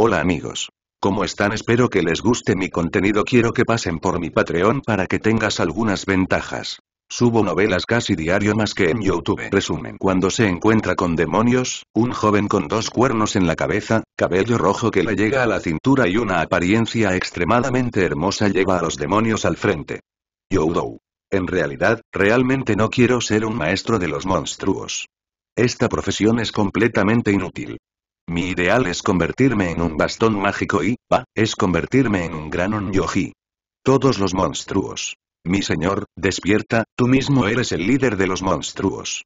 Hola amigos. ¿Cómo están? Espero que les guste mi contenido. Quiero que pasen por mi Patreon para que tengas algunas ventajas. Subo novelas casi diario más que en YouTube. Resumen. Cuando se encuentra con demonios, un joven con dos cuernos en la cabeza, cabello rojo que le llega a la cintura y una apariencia extremadamente hermosa lleva a los demonios al frente. Youdou. En realidad, realmente no quiero ser un maestro de los monstruos. Esta profesión es completamente inútil. Mi ideal es convertirme en un bastón mágico y, va, es convertirme en un gran onyoji. Todos los monstruos. Mi señor, despierta, tú mismo eres el líder de los monstruos.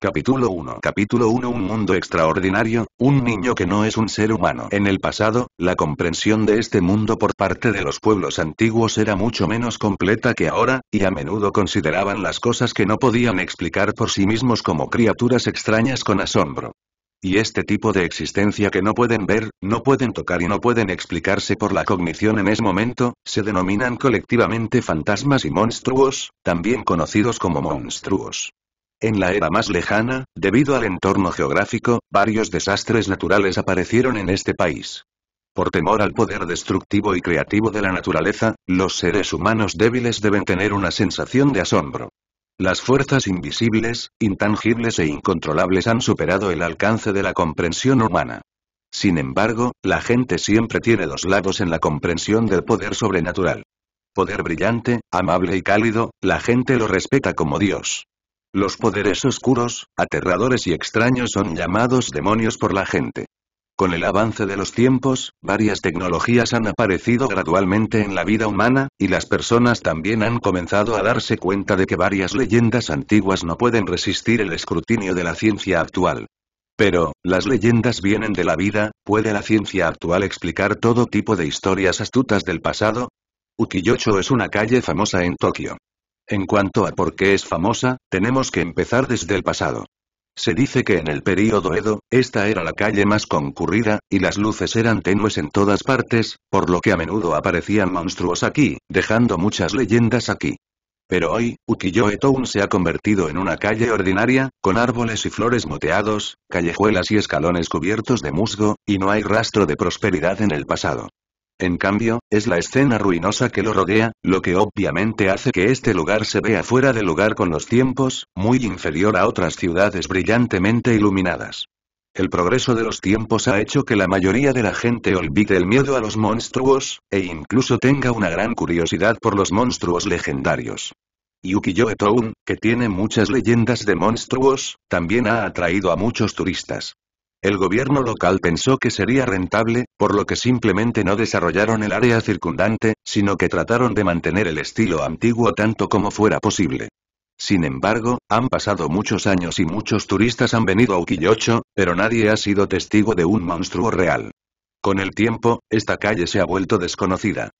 Capítulo 1 Capítulo 1 Un mundo extraordinario, un niño que no es un ser humano. En el pasado, la comprensión de este mundo por parte de los pueblos antiguos era mucho menos completa que ahora, y a menudo consideraban las cosas que no podían explicar por sí mismos como criaturas extrañas con asombro. Y este tipo de existencia que no pueden ver, no pueden tocar y no pueden explicarse por la cognición en ese momento, se denominan colectivamente fantasmas y monstruos, también conocidos como monstruos. En la era más lejana, debido al entorno geográfico, varios desastres naturales aparecieron en este país. Por temor al poder destructivo y creativo de la naturaleza, los seres humanos débiles deben tener una sensación de asombro. Las fuerzas invisibles, intangibles e incontrolables han superado el alcance de la comprensión humana. Sin embargo, la gente siempre tiene dos lados en la comprensión del poder sobrenatural. Poder brillante, amable y cálido, la gente lo respeta como Dios. Los poderes oscuros, aterradores y extraños son llamados demonios por la gente. Con el avance de los tiempos, varias tecnologías han aparecido gradualmente en la vida humana, y las personas también han comenzado a darse cuenta de que varias leyendas antiguas no pueden resistir el escrutinio de la ciencia actual. Pero, las leyendas vienen de la vida, ¿puede la ciencia actual explicar todo tipo de historias astutas del pasado? Ukiyocho es una calle famosa en Tokio. En cuanto a por qué es famosa, tenemos que empezar desde el pasado. Se dice que en el período Edo, esta era la calle más concurrida, y las luces eran tenues en todas partes, por lo que a menudo aparecían monstruos aquí, dejando muchas leyendas aquí. Pero hoy, Ukiyoe Town se ha convertido en una calle ordinaria, con árboles y flores moteados, callejuelas y escalones cubiertos de musgo, y no hay rastro de prosperidad en el pasado en cambio, es la escena ruinosa que lo rodea, lo que obviamente hace que este lugar se vea fuera de lugar con los tiempos, muy inferior a otras ciudades brillantemente iluminadas. El progreso de los tiempos ha hecho que la mayoría de la gente olvide el miedo a los monstruos, e incluso tenga una gran curiosidad por los monstruos legendarios. Yukiyoetown, Town, que tiene muchas leyendas de monstruos, también ha atraído a muchos turistas. El gobierno local pensó que sería rentable, por lo que simplemente no desarrollaron el área circundante, sino que trataron de mantener el estilo antiguo tanto como fuera posible. Sin embargo, han pasado muchos años y muchos turistas han venido a Uquillocho, pero nadie ha sido testigo de un monstruo real. Con el tiempo, esta calle se ha vuelto desconocida.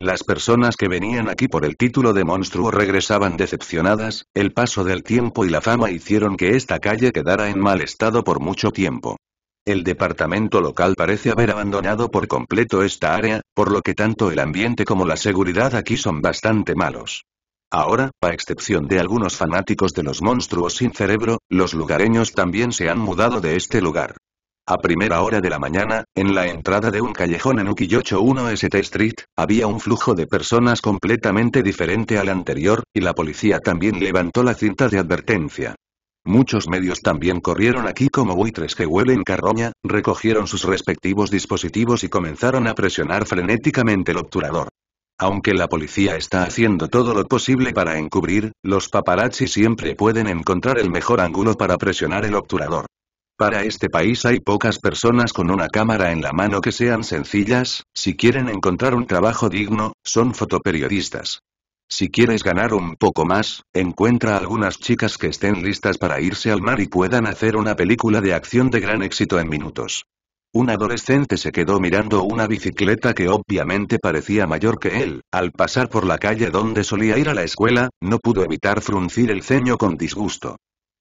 Las personas que venían aquí por el título de monstruo regresaban decepcionadas, el paso del tiempo y la fama hicieron que esta calle quedara en mal estado por mucho tiempo. El departamento local parece haber abandonado por completo esta área, por lo que tanto el ambiente como la seguridad aquí son bastante malos. Ahora, a excepción de algunos fanáticos de los monstruos sin cerebro, los lugareños también se han mudado de este lugar. A primera hora de la mañana, en la entrada de un callejón en Ukiyocho 1 St Street, había un flujo de personas completamente diferente al anterior, y la policía también levantó la cinta de advertencia. Muchos medios también corrieron aquí como buitres que huelen carroña, recogieron sus respectivos dispositivos y comenzaron a presionar frenéticamente el obturador. Aunque la policía está haciendo todo lo posible para encubrir, los paparazzi siempre pueden encontrar el mejor ángulo para presionar el obturador. Para este país hay pocas personas con una cámara en la mano que sean sencillas, si quieren encontrar un trabajo digno, son fotoperiodistas. Si quieres ganar un poco más, encuentra algunas chicas que estén listas para irse al mar y puedan hacer una película de acción de gran éxito en minutos. Un adolescente se quedó mirando una bicicleta que obviamente parecía mayor que él. Al pasar por la calle donde solía ir a la escuela, no pudo evitar fruncir el ceño con disgusto.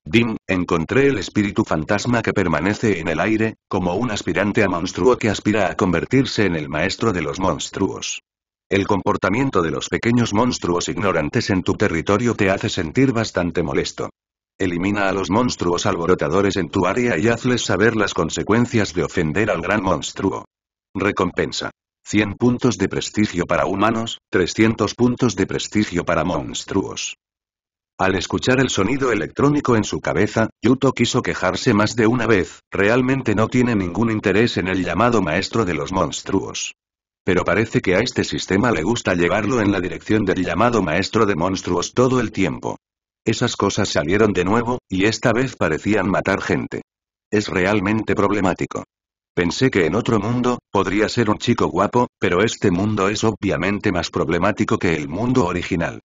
Dim, encontré el espíritu fantasma que permanece en el aire, como un aspirante a monstruo que aspira a convertirse en el maestro de los monstruos. El comportamiento de los pequeños monstruos ignorantes en tu territorio te hace sentir bastante molesto. Elimina a los monstruos alborotadores en tu área y hazles saber las consecuencias de ofender al gran monstruo. Recompensa. 100 puntos de prestigio para humanos, 300 puntos de prestigio para monstruos. Al escuchar el sonido electrónico en su cabeza, Yuto quiso quejarse más de una vez, realmente no tiene ningún interés en el llamado maestro de los monstruos. Pero parece que a este sistema le gusta llevarlo en la dirección del llamado maestro de monstruos todo el tiempo. Esas cosas salieron de nuevo, y esta vez parecían matar gente. Es realmente problemático. Pensé que en otro mundo, podría ser un chico guapo, pero este mundo es obviamente más problemático que el mundo original.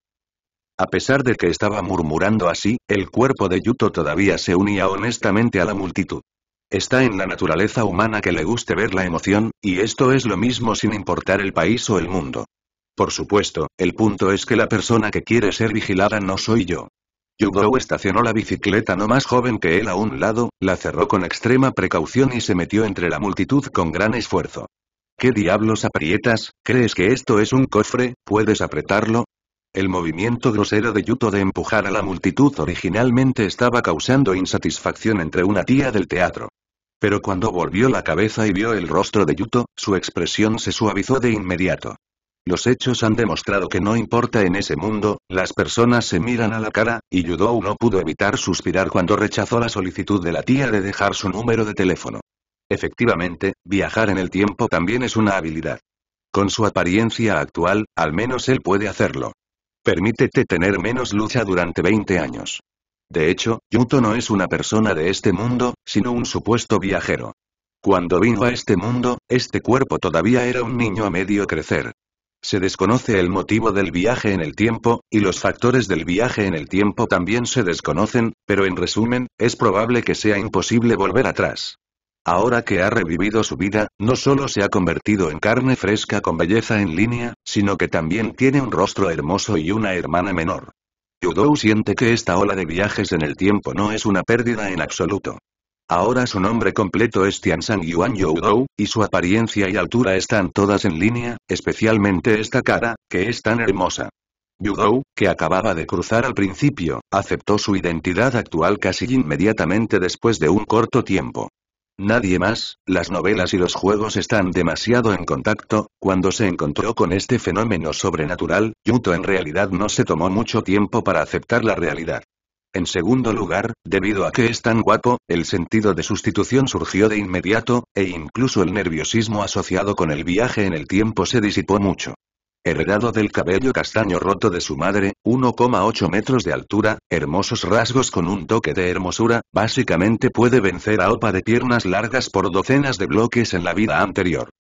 A pesar de que estaba murmurando así, el cuerpo de Yuto todavía se unía honestamente a la multitud. Está en la naturaleza humana que le guste ver la emoción, y esto es lo mismo sin importar el país o el mundo. Por supuesto, el punto es que la persona que quiere ser vigilada no soy yo. Yugo estacionó la bicicleta no más joven que él a un lado, la cerró con extrema precaución y se metió entre la multitud con gran esfuerzo. ¿Qué diablos aprietas? ¿Crees que esto es un cofre? ¿Puedes apretarlo? El movimiento grosero de Yuto de empujar a la multitud originalmente estaba causando insatisfacción entre una tía del teatro. Pero cuando volvió la cabeza y vio el rostro de Yuto, su expresión se suavizó de inmediato. Los hechos han demostrado que no importa en ese mundo, las personas se miran a la cara, y Yudou no pudo evitar suspirar cuando rechazó la solicitud de la tía de dejar su número de teléfono. Efectivamente, viajar en el tiempo también es una habilidad. Con su apariencia actual, al menos él puede hacerlo. Permítete tener menos lucha durante 20 años. De hecho, Yuto no es una persona de este mundo, sino un supuesto viajero. Cuando vino a este mundo, este cuerpo todavía era un niño a medio crecer. Se desconoce el motivo del viaje en el tiempo, y los factores del viaje en el tiempo también se desconocen, pero en resumen, es probable que sea imposible volver atrás. Ahora que ha revivido su vida, no solo se ha convertido en carne fresca con belleza en línea, sino que también tiene un rostro hermoso y una hermana menor. Yudou siente que esta ola de viajes en el tiempo no es una pérdida en absoluto. Ahora su nombre completo es Tianzang Yuan Yudou, y su apariencia y altura están todas en línea, especialmente esta cara, que es tan hermosa. Yudou, que acababa de cruzar al principio, aceptó su identidad actual casi inmediatamente después de un corto tiempo. Nadie más, las novelas y los juegos están demasiado en contacto, cuando se encontró con este fenómeno sobrenatural, Yuto en realidad no se tomó mucho tiempo para aceptar la realidad. En segundo lugar, debido a que es tan guapo, el sentido de sustitución surgió de inmediato, e incluso el nerviosismo asociado con el viaje en el tiempo se disipó mucho. Heredado del cabello castaño roto de su madre, 1,8 metros de altura, hermosos rasgos con un toque de hermosura, básicamente puede vencer a Opa de piernas largas por docenas de bloques en la vida anterior.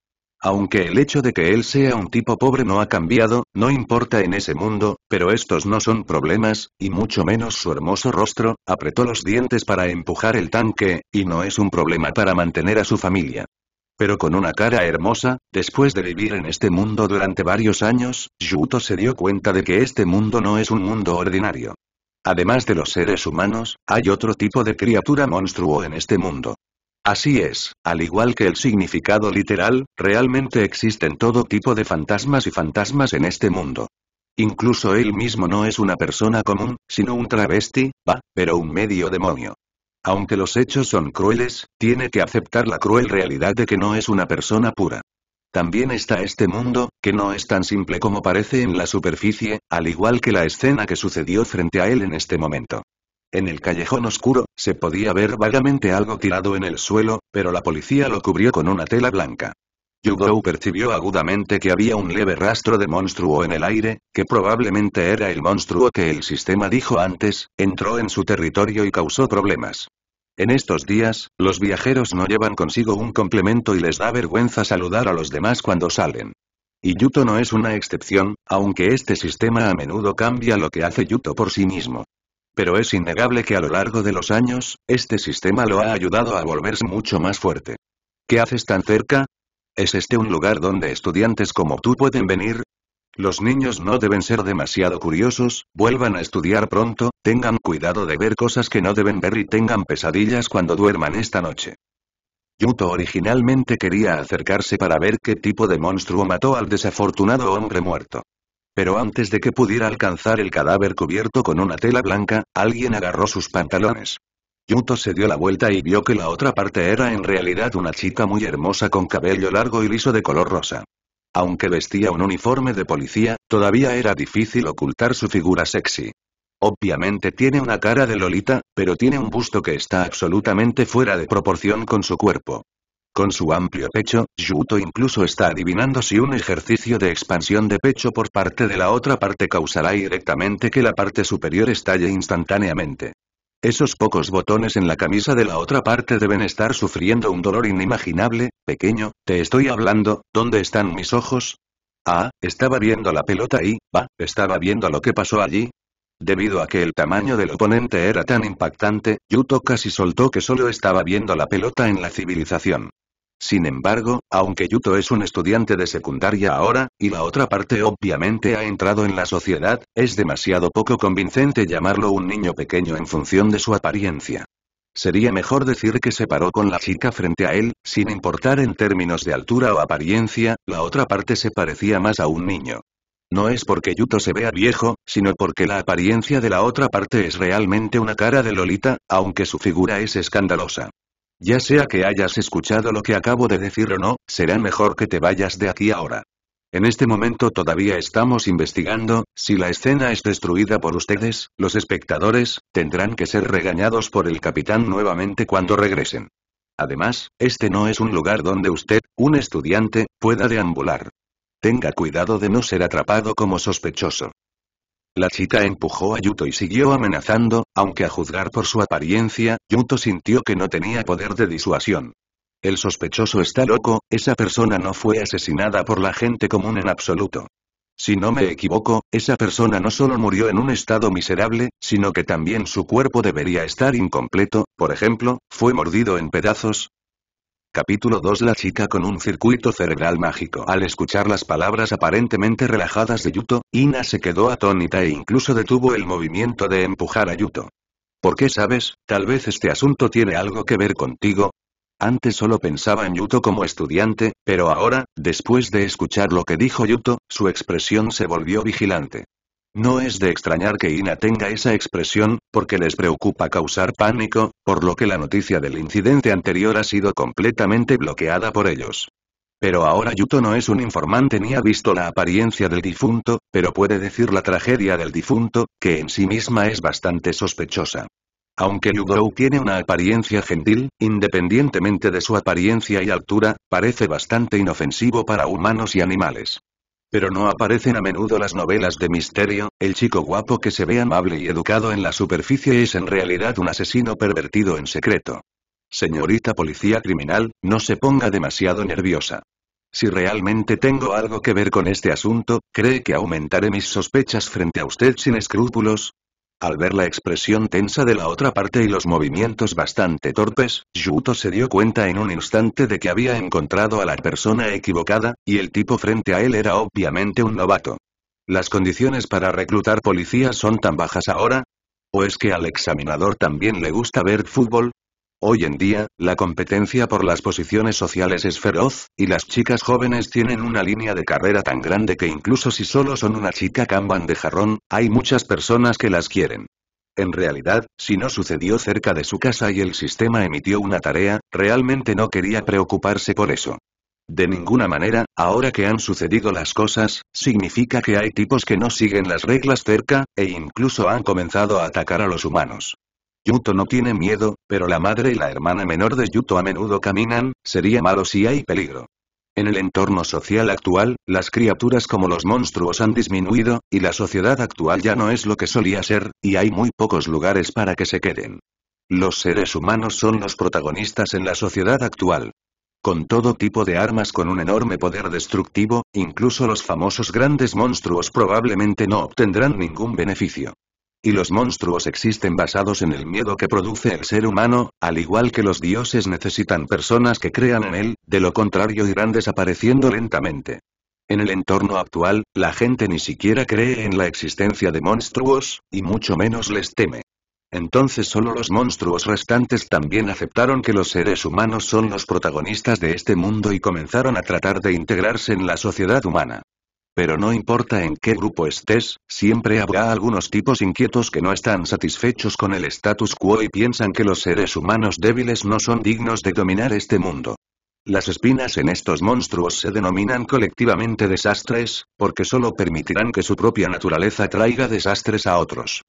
Aunque el hecho de que él sea un tipo pobre no ha cambiado, no importa en ese mundo, pero estos no son problemas, y mucho menos su hermoso rostro, apretó los dientes para empujar el tanque, y no es un problema para mantener a su familia. Pero con una cara hermosa, después de vivir en este mundo durante varios años, Yuto se dio cuenta de que este mundo no es un mundo ordinario. Además de los seres humanos, hay otro tipo de criatura monstruo en este mundo. Así es, al igual que el significado literal, realmente existen todo tipo de fantasmas y fantasmas en este mundo. Incluso él mismo no es una persona común, sino un travesti, va, pero un medio demonio. Aunque los hechos son crueles, tiene que aceptar la cruel realidad de que no es una persona pura. También está este mundo, que no es tan simple como parece en la superficie, al igual que la escena que sucedió frente a él en este momento. En el callejón oscuro, se podía ver vagamente algo tirado en el suelo, pero la policía lo cubrió con una tela blanca. Yugou percibió agudamente que había un leve rastro de monstruo en el aire, que probablemente era el monstruo que el sistema dijo antes, entró en su territorio y causó problemas. En estos días, los viajeros no llevan consigo un complemento y les da vergüenza saludar a los demás cuando salen. Y Yuto no es una excepción, aunque este sistema a menudo cambia lo que hace Yuto por sí mismo. Pero es innegable que a lo largo de los años, este sistema lo ha ayudado a volverse mucho más fuerte. ¿Qué haces tan cerca? ¿Es este un lugar donde estudiantes como tú pueden venir? Los niños no deben ser demasiado curiosos, vuelvan a estudiar pronto, tengan cuidado de ver cosas que no deben ver y tengan pesadillas cuando duerman esta noche. Yuto originalmente quería acercarse para ver qué tipo de monstruo mató al desafortunado hombre muerto. Pero antes de que pudiera alcanzar el cadáver cubierto con una tela blanca, alguien agarró sus pantalones. Yuto se dio la vuelta y vio que la otra parte era en realidad una chica muy hermosa con cabello largo y liso de color rosa. Aunque vestía un uniforme de policía, todavía era difícil ocultar su figura sexy. Obviamente tiene una cara de Lolita, pero tiene un busto que está absolutamente fuera de proporción con su cuerpo. Con su amplio pecho, Yuto incluso está adivinando si un ejercicio de expansión de pecho por parte de la otra parte causará directamente que la parte superior estalle instantáneamente. Esos pocos botones en la camisa de la otra parte deben estar sufriendo un dolor inimaginable, pequeño, te estoy hablando, ¿dónde están mis ojos? Ah, estaba viendo la pelota y, va, estaba viendo lo que pasó allí. Debido a que el tamaño del oponente era tan impactante, Yuto casi soltó que solo estaba viendo la pelota en la civilización. Sin embargo, aunque Yuto es un estudiante de secundaria ahora, y la otra parte obviamente ha entrado en la sociedad, es demasiado poco convincente llamarlo un niño pequeño en función de su apariencia. Sería mejor decir que se paró con la chica frente a él, sin importar en términos de altura o apariencia, la otra parte se parecía más a un niño. No es porque Yuto se vea viejo, sino porque la apariencia de la otra parte es realmente una cara de Lolita, aunque su figura es escandalosa. Ya sea que hayas escuchado lo que acabo de decir o no, será mejor que te vayas de aquí ahora. En este momento todavía estamos investigando, si la escena es destruida por ustedes, los espectadores, tendrán que ser regañados por el capitán nuevamente cuando regresen. Además, este no es un lugar donde usted, un estudiante, pueda deambular. Tenga cuidado de no ser atrapado como sospechoso. La chica empujó a Yuto y siguió amenazando, aunque a juzgar por su apariencia, Yuto sintió que no tenía poder de disuasión. El sospechoso está loco, esa persona no fue asesinada por la gente común en absoluto. Si no me equivoco, esa persona no solo murió en un estado miserable, sino que también su cuerpo debería estar incompleto, por ejemplo, fue mordido en pedazos, Capítulo 2 La chica con un circuito cerebral mágico Al escuchar las palabras aparentemente relajadas de Yuto, Ina se quedó atónita e incluso detuvo el movimiento de empujar a Yuto. ¿Por qué sabes? Tal vez este asunto tiene algo que ver contigo. Antes solo pensaba en Yuto como estudiante, pero ahora, después de escuchar lo que dijo Yuto, su expresión se volvió vigilante. No es de extrañar que Ina tenga esa expresión, porque les preocupa causar pánico, por lo que la noticia del incidente anterior ha sido completamente bloqueada por ellos. Pero ahora Yuto no es un informante ni ha visto la apariencia del difunto, pero puede decir la tragedia del difunto, que en sí misma es bastante sospechosa. Aunque Yudou tiene una apariencia gentil, independientemente de su apariencia y altura, parece bastante inofensivo para humanos y animales. Pero no aparecen a menudo las novelas de misterio, el chico guapo que se ve amable y educado en la superficie es en realidad un asesino pervertido en secreto. Señorita policía criminal, no se ponga demasiado nerviosa. Si realmente tengo algo que ver con este asunto, ¿cree que aumentaré mis sospechas frente a usted sin escrúpulos? Al ver la expresión tensa de la otra parte y los movimientos bastante torpes, Yuto se dio cuenta en un instante de que había encontrado a la persona equivocada, y el tipo frente a él era obviamente un novato. ¿Las condiciones para reclutar policías son tan bajas ahora? ¿O es que al examinador también le gusta ver fútbol? Hoy en día, la competencia por las posiciones sociales es feroz, y las chicas jóvenes tienen una línea de carrera tan grande que incluso si solo son una chica camban de jarrón, hay muchas personas que las quieren. En realidad, si no sucedió cerca de su casa y el sistema emitió una tarea, realmente no quería preocuparse por eso. De ninguna manera, ahora que han sucedido las cosas, significa que hay tipos que no siguen las reglas cerca, e incluso han comenzado a atacar a los humanos. Yuto no tiene miedo, pero la madre y la hermana menor de Yuto a menudo caminan, sería malo si hay peligro. En el entorno social actual, las criaturas como los monstruos han disminuido, y la sociedad actual ya no es lo que solía ser, y hay muy pocos lugares para que se queden. Los seres humanos son los protagonistas en la sociedad actual. Con todo tipo de armas con un enorme poder destructivo, incluso los famosos grandes monstruos probablemente no obtendrán ningún beneficio. Y los monstruos existen basados en el miedo que produce el ser humano, al igual que los dioses necesitan personas que crean en él, de lo contrario irán desapareciendo lentamente. En el entorno actual, la gente ni siquiera cree en la existencia de monstruos, y mucho menos les teme. Entonces solo los monstruos restantes también aceptaron que los seres humanos son los protagonistas de este mundo y comenzaron a tratar de integrarse en la sociedad humana. Pero no importa en qué grupo estés, siempre habrá algunos tipos inquietos que no están satisfechos con el status quo y piensan que los seres humanos débiles no son dignos de dominar este mundo. Las espinas en estos monstruos se denominan colectivamente desastres, porque solo permitirán que su propia naturaleza traiga desastres a otros.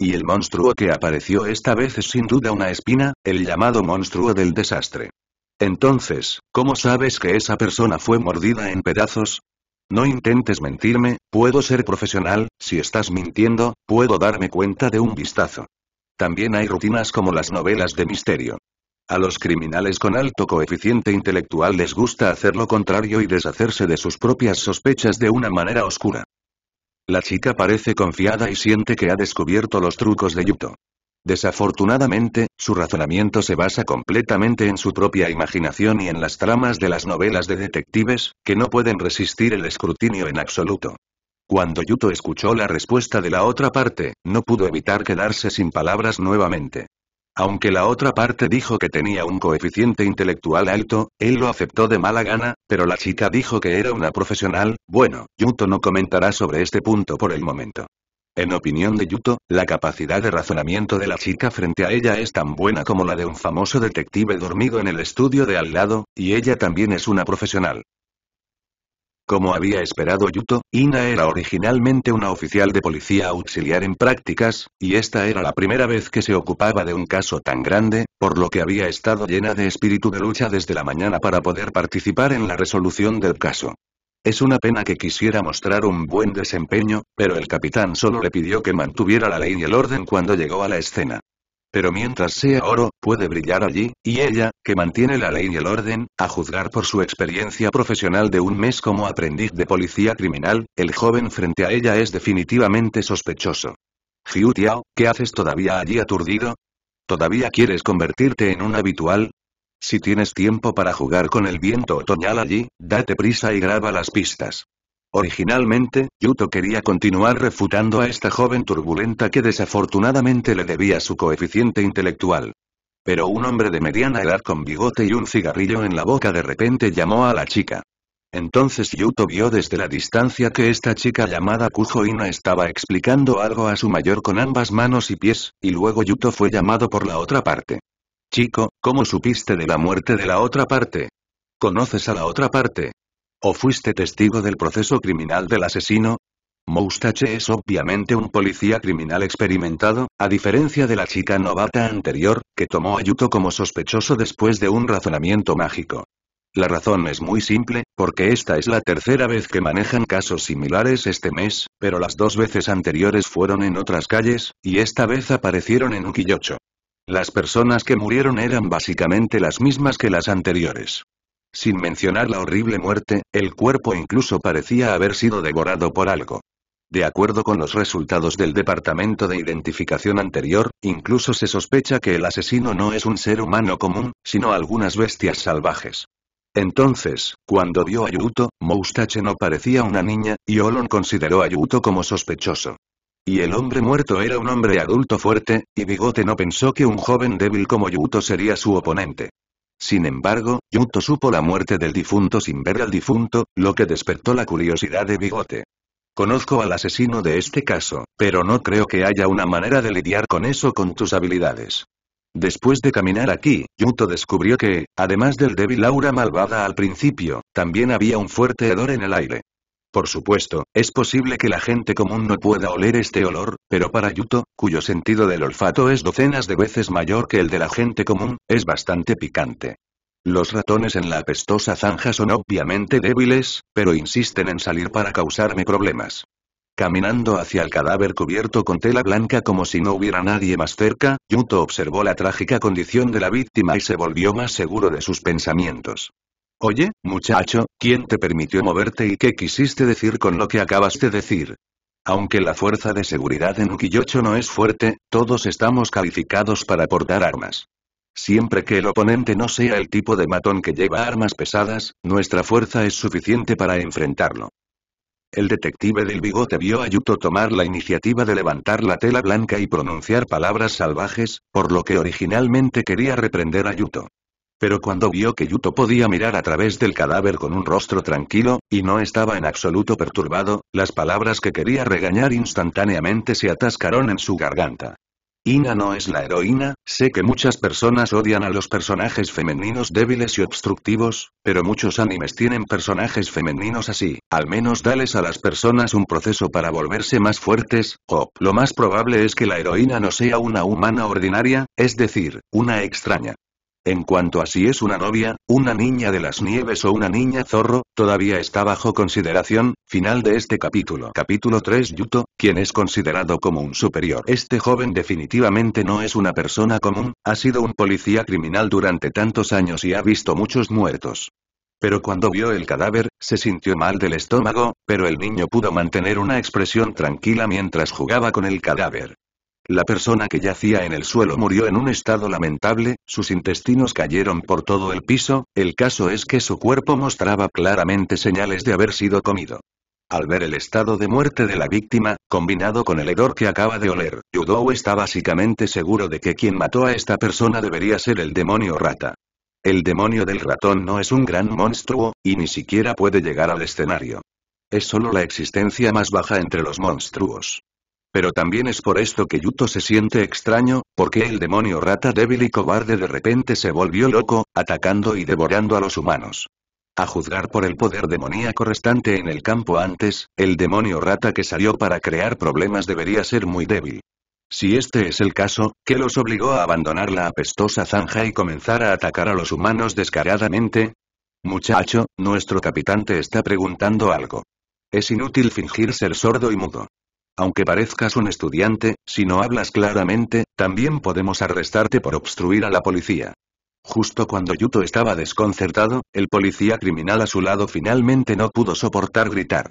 Y el monstruo que apareció esta vez es sin duda una espina, el llamado monstruo del desastre. Entonces, ¿cómo sabes que esa persona fue mordida en pedazos? No intentes mentirme, puedo ser profesional, si estás mintiendo, puedo darme cuenta de un vistazo. También hay rutinas como las novelas de misterio. A los criminales con alto coeficiente intelectual les gusta hacer lo contrario y deshacerse de sus propias sospechas de una manera oscura. La chica parece confiada y siente que ha descubierto los trucos de Yuto. Desafortunadamente, su razonamiento se basa completamente en su propia imaginación y en las tramas de las novelas de detectives, que no pueden resistir el escrutinio en absoluto. Cuando Yuto escuchó la respuesta de la otra parte, no pudo evitar quedarse sin palabras nuevamente. Aunque la otra parte dijo que tenía un coeficiente intelectual alto, él lo aceptó de mala gana, pero la chica dijo que era una profesional, bueno, Yuto no comentará sobre este punto por el momento. En opinión de Yuto, la capacidad de razonamiento de la chica frente a ella es tan buena como la de un famoso detective dormido en el estudio de al lado, y ella también es una profesional. Como había esperado Yuto, Ina era originalmente una oficial de policía auxiliar en prácticas, y esta era la primera vez que se ocupaba de un caso tan grande, por lo que había estado llena de espíritu de lucha desde la mañana para poder participar en la resolución del caso. Es una pena que quisiera mostrar un buen desempeño, pero el capitán solo le pidió que mantuviera la ley y el orden cuando llegó a la escena. Pero mientras sea oro, puede brillar allí, y ella, que mantiene la ley y el orden, a juzgar por su experiencia profesional de un mes como aprendiz de policía criminal, el joven frente a ella es definitivamente sospechoso. Jiu Tiao, ¿qué haces todavía allí aturdido? ¿Todavía quieres convertirte en un habitual? Si tienes tiempo para jugar con el viento otoñal allí, date prisa y graba las pistas. Originalmente, Yuto quería continuar refutando a esta joven turbulenta que desafortunadamente le debía su coeficiente intelectual. Pero un hombre de mediana edad con bigote y un cigarrillo en la boca de repente llamó a la chica. Entonces Yuto vio desde la distancia que esta chica llamada Kujoina estaba explicando algo a su mayor con ambas manos y pies, y luego Yuto fue llamado por la otra parte. Chico, ¿cómo supiste de la muerte de la otra parte? ¿Conoces a la otra parte? ¿O fuiste testigo del proceso criminal del asesino? Moustache es obviamente un policía criminal experimentado, a diferencia de la chica novata anterior, que tomó a Yuto como sospechoso después de un razonamiento mágico. La razón es muy simple, porque esta es la tercera vez que manejan casos similares este mes, pero las dos veces anteriores fueron en otras calles, y esta vez aparecieron en Ukiyocho. Las personas que murieron eran básicamente las mismas que las anteriores. Sin mencionar la horrible muerte, el cuerpo incluso parecía haber sido devorado por algo. De acuerdo con los resultados del departamento de identificación anterior, incluso se sospecha que el asesino no es un ser humano común, sino algunas bestias salvajes. Entonces, cuando vio a Yuto, Moustache no parecía una niña, y Olon consideró a Yuto como sospechoso. Y el hombre muerto era un hombre adulto fuerte, y Bigote no pensó que un joven débil como Yuto sería su oponente. Sin embargo, Yuto supo la muerte del difunto sin ver al difunto, lo que despertó la curiosidad de Bigote. Conozco al asesino de este caso, pero no creo que haya una manera de lidiar con eso con tus habilidades. Después de caminar aquí, Yuto descubrió que, además del débil aura malvada al principio, también había un fuerte hedor en el aire. Por supuesto, es posible que la gente común no pueda oler este olor, pero para Yuto, cuyo sentido del olfato es docenas de veces mayor que el de la gente común, es bastante picante. Los ratones en la apestosa zanja son obviamente débiles, pero insisten en salir para causarme problemas. Caminando hacia el cadáver cubierto con tela blanca como si no hubiera nadie más cerca, Yuto observó la trágica condición de la víctima y se volvió más seguro de sus pensamientos. Oye, muchacho, ¿quién te permitió moverte y qué quisiste decir con lo que acabas de decir? Aunque la fuerza de seguridad en Ukiyocho no es fuerte, todos estamos calificados para portar armas. Siempre que el oponente no sea el tipo de matón que lleva armas pesadas, nuestra fuerza es suficiente para enfrentarlo. El detective del bigote vio a Yuto tomar la iniciativa de levantar la tela blanca y pronunciar palabras salvajes, por lo que originalmente quería reprender a Yuto. Pero cuando vio que Yuto podía mirar a través del cadáver con un rostro tranquilo, y no estaba en absoluto perturbado, las palabras que quería regañar instantáneamente se atascaron en su garganta. Ina no es la heroína, sé que muchas personas odian a los personajes femeninos débiles y obstructivos, pero muchos animes tienen personajes femeninos así, al menos dales a las personas un proceso para volverse más fuertes, o, lo más probable es que la heroína no sea una humana ordinaria, es decir, una extraña. En cuanto a si es una novia, una niña de las nieves o una niña zorro, todavía está bajo consideración, final de este capítulo. Capítulo 3 Yuto, quien es considerado como un superior. Este joven definitivamente no es una persona común, ha sido un policía criminal durante tantos años y ha visto muchos muertos. Pero cuando vio el cadáver, se sintió mal del estómago, pero el niño pudo mantener una expresión tranquila mientras jugaba con el cadáver. La persona que yacía en el suelo murió en un estado lamentable, sus intestinos cayeron por todo el piso, el caso es que su cuerpo mostraba claramente señales de haber sido comido. Al ver el estado de muerte de la víctima, combinado con el hedor que acaba de oler, Yudou está básicamente seguro de que quien mató a esta persona debería ser el demonio rata. El demonio del ratón no es un gran monstruo, y ni siquiera puede llegar al escenario. Es solo la existencia más baja entre los monstruos. Pero también es por esto que Yuto se siente extraño, porque el demonio rata débil y cobarde de repente se volvió loco, atacando y devorando a los humanos. A juzgar por el poder demoníaco restante en el campo antes, el demonio rata que salió para crear problemas debería ser muy débil. Si este es el caso, ¿qué los obligó a abandonar la apestosa zanja y comenzar a atacar a los humanos descaradamente? Muchacho, nuestro capitán te está preguntando algo. Es inútil fingir ser sordo y mudo. Aunque parezcas un estudiante, si no hablas claramente, también podemos arrestarte por obstruir a la policía. Justo cuando Yuto estaba desconcertado, el policía criminal a su lado finalmente no pudo soportar gritar.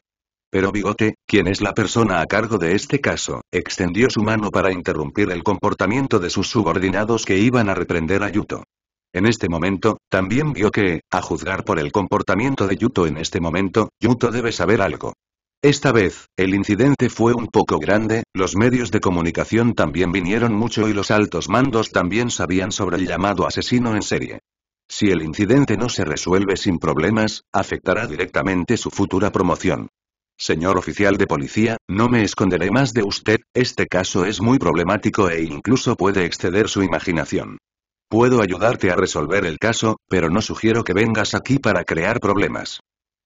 Pero Bigote, quien es la persona a cargo de este caso, extendió su mano para interrumpir el comportamiento de sus subordinados que iban a reprender a Yuto. En este momento, también vio que, a juzgar por el comportamiento de Yuto en este momento, Yuto debe saber algo. Esta vez, el incidente fue un poco grande, los medios de comunicación también vinieron mucho y los altos mandos también sabían sobre el llamado asesino en serie. Si el incidente no se resuelve sin problemas, afectará directamente su futura promoción. Señor oficial de policía, no me esconderé más de usted, este caso es muy problemático e incluso puede exceder su imaginación. Puedo ayudarte a resolver el caso, pero no sugiero que vengas aquí para crear problemas.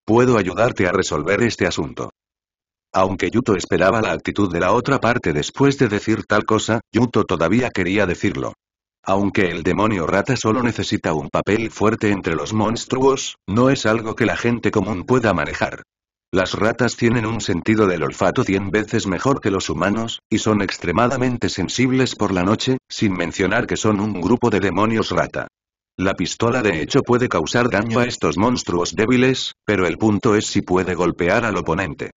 Puedo ayudarte a resolver este asunto. Aunque Yuto esperaba la actitud de la otra parte después de decir tal cosa, Yuto todavía quería decirlo. Aunque el demonio rata solo necesita un papel fuerte entre los monstruos, no es algo que la gente común pueda manejar. Las ratas tienen un sentido del olfato cien veces mejor que los humanos, y son extremadamente sensibles por la noche, sin mencionar que son un grupo de demonios rata. La pistola de hecho puede causar daño a estos monstruos débiles, pero el punto es si puede golpear al oponente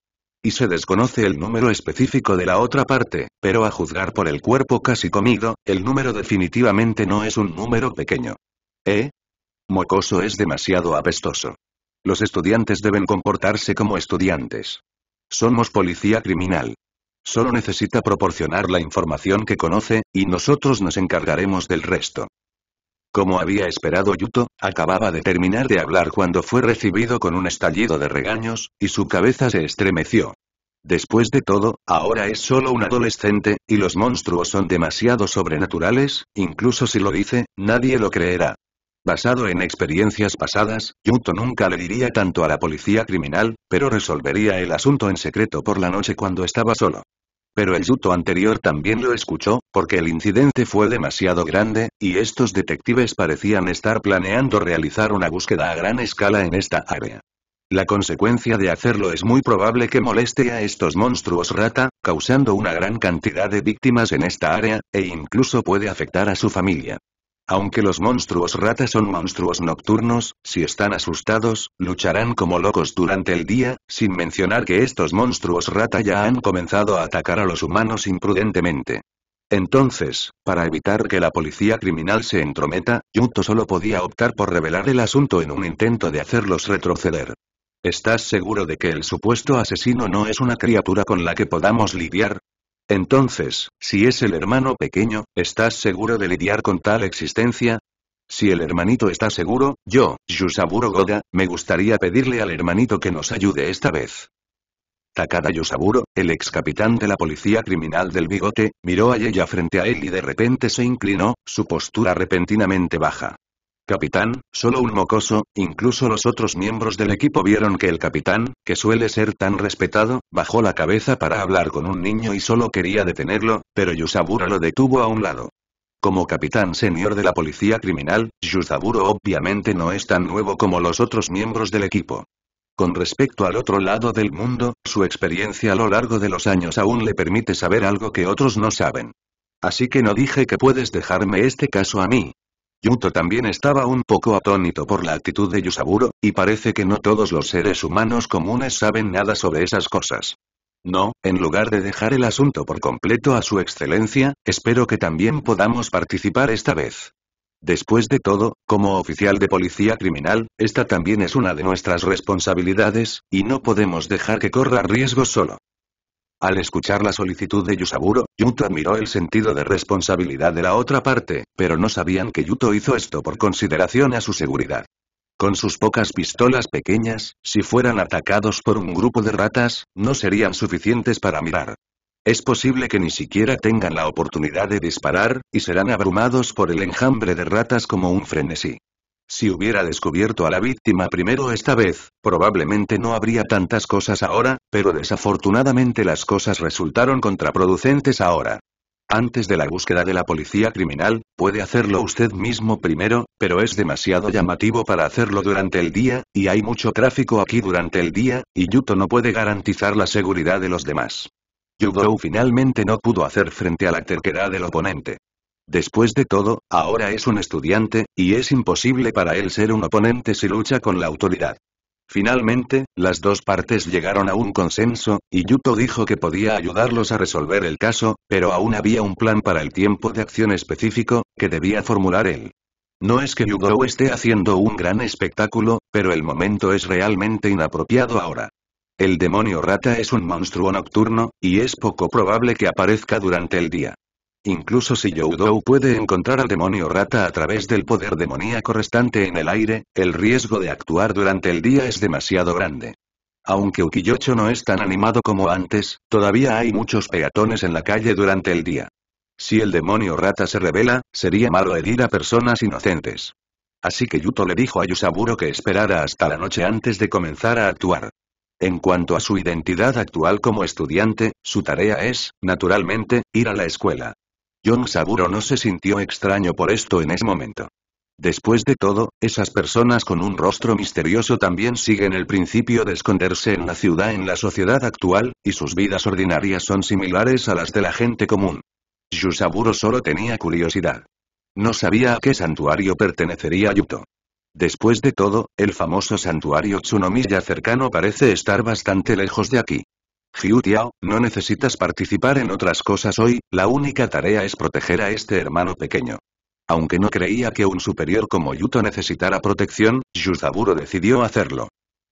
y se desconoce el número específico de la otra parte, pero a juzgar por el cuerpo casi comido, el número definitivamente no es un número pequeño. ¿Eh? Mocoso es demasiado apestoso. Los estudiantes deben comportarse como estudiantes. Somos policía criminal. Solo necesita proporcionar la información que conoce, y nosotros nos encargaremos del resto. Como había esperado Yuto, acababa de terminar de hablar cuando fue recibido con un estallido de regaños, y su cabeza se estremeció. Después de todo, ahora es solo un adolescente, y los monstruos son demasiado sobrenaturales, incluso si lo dice, nadie lo creerá. Basado en experiencias pasadas, Yuto nunca le diría tanto a la policía criminal, pero resolvería el asunto en secreto por la noche cuando estaba solo. Pero el yuto anterior también lo escuchó, porque el incidente fue demasiado grande, y estos detectives parecían estar planeando realizar una búsqueda a gran escala en esta área. La consecuencia de hacerlo es muy probable que moleste a estos monstruos rata, causando una gran cantidad de víctimas en esta área, e incluso puede afectar a su familia. Aunque los monstruos ratas son monstruos nocturnos, si están asustados, lucharán como locos durante el día, sin mencionar que estos monstruos rata ya han comenzado a atacar a los humanos imprudentemente. Entonces, para evitar que la policía criminal se entrometa, Yuto solo podía optar por revelar el asunto en un intento de hacerlos retroceder. ¿Estás seguro de que el supuesto asesino no es una criatura con la que podamos lidiar? Entonces, si es el hermano pequeño, ¿estás seguro de lidiar con tal existencia? Si el hermanito está seguro, yo, Yusaburo Goda, me gustaría pedirle al hermanito que nos ayude esta vez. Takada Yusaburo, el ex capitán de la policía criminal del bigote, miró a ella frente a él y de repente se inclinó, su postura repentinamente baja. Capitán, solo un mocoso, incluso los otros miembros del equipo vieron que el capitán, que suele ser tan respetado, bajó la cabeza para hablar con un niño y solo quería detenerlo, pero Yusaburo lo detuvo a un lado. Como capitán senior de la policía criminal, Yusaburo obviamente no es tan nuevo como los otros miembros del equipo. Con respecto al otro lado del mundo, su experiencia a lo largo de los años aún le permite saber algo que otros no saben. Así que no dije que puedes dejarme este caso a mí, Yuto también estaba un poco atónito por la actitud de Yusaburo, y parece que no todos los seres humanos comunes saben nada sobre esas cosas. No, en lugar de dejar el asunto por completo a su excelencia, espero que también podamos participar esta vez. Después de todo, como oficial de policía criminal, esta también es una de nuestras responsabilidades, y no podemos dejar que corra riesgo solo. Al escuchar la solicitud de Yusaburo, Yuto admiró el sentido de responsabilidad de la otra parte, pero no sabían que Yuto hizo esto por consideración a su seguridad. Con sus pocas pistolas pequeñas, si fueran atacados por un grupo de ratas, no serían suficientes para mirar. Es posible que ni siquiera tengan la oportunidad de disparar, y serán abrumados por el enjambre de ratas como un frenesí. Si hubiera descubierto a la víctima primero esta vez, probablemente no habría tantas cosas ahora, pero desafortunadamente las cosas resultaron contraproducentes ahora. Antes de la búsqueda de la policía criminal, puede hacerlo usted mismo primero, pero es demasiado llamativo para hacerlo durante el día, y hay mucho tráfico aquí durante el día, y Yuto no puede garantizar la seguridad de los demás. Yudo finalmente no pudo hacer frente a la terquedad del oponente. Después de todo, ahora es un estudiante, y es imposible para él ser un oponente si lucha con la autoridad. Finalmente, las dos partes llegaron a un consenso, y Yuto dijo que podía ayudarlos a resolver el caso, pero aún había un plan para el tiempo de acción específico, que debía formular él. No es que Yugo esté haciendo un gran espectáculo, pero el momento es realmente inapropiado ahora. El demonio rata es un monstruo nocturno, y es poco probable que aparezca durante el día. Incluso si Youdou puede encontrar al demonio rata a través del poder demoníaco restante en el aire, el riesgo de actuar durante el día es demasiado grande. Aunque Ukiyocho no es tan animado como antes, todavía hay muchos peatones en la calle durante el día. Si el demonio rata se revela, sería malo herir a personas inocentes. Así que Yuto le dijo a Yusaburo que esperara hasta la noche antes de comenzar a actuar. En cuanto a su identidad actual como estudiante, su tarea es, naturalmente, ir a la escuela. John Saburo no se sintió extraño por esto en ese momento. Después de todo, esas personas con un rostro misterioso también siguen el principio de esconderse en la ciudad en la sociedad actual, y sus vidas ordinarias son similares a las de la gente común. Saburo solo tenía curiosidad. No sabía a qué santuario pertenecería Yuto. Después de todo, el famoso santuario Tsunomiya cercano parece estar bastante lejos de aquí. Jiu Tiao, no necesitas participar en otras cosas hoy, la única tarea es proteger a este hermano pequeño. Aunque no creía que un superior como Yuto necesitara protección, Yuzaburo decidió hacerlo.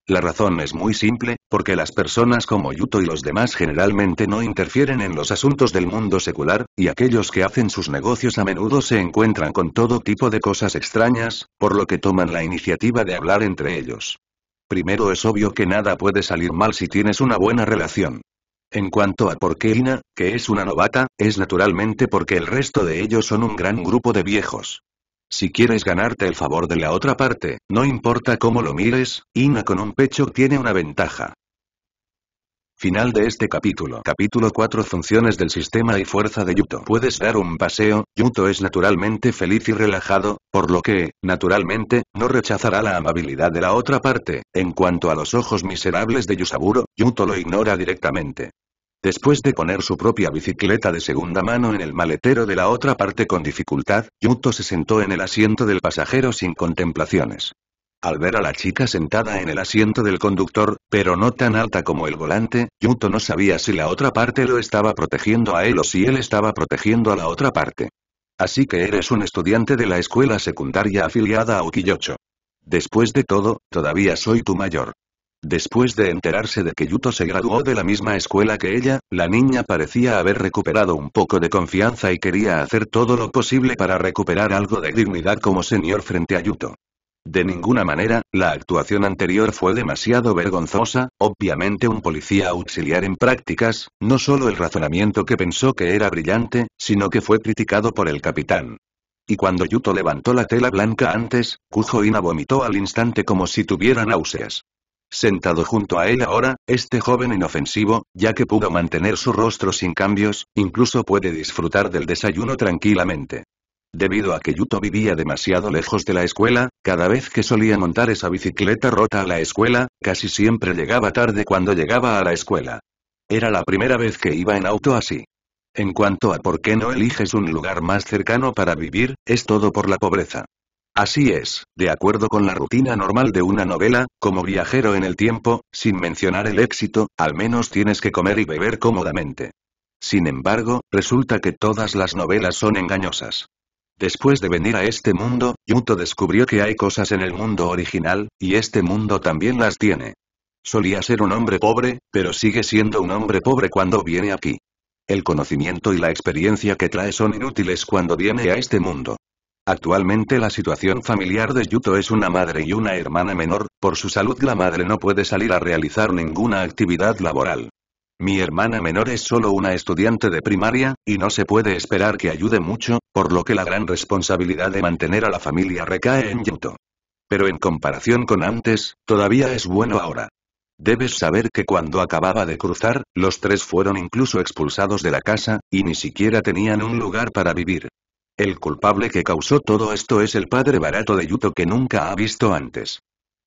La razón es muy simple, porque las personas como Yuto y los demás generalmente no interfieren en los asuntos del mundo secular, y aquellos que hacen sus negocios a menudo se encuentran con todo tipo de cosas extrañas, por lo que toman la iniciativa de hablar entre ellos. Primero es obvio que nada puede salir mal si tienes una buena relación. En cuanto a por qué Ina, que es una novata, es naturalmente porque el resto de ellos son un gran grupo de viejos. Si quieres ganarte el favor de la otra parte, no importa cómo lo mires, Ina con un pecho tiene una ventaja. Final de este capítulo. Capítulo 4 Funciones del sistema y fuerza de Yuto. Puedes dar un paseo, Yuto es naturalmente feliz y relajado, por lo que, naturalmente, no rechazará la amabilidad de la otra parte. En cuanto a los ojos miserables de Yusaburo, Yuto lo ignora directamente. Después de poner su propia bicicleta de segunda mano en el maletero de la otra parte con dificultad, Yuto se sentó en el asiento del pasajero sin contemplaciones. Al ver a la chica sentada en el asiento del conductor, pero no tan alta como el volante, Yuto no sabía si la otra parte lo estaba protegiendo a él o si él estaba protegiendo a la otra parte. Así que eres un estudiante de la escuela secundaria afiliada a Ukiyocho. Después de todo, todavía soy tu mayor. Después de enterarse de que Yuto se graduó de la misma escuela que ella, la niña parecía haber recuperado un poco de confianza y quería hacer todo lo posible para recuperar algo de dignidad como señor frente a Yuto. De ninguna manera, la actuación anterior fue demasiado vergonzosa, obviamente un policía auxiliar en prácticas, no solo el razonamiento que pensó que era brillante, sino que fue criticado por el capitán. Y cuando Yuto levantó la tela blanca antes, Kujo Ina vomitó al instante como si tuviera náuseas. Sentado junto a él ahora, este joven inofensivo, ya que pudo mantener su rostro sin cambios, incluso puede disfrutar del desayuno tranquilamente. Debido a que Yuto vivía demasiado lejos de la escuela, cada vez que solía montar esa bicicleta rota a la escuela, casi siempre llegaba tarde cuando llegaba a la escuela. Era la primera vez que iba en auto así. En cuanto a por qué no eliges un lugar más cercano para vivir, es todo por la pobreza. Así es, de acuerdo con la rutina normal de una novela, como viajero en el tiempo, sin mencionar el éxito, al menos tienes que comer y beber cómodamente. Sin embargo, resulta que todas las novelas son engañosas. Después de venir a este mundo, Yuto descubrió que hay cosas en el mundo original, y este mundo también las tiene. Solía ser un hombre pobre, pero sigue siendo un hombre pobre cuando viene aquí. El conocimiento y la experiencia que trae son inútiles cuando viene a este mundo. Actualmente la situación familiar de Yuto es una madre y una hermana menor, por su salud la madre no puede salir a realizar ninguna actividad laboral. Mi hermana menor es solo una estudiante de primaria, y no se puede esperar que ayude mucho, por lo que la gran responsabilidad de mantener a la familia recae en Yuto. Pero en comparación con antes, todavía es bueno ahora. Debes saber que cuando acababa de cruzar, los tres fueron incluso expulsados de la casa, y ni siquiera tenían un lugar para vivir. El culpable que causó todo esto es el padre barato de Yuto que nunca ha visto antes.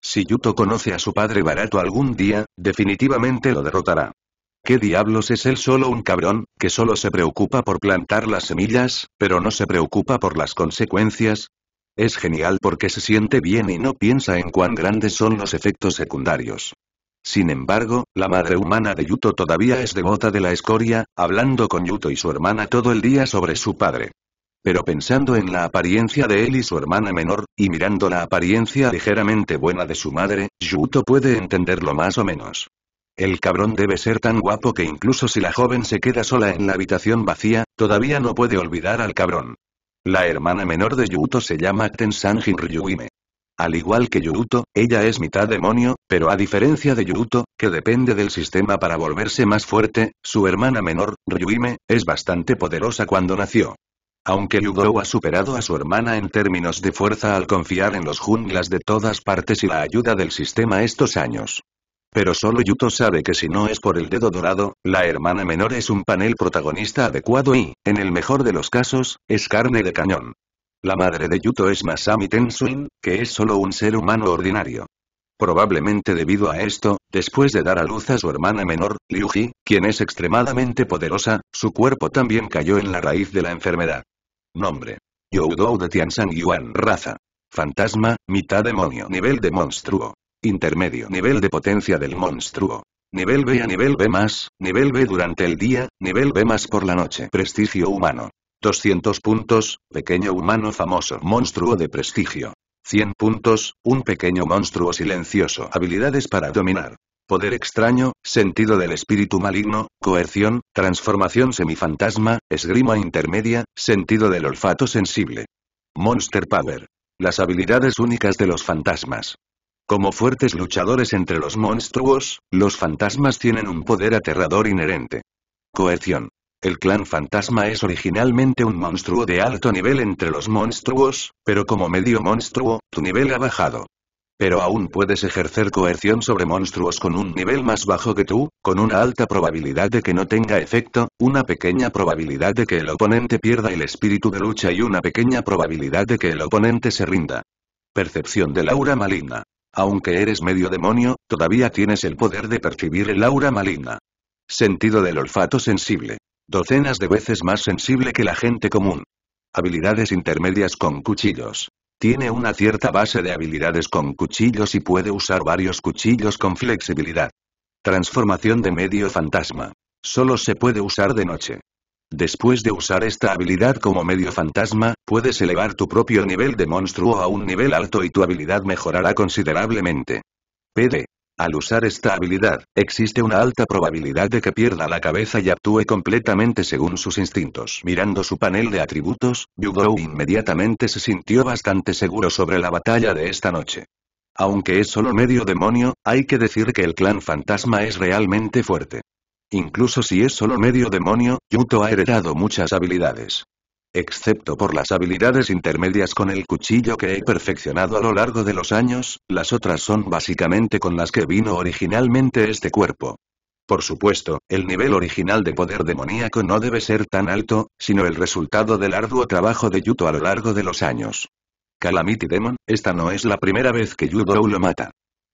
Si Yuto conoce a su padre barato algún día, definitivamente lo derrotará. ¿Qué diablos es él solo un cabrón, que solo se preocupa por plantar las semillas, pero no se preocupa por las consecuencias? Es genial porque se siente bien y no piensa en cuán grandes son los efectos secundarios. Sin embargo, la madre humana de Yuto todavía es devota de la escoria, hablando con Yuto y su hermana todo el día sobre su padre. Pero pensando en la apariencia de él y su hermana menor, y mirando la apariencia ligeramente buena de su madre, Yuto puede entenderlo más o menos. El cabrón debe ser tan guapo que incluso si la joven se queda sola en la habitación vacía, todavía no puede olvidar al cabrón. La hermana menor de Yuto se llama Tensanjin Ryuime. Al igual que Yuto, ella es mitad demonio, pero a diferencia de Yuto, que depende del sistema para volverse más fuerte, su hermana menor, Ryuime, es bastante poderosa cuando nació. Aunque Yugo ha superado a su hermana en términos de fuerza al confiar en los junglas de todas partes y la ayuda del sistema estos años. Pero solo Yuto sabe que si no es por el dedo dorado, la hermana menor es un panel protagonista adecuado y, en el mejor de los casos, es carne de cañón. La madre de Yuto es Masami Tensuin, que es solo un ser humano ordinario. Probablemente debido a esto, después de dar a luz a su hermana menor, Liuji, quien es extremadamente poderosa, su cuerpo también cayó en la raíz de la enfermedad. Nombre. Youdou de Tianshan Yuan Raza. Fantasma, mitad demonio. Nivel de monstruo. Intermedio nivel de potencia del monstruo. Nivel B a nivel B+, más. nivel B durante el día, nivel B más por la noche. Prestigio humano. 200 puntos, pequeño humano famoso monstruo de prestigio. 100 puntos, un pequeño monstruo silencioso. Habilidades para dominar. Poder extraño, sentido del espíritu maligno, coerción, transformación semifantasma, esgrima intermedia, sentido del olfato sensible. Monster Power. Las habilidades únicas de los fantasmas. Como fuertes luchadores entre los monstruos, los fantasmas tienen un poder aterrador inherente. Coerción. El clan fantasma es originalmente un monstruo de alto nivel entre los monstruos, pero como medio monstruo, tu nivel ha bajado. Pero aún puedes ejercer coerción sobre monstruos con un nivel más bajo que tú, con una alta probabilidad de que no tenga efecto, una pequeña probabilidad de que el oponente pierda el espíritu de lucha y una pequeña probabilidad de que el oponente se rinda. Percepción de aura maligna. Aunque eres medio demonio, todavía tienes el poder de percibir el aura maligna. Sentido del olfato sensible. Docenas de veces más sensible que la gente común. Habilidades intermedias con cuchillos. Tiene una cierta base de habilidades con cuchillos y puede usar varios cuchillos con flexibilidad. Transformación de medio fantasma. Solo se puede usar de noche. Después de usar esta habilidad como medio fantasma, puedes elevar tu propio nivel de monstruo a un nivel alto y tu habilidad mejorará considerablemente. PD. Al usar esta habilidad, existe una alta probabilidad de que pierda la cabeza y actúe completamente según sus instintos. Mirando su panel de atributos, Yugou inmediatamente se sintió bastante seguro sobre la batalla de esta noche. Aunque es solo medio demonio, hay que decir que el clan fantasma es realmente fuerte. Incluso si es solo medio demonio, Yuto ha heredado muchas habilidades. Excepto por las habilidades intermedias con el cuchillo que he perfeccionado a lo largo de los años, las otras son básicamente con las que vino originalmente este cuerpo. Por supuesto, el nivel original de poder demoníaco no debe ser tan alto, sino el resultado del arduo trabajo de Yuto a lo largo de los años. Calamity Demon, esta no es la primera vez que Yudou lo mata.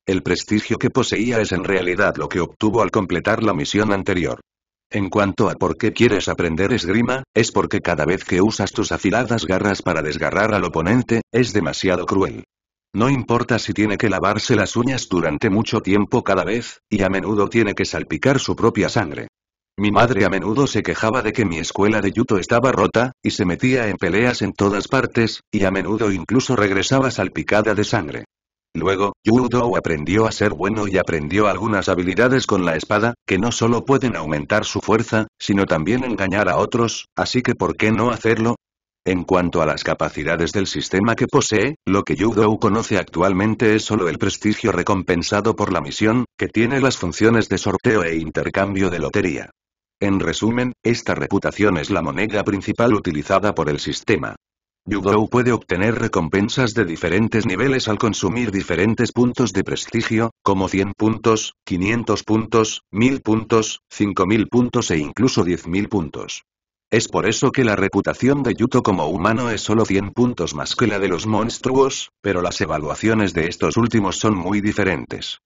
El prestigio que poseía es en realidad lo que obtuvo al completar la misión anterior. En cuanto a por qué quieres aprender esgrima, es porque cada vez que usas tus afiladas garras para desgarrar al oponente, es demasiado cruel. No importa si tiene que lavarse las uñas durante mucho tiempo cada vez, y a menudo tiene que salpicar su propia sangre. Mi madre a menudo se quejaba de que mi escuela de yuto estaba rota, y se metía en peleas en todas partes, y a menudo incluso regresaba salpicada de sangre. Luego, Yu aprendió a ser bueno y aprendió algunas habilidades con la espada, que no solo pueden aumentar su fuerza, sino también engañar a otros, así que ¿por qué no hacerlo? En cuanto a las capacidades del sistema que posee, lo que Yudou conoce actualmente es solo el prestigio recompensado por la misión, que tiene las funciones de sorteo e intercambio de lotería. En resumen, esta reputación es la moneda principal utilizada por el sistema. Yugou puede obtener recompensas de diferentes niveles al consumir diferentes puntos de prestigio, como 100 puntos, 500 puntos, 1000 puntos, 5000 puntos e incluso 10000 puntos. Es por eso que la reputación de Yuto como humano es solo 100 puntos más que la de los monstruos, pero las evaluaciones de estos últimos son muy diferentes.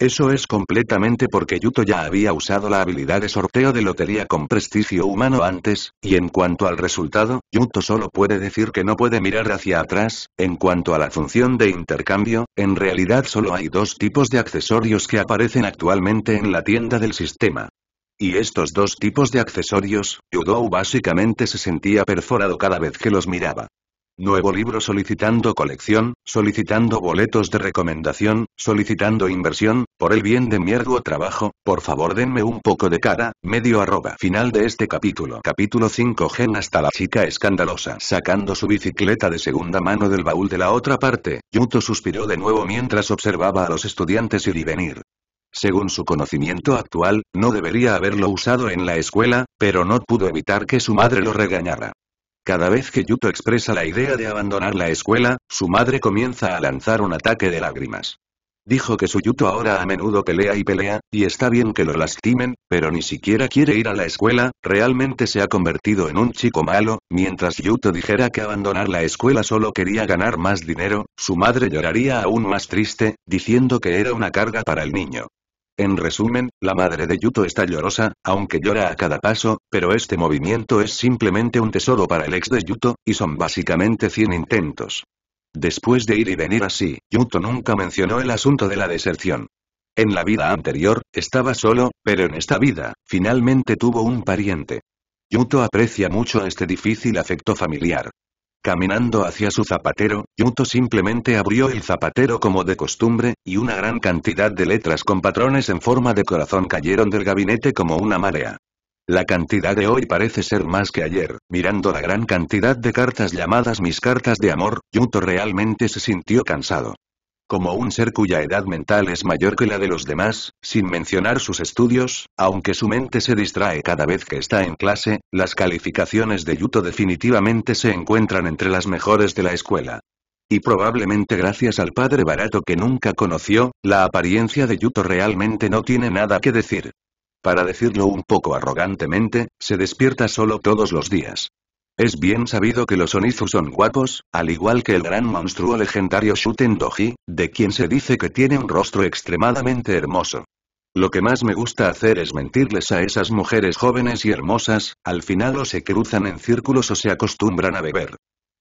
Eso es completamente porque Yuto ya había usado la habilidad de sorteo de lotería con prestigio humano antes, y en cuanto al resultado, Yuto solo puede decir que no puede mirar hacia atrás, en cuanto a la función de intercambio, en realidad solo hay dos tipos de accesorios que aparecen actualmente en la tienda del sistema. Y estos dos tipos de accesorios, Yudo básicamente se sentía perforado cada vez que los miraba. Nuevo libro solicitando colección, solicitando boletos de recomendación, solicitando inversión, por el bien de mi trabajo, por favor denme un poco de cara, medio arroba. Final de este capítulo. Capítulo 5 Gen hasta la chica escandalosa. Sacando su bicicleta de segunda mano del baúl de la otra parte, Yuto suspiró de nuevo mientras observaba a los estudiantes ir y venir. Según su conocimiento actual, no debería haberlo usado en la escuela, pero no pudo evitar que su madre lo regañara. Cada vez que Yuto expresa la idea de abandonar la escuela, su madre comienza a lanzar un ataque de lágrimas. Dijo que su Yuto ahora a menudo pelea y pelea, y está bien que lo lastimen, pero ni siquiera quiere ir a la escuela, realmente se ha convertido en un chico malo, mientras Yuto dijera que abandonar la escuela solo quería ganar más dinero, su madre lloraría aún más triste, diciendo que era una carga para el niño. En resumen, la madre de Yuto está llorosa, aunque llora a cada paso, pero este movimiento es simplemente un tesoro para el ex de Yuto, y son básicamente 100 intentos. Después de ir y venir así, Yuto nunca mencionó el asunto de la deserción. En la vida anterior, estaba solo, pero en esta vida, finalmente tuvo un pariente. Yuto aprecia mucho este difícil afecto familiar. Caminando hacia su zapatero, Yuto simplemente abrió el zapatero como de costumbre, y una gran cantidad de letras con patrones en forma de corazón cayeron del gabinete como una marea. La cantidad de hoy parece ser más que ayer, mirando la gran cantidad de cartas llamadas mis cartas de amor, Yuto realmente se sintió cansado como un ser cuya edad mental es mayor que la de los demás, sin mencionar sus estudios, aunque su mente se distrae cada vez que está en clase, las calificaciones de Yuto definitivamente se encuentran entre las mejores de la escuela. Y probablemente gracias al padre barato que nunca conoció, la apariencia de Yuto realmente no tiene nada que decir. Para decirlo un poco arrogantemente, se despierta solo todos los días. Es bien sabido que los Onizu son guapos, al igual que el gran monstruo legendario Shuten Doji, de quien se dice que tiene un rostro extremadamente hermoso. Lo que más me gusta hacer es mentirles a esas mujeres jóvenes y hermosas, al final o se cruzan en círculos o se acostumbran a beber.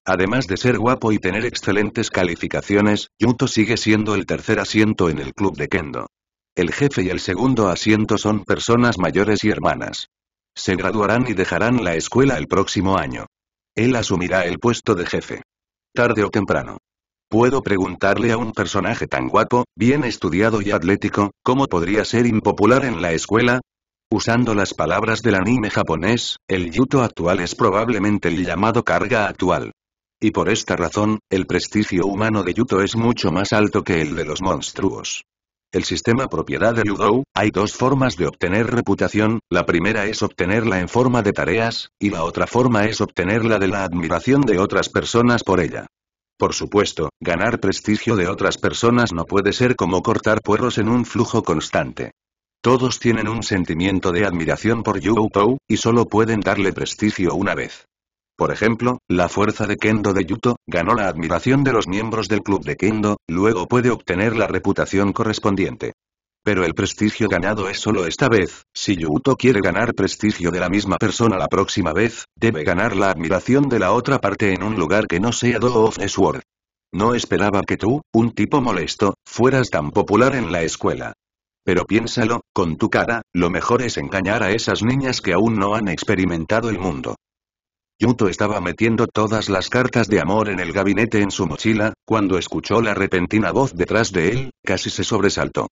Además de ser guapo y tener excelentes calificaciones, Yuto sigue siendo el tercer asiento en el club de Kendo. El jefe y el segundo asiento son personas mayores y hermanas. Se graduarán y dejarán la escuela el próximo año. Él asumirá el puesto de jefe. Tarde o temprano. Puedo preguntarle a un personaje tan guapo, bien estudiado y atlético, ¿cómo podría ser impopular en la escuela? Usando las palabras del anime japonés, el yuto actual es probablemente el llamado carga actual. Y por esta razón, el prestigio humano de Yuto es mucho más alto que el de los monstruos. El sistema propiedad de Yudou, hay dos formas de obtener reputación, la primera es obtenerla en forma de tareas, y la otra forma es obtenerla de la admiración de otras personas por ella. Por supuesto, ganar prestigio de otras personas no puede ser como cortar puerros en un flujo constante. Todos tienen un sentimiento de admiración por Yu Tou, y solo pueden darle prestigio una vez. Por ejemplo, la fuerza de kendo de Yuto, ganó la admiración de los miembros del club de kendo, luego puede obtener la reputación correspondiente. Pero el prestigio ganado es solo esta vez, si Yuto quiere ganar prestigio de la misma persona la próxima vez, debe ganar la admiración de la otra parte en un lugar que no sea Do of Sword. No esperaba que tú, un tipo molesto, fueras tan popular en la escuela. Pero piénsalo, con tu cara, lo mejor es engañar a esas niñas que aún no han experimentado el mundo. Yuto estaba metiendo todas las cartas de amor en el gabinete en su mochila, cuando escuchó la repentina voz detrás de él, casi se sobresaltó.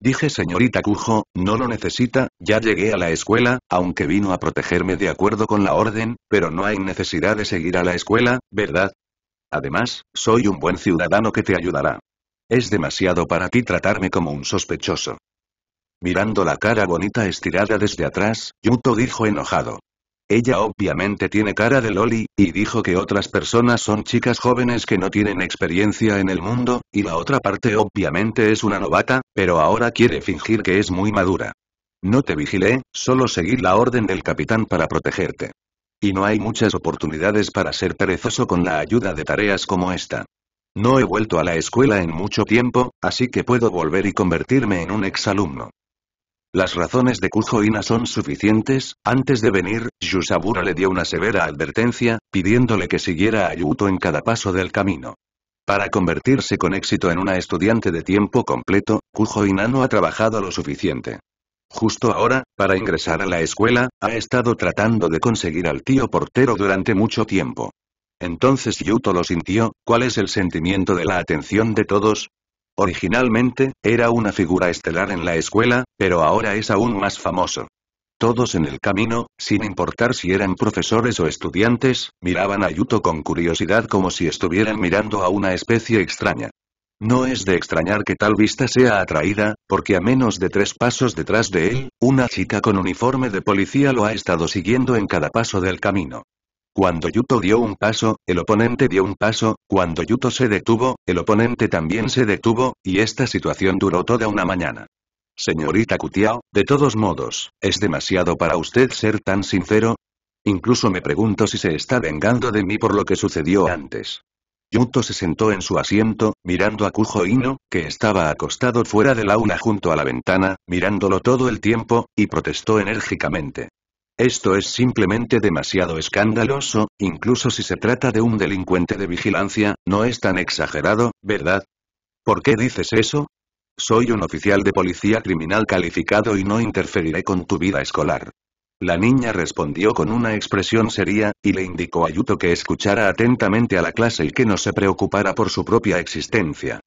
Dije señorita Kujo, no lo necesita, ya llegué a la escuela, aunque vino a protegerme de acuerdo con la orden, pero no hay necesidad de seguir a la escuela, ¿verdad? Además, soy un buen ciudadano que te ayudará. Es demasiado para ti tratarme como un sospechoso. Mirando la cara bonita estirada desde atrás, Yuto dijo enojado. Ella obviamente tiene cara de Loli, y dijo que otras personas son chicas jóvenes que no tienen experiencia en el mundo, y la otra parte obviamente es una novata, pero ahora quiere fingir que es muy madura. No te vigilé, solo seguí la orden del capitán para protegerte. Y no hay muchas oportunidades para ser perezoso con la ayuda de tareas como esta. No he vuelto a la escuela en mucho tiempo, así que puedo volver y convertirme en un exalumno. Las razones de Kujoina son suficientes, antes de venir, Yusabura le dio una severa advertencia, pidiéndole que siguiera a Yuto en cada paso del camino. Para convertirse con éxito en una estudiante de tiempo completo, Kujoina no ha trabajado lo suficiente. Justo ahora, para ingresar a la escuela, ha estado tratando de conseguir al tío portero durante mucho tiempo. Entonces Yuto lo sintió, ¿cuál es el sentimiento de la atención de todos? Originalmente, era una figura estelar en la escuela, pero ahora es aún más famoso. Todos en el camino, sin importar si eran profesores o estudiantes, miraban a Yuto con curiosidad como si estuvieran mirando a una especie extraña. No es de extrañar que tal vista sea atraída, porque a menos de tres pasos detrás de él, una chica con uniforme de policía lo ha estado siguiendo en cada paso del camino. Cuando Yuto dio un paso, el oponente dio un paso, cuando Yuto se detuvo, el oponente también se detuvo, y esta situación duró toda una mañana. Señorita Kutiao, de todos modos, ¿es demasiado para usted ser tan sincero? Incluso me pregunto si se está vengando de mí por lo que sucedió antes. Yuto se sentó en su asiento, mirando a Kujo Ino, que estaba acostado fuera de la una junto a la ventana, mirándolo todo el tiempo, y protestó enérgicamente. Esto es simplemente demasiado escandaloso, incluso si se trata de un delincuente de vigilancia, no es tan exagerado, ¿verdad? ¿Por qué dices eso? Soy un oficial de policía criminal calificado y no interferiré con tu vida escolar. La niña respondió con una expresión seria, y le indicó a Yuto que escuchara atentamente a la clase y que no se preocupara por su propia existencia.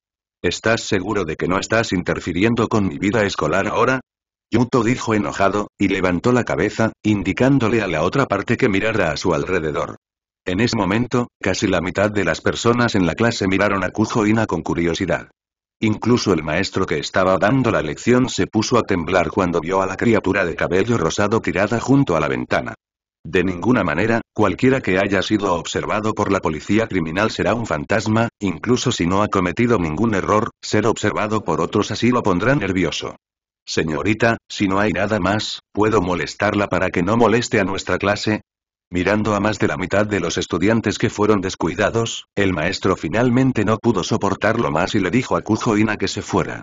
¿Estás seguro de que no estás interfiriendo con mi vida escolar ahora? Yuto dijo enojado, y levantó la cabeza, indicándole a la otra parte que mirara a su alrededor. En ese momento, casi la mitad de las personas en la clase miraron a Kujoina con curiosidad. Incluso el maestro que estaba dando la lección se puso a temblar cuando vio a la criatura de cabello rosado tirada junto a la ventana. De ninguna manera, cualquiera que haya sido observado por la policía criminal será un fantasma, incluso si no ha cometido ningún error, ser observado por otros así lo pondrá nervioso. Señorita, si no hay nada más, ¿puedo molestarla para que no moleste a nuestra clase? Mirando a más de la mitad de los estudiantes que fueron descuidados, el maestro finalmente no pudo soportarlo más y le dijo a Kujoina que se fuera.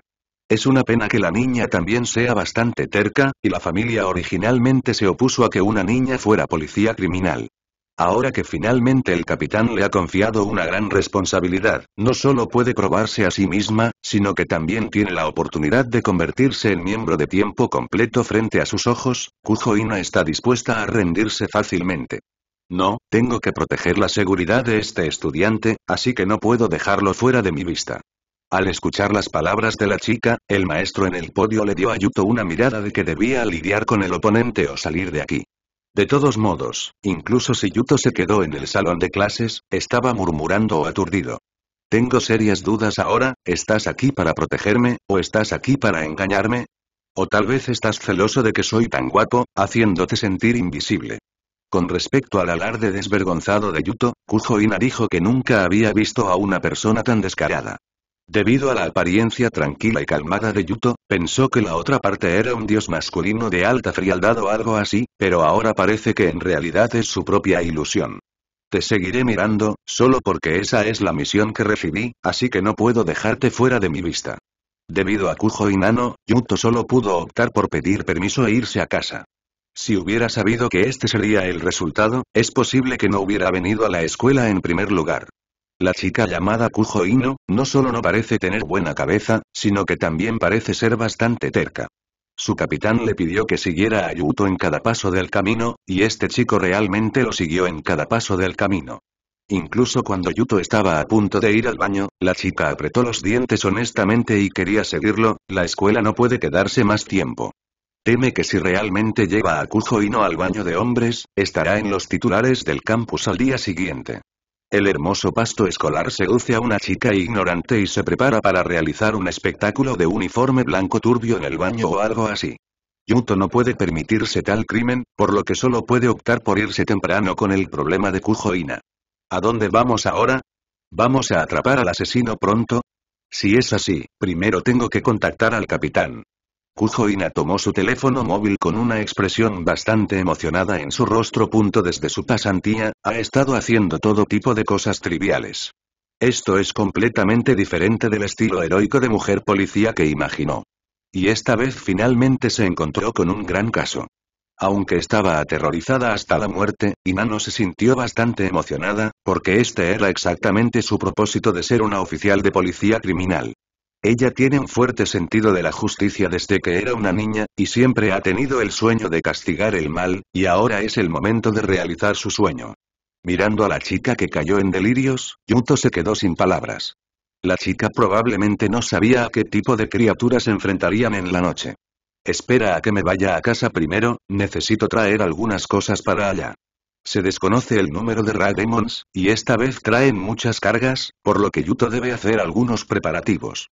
Es una pena que la niña también sea bastante terca, y la familia originalmente se opuso a que una niña fuera policía criminal. Ahora que finalmente el capitán le ha confiado una gran responsabilidad, no solo puede probarse a sí misma, sino que también tiene la oportunidad de convertirse en miembro de tiempo completo frente a sus ojos, Kujo Ina está dispuesta a rendirse fácilmente. No, tengo que proteger la seguridad de este estudiante, así que no puedo dejarlo fuera de mi vista. Al escuchar las palabras de la chica, el maestro en el podio le dio a Yuto una mirada de que debía lidiar con el oponente o salir de aquí. De todos modos, incluso si Yuto se quedó en el salón de clases, estaba murmurando o aturdido. Tengo serias dudas ahora, ¿estás aquí para protegerme, o estás aquí para engañarme? O tal vez estás celoso de que soy tan guapo, haciéndote sentir invisible. Con respecto al alarde desvergonzado de Yuto, Ina dijo que nunca había visto a una persona tan descarada. Debido a la apariencia tranquila y calmada de Yuto, pensó que la otra parte era un dios masculino de alta frialdad o algo así, pero ahora parece que en realidad es su propia ilusión. Te seguiré mirando, solo porque esa es la misión que recibí, así que no puedo dejarte fuera de mi vista. Debido a Kujo y Nano, Yuto solo pudo optar por pedir permiso e irse a casa. Si hubiera sabido que este sería el resultado, es posible que no hubiera venido a la escuela en primer lugar. La chica llamada Kujo Ino, no solo no parece tener buena cabeza, sino que también parece ser bastante terca. Su capitán le pidió que siguiera a Yuto en cada paso del camino, y este chico realmente lo siguió en cada paso del camino. Incluso cuando Yuto estaba a punto de ir al baño, la chica apretó los dientes honestamente y quería seguirlo, la escuela no puede quedarse más tiempo. Teme que si realmente lleva a Kujo Ino al baño de hombres, estará en los titulares del campus al día siguiente. El hermoso pasto escolar seduce a una chica ignorante y se prepara para realizar un espectáculo de uniforme blanco turbio en el baño o algo así. Yuto no puede permitirse tal crimen, por lo que solo puede optar por irse temprano con el problema de Kujoina. ¿A dónde vamos ahora? ¿Vamos a atrapar al asesino pronto? Si es así, primero tengo que contactar al capitán. Ina tomó su teléfono móvil con una expresión bastante emocionada en su rostro. Desde su pasantía, ha estado haciendo todo tipo de cosas triviales. Esto es completamente diferente del estilo heroico de mujer policía que imaginó. Y esta vez finalmente se encontró con un gran caso. Aunque estaba aterrorizada hasta la muerte, Inano se sintió bastante emocionada, porque este era exactamente su propósito de ser una oficial de policía criminal. Ella tiene un fuerte sentido de la justicia desde que era una niña, y siempre ha tenido el sueño de castigar el mal, y ahora es el momento de realizar su sueño. Mirando a la chica que cayó en delirios, Yuto se quedó sin palabras. La chica probablemente no sabía a qué tipo de criaturas enfrentarían en la noche. Espera a que me vaya a casa primero, necesito traer algunas cosas para allá. Se desconoce el número de Rademons, y esta vez traen muchas cargas, por lo que Yuto debe hacer algunos preparativos.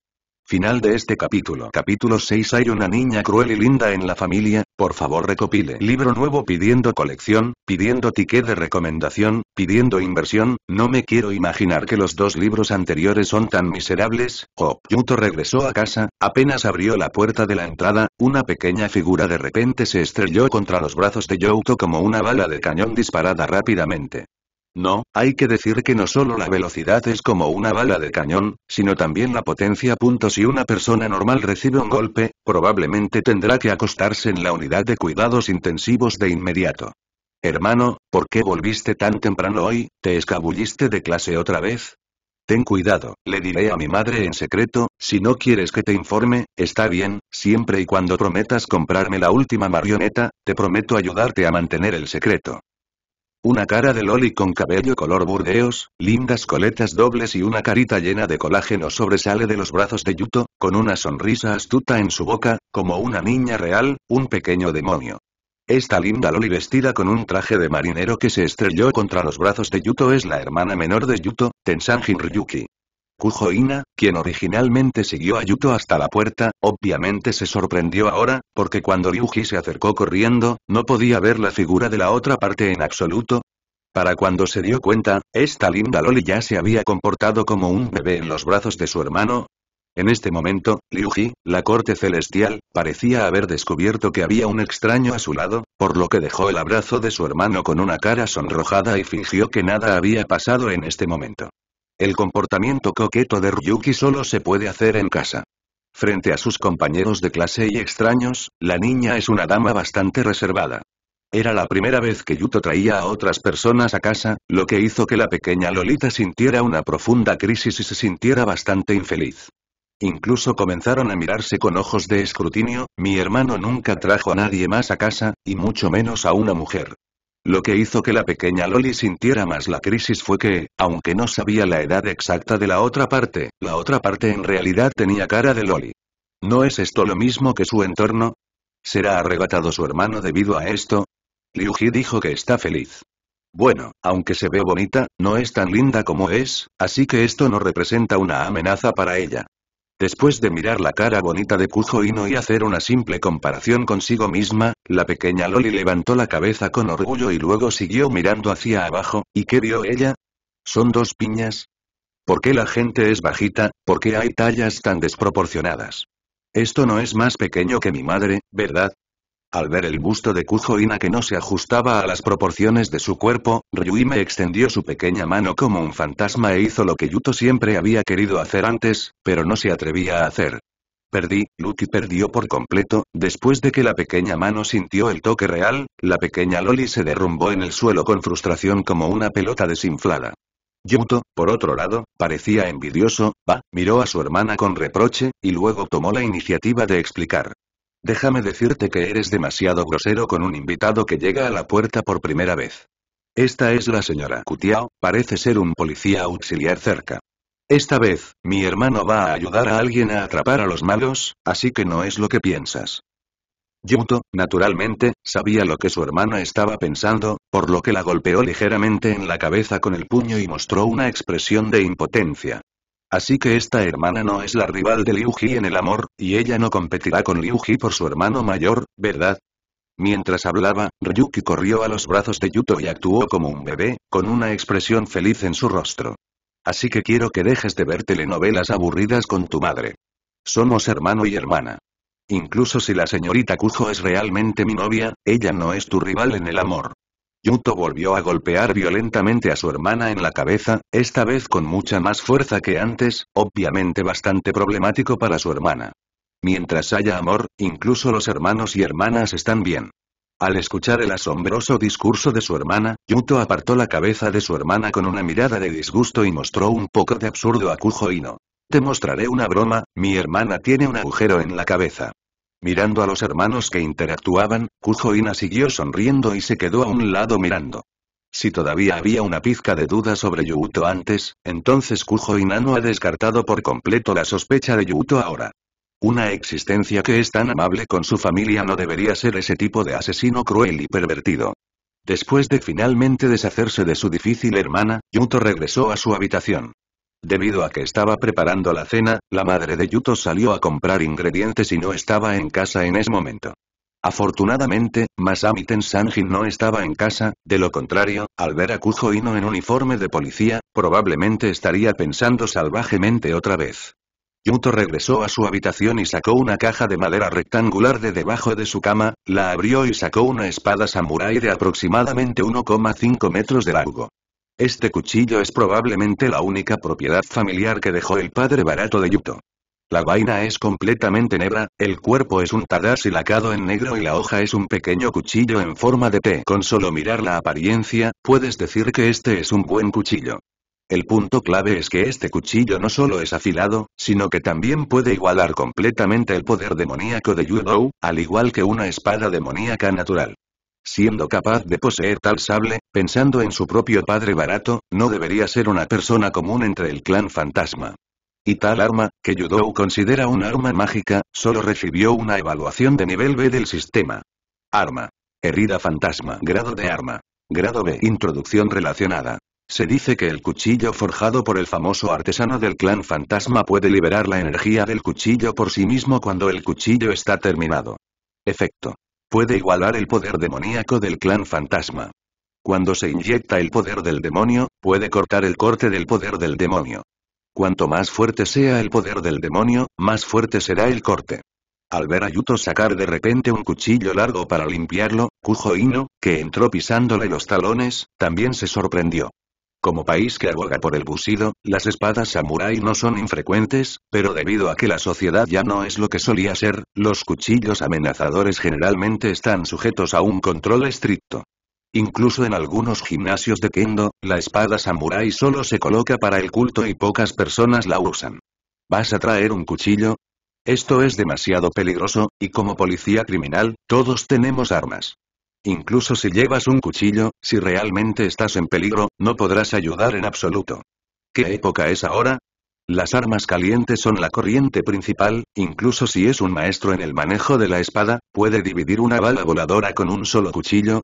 Final de este capítulo. Capítulo 6 Hay una niña cruel y linda en la familia, por favor recopile. Libro nuevo pidiendo colección, pidiendo ticket de recomendación, pidiendo inversión, no me quiero imaginar que los dos libros anteriores son tan miserables. Oh, Yuto regresó a casa, apenas abrió la puerta de la entrada, una pequeña figura de repente se estrelló contra los brazos de yuto como una bala de cañón disparada rápidamente. No, hay que decir que no solo la velocidad es como una bala de cañón, sino también la potencia. Si una persona normal recibe un golpe, probablemente tendrá que acostarse en la unidad de cuidados intensivos de inmediato. Hermano, ¿por qué volviste tan temprano hoy? ¿Te escabulliste de clase otra vez? Ten cuidado, le diré a mi madre en secreto, si no quieres que te informe, está bien, siempre y cuando prometas comprarme la última marioneta, te prometo ayudarte a mantener el secreto. Una cara de Loli con cabello color burdeos, lindas coletas dobles y una carita llena de colágeno sobresale de los brazos de Yuto, con una sonrisa astuta en su boca, como una niña real, un pequeño demonio. Esta linda Loli vestida con un traje de marinero que se estrelló contra los brazos de Yuto es la hermana menor de Yuto, Tensanji Ryuki. Kujo quien originalmente siguió a Yuto hasta la puerta, obviamente se sorprendió ahora, porque cuando Ryuji se acercó corriendo, no podía ver la figura de la otra parte en absoluto. Para cuando se dio cuenta, esta linda Loli ya se había comportado como un bebé en los brazos de su hermano, en este momento, Liuji, la corte celestial, parecía haber descubierto que había un extraño a su lado, por lo que dejó el abrazo de su hermano con una cara sonrojada y fingió que nada había pasado en este momento. El comportamiento coqueto de Ryuki solo se puede hacer en casa. Frente a sus compañeros de clase y extraños, la niña es una dama bastante reservada. Era la primera vez que Yuto traía a otras personas a casa, lo que hizo que la pequeña Lolita sintiera una profunda crisis y se sintiera bastante infeliz. Incluso comenzaron a mirarse con ojos de escrutinio, mi hermano nunca trajo a nadie más a casa, y mucho menos a una mujer. Lo que hizo que la pequeña Loli sintiera más la crisis fue que, aunque no sabía la edad exacta de la otra parte, la otra parte en realidad tenía cara de Loli. ¿No es esto lo mismo que su entorno? ¿Será arrebatado su hermano debido a esto? Liu Ji dijo que está feliz. Bueno, aunque se ve bonita, no es tan linda como es, así que esto no representa una amenaza para ella. Después de mirar la cara bonita de Kujo y hacer una simple comparación consigo misma, la pequeña Loli levantó la cabeza con orgullo y luego siguió mirando hacia abajo, ¿y qué vio ella? ¿Son dos piñas? ¿Por qué la gente es bajita? ¿Por qué hay tallas tan desproporcionadas? Esto no es más pequeño que mi madre, ¿verdad? Al ver el busto de Kujo que no se ajustaba a las proporciones de su cuerpo, Ryuime extendió su pequeña mano como un fantasma e hizo lo que Yuto siempre había querido hacer antes, pero no se atrevía a hacer. Perdí, Lucky perdió por completo, después de que la pequeña mano sintió el toque real, la pequeña Loli se derrumbó en el suelo con frustración como una pelota desinflada. Yuto, por otro lado, parecía envidioso, va, miró a su hermana con reproche, y luego tomó la iniciativa de explicar. Déjame decirte que eres demasiado grosero con un invitado que llega a la puerta por primera vez. Esta es la señora Cutiao, parece ser un policía auxiliar cerca. Esta vez, mi hermano va a ayudar a alguien a atrapar a los malos, así que no es lo que piensas. Yuto, naturalmente, sabía lo que su hermana estaba pensando, por lo que la golpeó ligeramente en la cabeza con el puño y mostró una expresión de impotencia. Así que esta hermana no es la rival de Liu en el amor, y ella no competirá con Liu por su hermano mayor, ¿verdad? Mientras hablaba, Ryuki corrió a los brazos de Yuto y actuó como un bebé, con una expresión feliz en su rostro. Así que quiero que dejes de ver telenovelas aburridas con tu madre. Somos hermano y hermana. Incluso si la señorita Kujo es realmente mi novia, ella no es tu rival en el amor. Yuto volvió a golpear violentamente a su hermana en la cabeza, esta vez con mucha más fuerza que antes, obviamente bastante problemático para su hermana. Mientras haya amor, incluso los hermanos y hermanas están bien. Al escuchar el asombroso discurso de su hermana, Yuto apartó la cabeza de su hermana con una mirada de disgusto y mostró un poco de absurdo a y Te mostraré una broma, mi hermana tiene un agujero en la cabeza. Mirando a los hermanos que interactuaban, Kujo Ina siguió sonriendo y se quedó a un lado mirando. Si todavía había una pizca de duda sobre Yuto antes, entonces Kujo Ina no ha descartado por completo la sospecha de Yuto ahora. Una existencia que es tan amable con su familia no debería ser ese tipo de asesino cruel y pervertido. Después de finalmente deshacerse de su difícil hermana, Yuto regresó a su habitación. Debido a que estaba preparando la cena, la madre de Yuto salió a comprar ingredientes y no estaba en casa en ese momento. Afortunadamente, Masami Tensanjin no estaba en casa, de lo contrario, al ver a Kujo Ino en uniforme de policía, probablemente estaría pensando salvajemente otra vez. Yuto regresó a su habitación y sacó una caja de madera rectangular de debajo de su cama, la abrió y sacó una espada samurái de aproximadamente 1,5 metros de largo. Este cuchillo es probablemente la única propiedad familiar que dejó el padre barato de Yuto. La vaina es completamente negra, el cuerpo es un tadashi lacado en negro y la hoja es un pequeño cuchillo en forma de T. Con solo mirar la apariencia, puedes decir que este es un buen cuchillo. El punto clave es que este cuchillo no solo es afilado, sino que también puede igualar completamente el poder demoníaco de Yudo, al igual que una espada demoníaca natural. Siendo capaz de poseer tal sable, pensando en su propio padre barato, no debería ser una persona común entre el clan fantasma. Y tal arma, que Yudou considera un arma mágica, solo recibió una evaluación de nivel B del sistema. Arma. Herida fantasma. Grado de arma. Grado B. Introducción relacionada. Se dice que el cuchillo forjado por el famoso artesano del clan fantasma puede liberar la energía del cuchillo por sí mismo cuando el cuchillo está terminado. Efecto puede igualar el poder demoníaco del clan fantasma. Cuando se inyecta el poder del demonio, puede cortar el corte del poder del demonio. Cuanto más fuerte sea el poder del demonio, más fuerte será el corte. Al ver a Yuto sacar de repente un cuchillo largo para limpiarlo, Kujo Ino, que entró pisándole los talones, también se sorprendió. Como país que aboga por el busido, las espadas samurái no son infrecuentes, pero debido a que la sociedad ya no es lo que solía ser, los cuchillos amenazadores generalmente están sujetos a un control estricto. Incluso en algunos gimnasios de kendo, la espada samurái solo se coloca para el culto y pocas personas la usan. ¿Vas a traer un cuchillo? Esto es demasiado peligroso, y como policía criminal, todos tenemos armas. Incluso si llevas un cuchillo, si realmente estás en peligro, no podrás ayudar en absoluto. ¿Qué época es ahora? Las armas calientes son la corriente principal, incluso si es un maestro en el manejo de la espada, puede dividir una bala voladora con un solo cuchillo.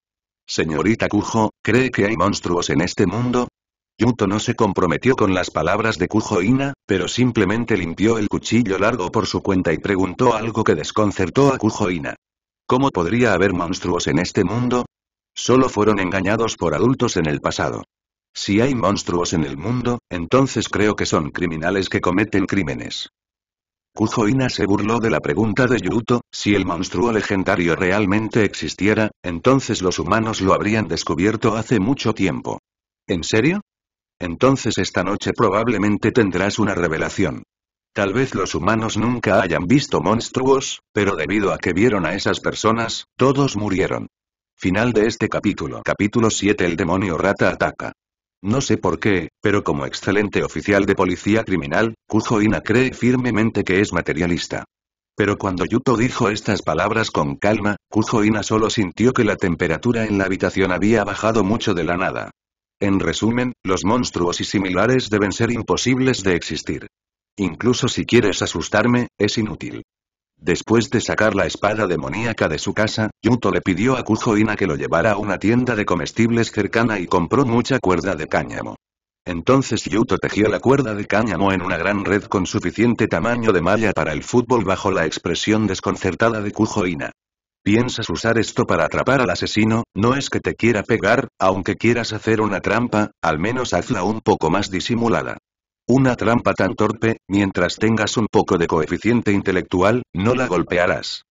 Señorita Kujo, ¿cree que hay monstruos en este mundo? Yuto no se comprometió con las palabras de Kujo Ina, pero simplemente limpió el cuchillo largo por su cuenta y preguntó algo que desconcertó a Kujo Ina. ¿Cómo podría haber monstruos en este mundo? Solo fueron engañados por adultos en el pasado. Si hay monstruos en el mundo, entonces creo que son criminales que cometen crímenes. Kujo se burló de la pregunta de Yuto, si el monstruo legendario realmente existiera, entonces los humanos lo habrían descubierto hace mucho tiempo. ¿En serio? Entonces esta noche probablemente tendrás una revelación. Tal vez los humanos nunca hayan visto monstruos, pero debido a que vieron a esas personas, todos murieron. Final de este capítulo. Capítulo 7 El demonio rata ataca. No sé por qué, pero como excelente oficial de policía criminal, Kujo cree firmemente que es materialista. Pero cuando Yuto dijo estas palabras con calma, Kujo solo sintió que la temperatura en la habitación había bajado mucho de la nada. En resumen, los monstruos y similares deben ser imposibles de existir. Incluso si quieres asustarme, es inútil. Después de sacar la espada demoníaca de su casa, Yuto le pidió a Kujoina que lo llevara a una tienda de comestibles cercana y compró mucha cuerda de cáñamo. Entonces Yuto tejió la cuerda de cáñamo en una gran red con suficiente tamaño de malla para el fútbol bajo la expresión desconcertada de Kujoina. Piensas usar esto para atrapar al asesino, no es que te quiera pegar, aunque quieras hacer una trampa, al menos hazla un poco más disimulada. Una trampa tan torpe, mientras tengas un poco de coeficiente intelectual, no la golpearás.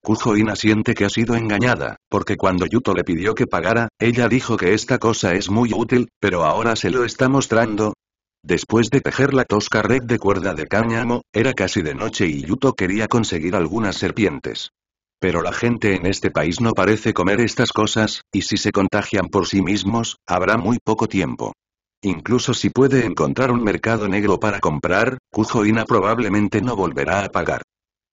Kujo Ina siente que ha sido engañada, porque cuando Yuto le pidió que pagara, ella dijo que esta cosa es muy útil, pero ahora se lo está mostrando. Después de tejer la tosca red de cuerda de cáñamo, era casi de noche y Yuto quería conseguir algunas serpientes. Pero la gente en este país no parece comer estas cosas, y si se contagian por sí mismos, habrá muy poco tiempo. Incluso si puede encontrar un mercado negro para comprar, Kujoina probablemente no volverá a pagar.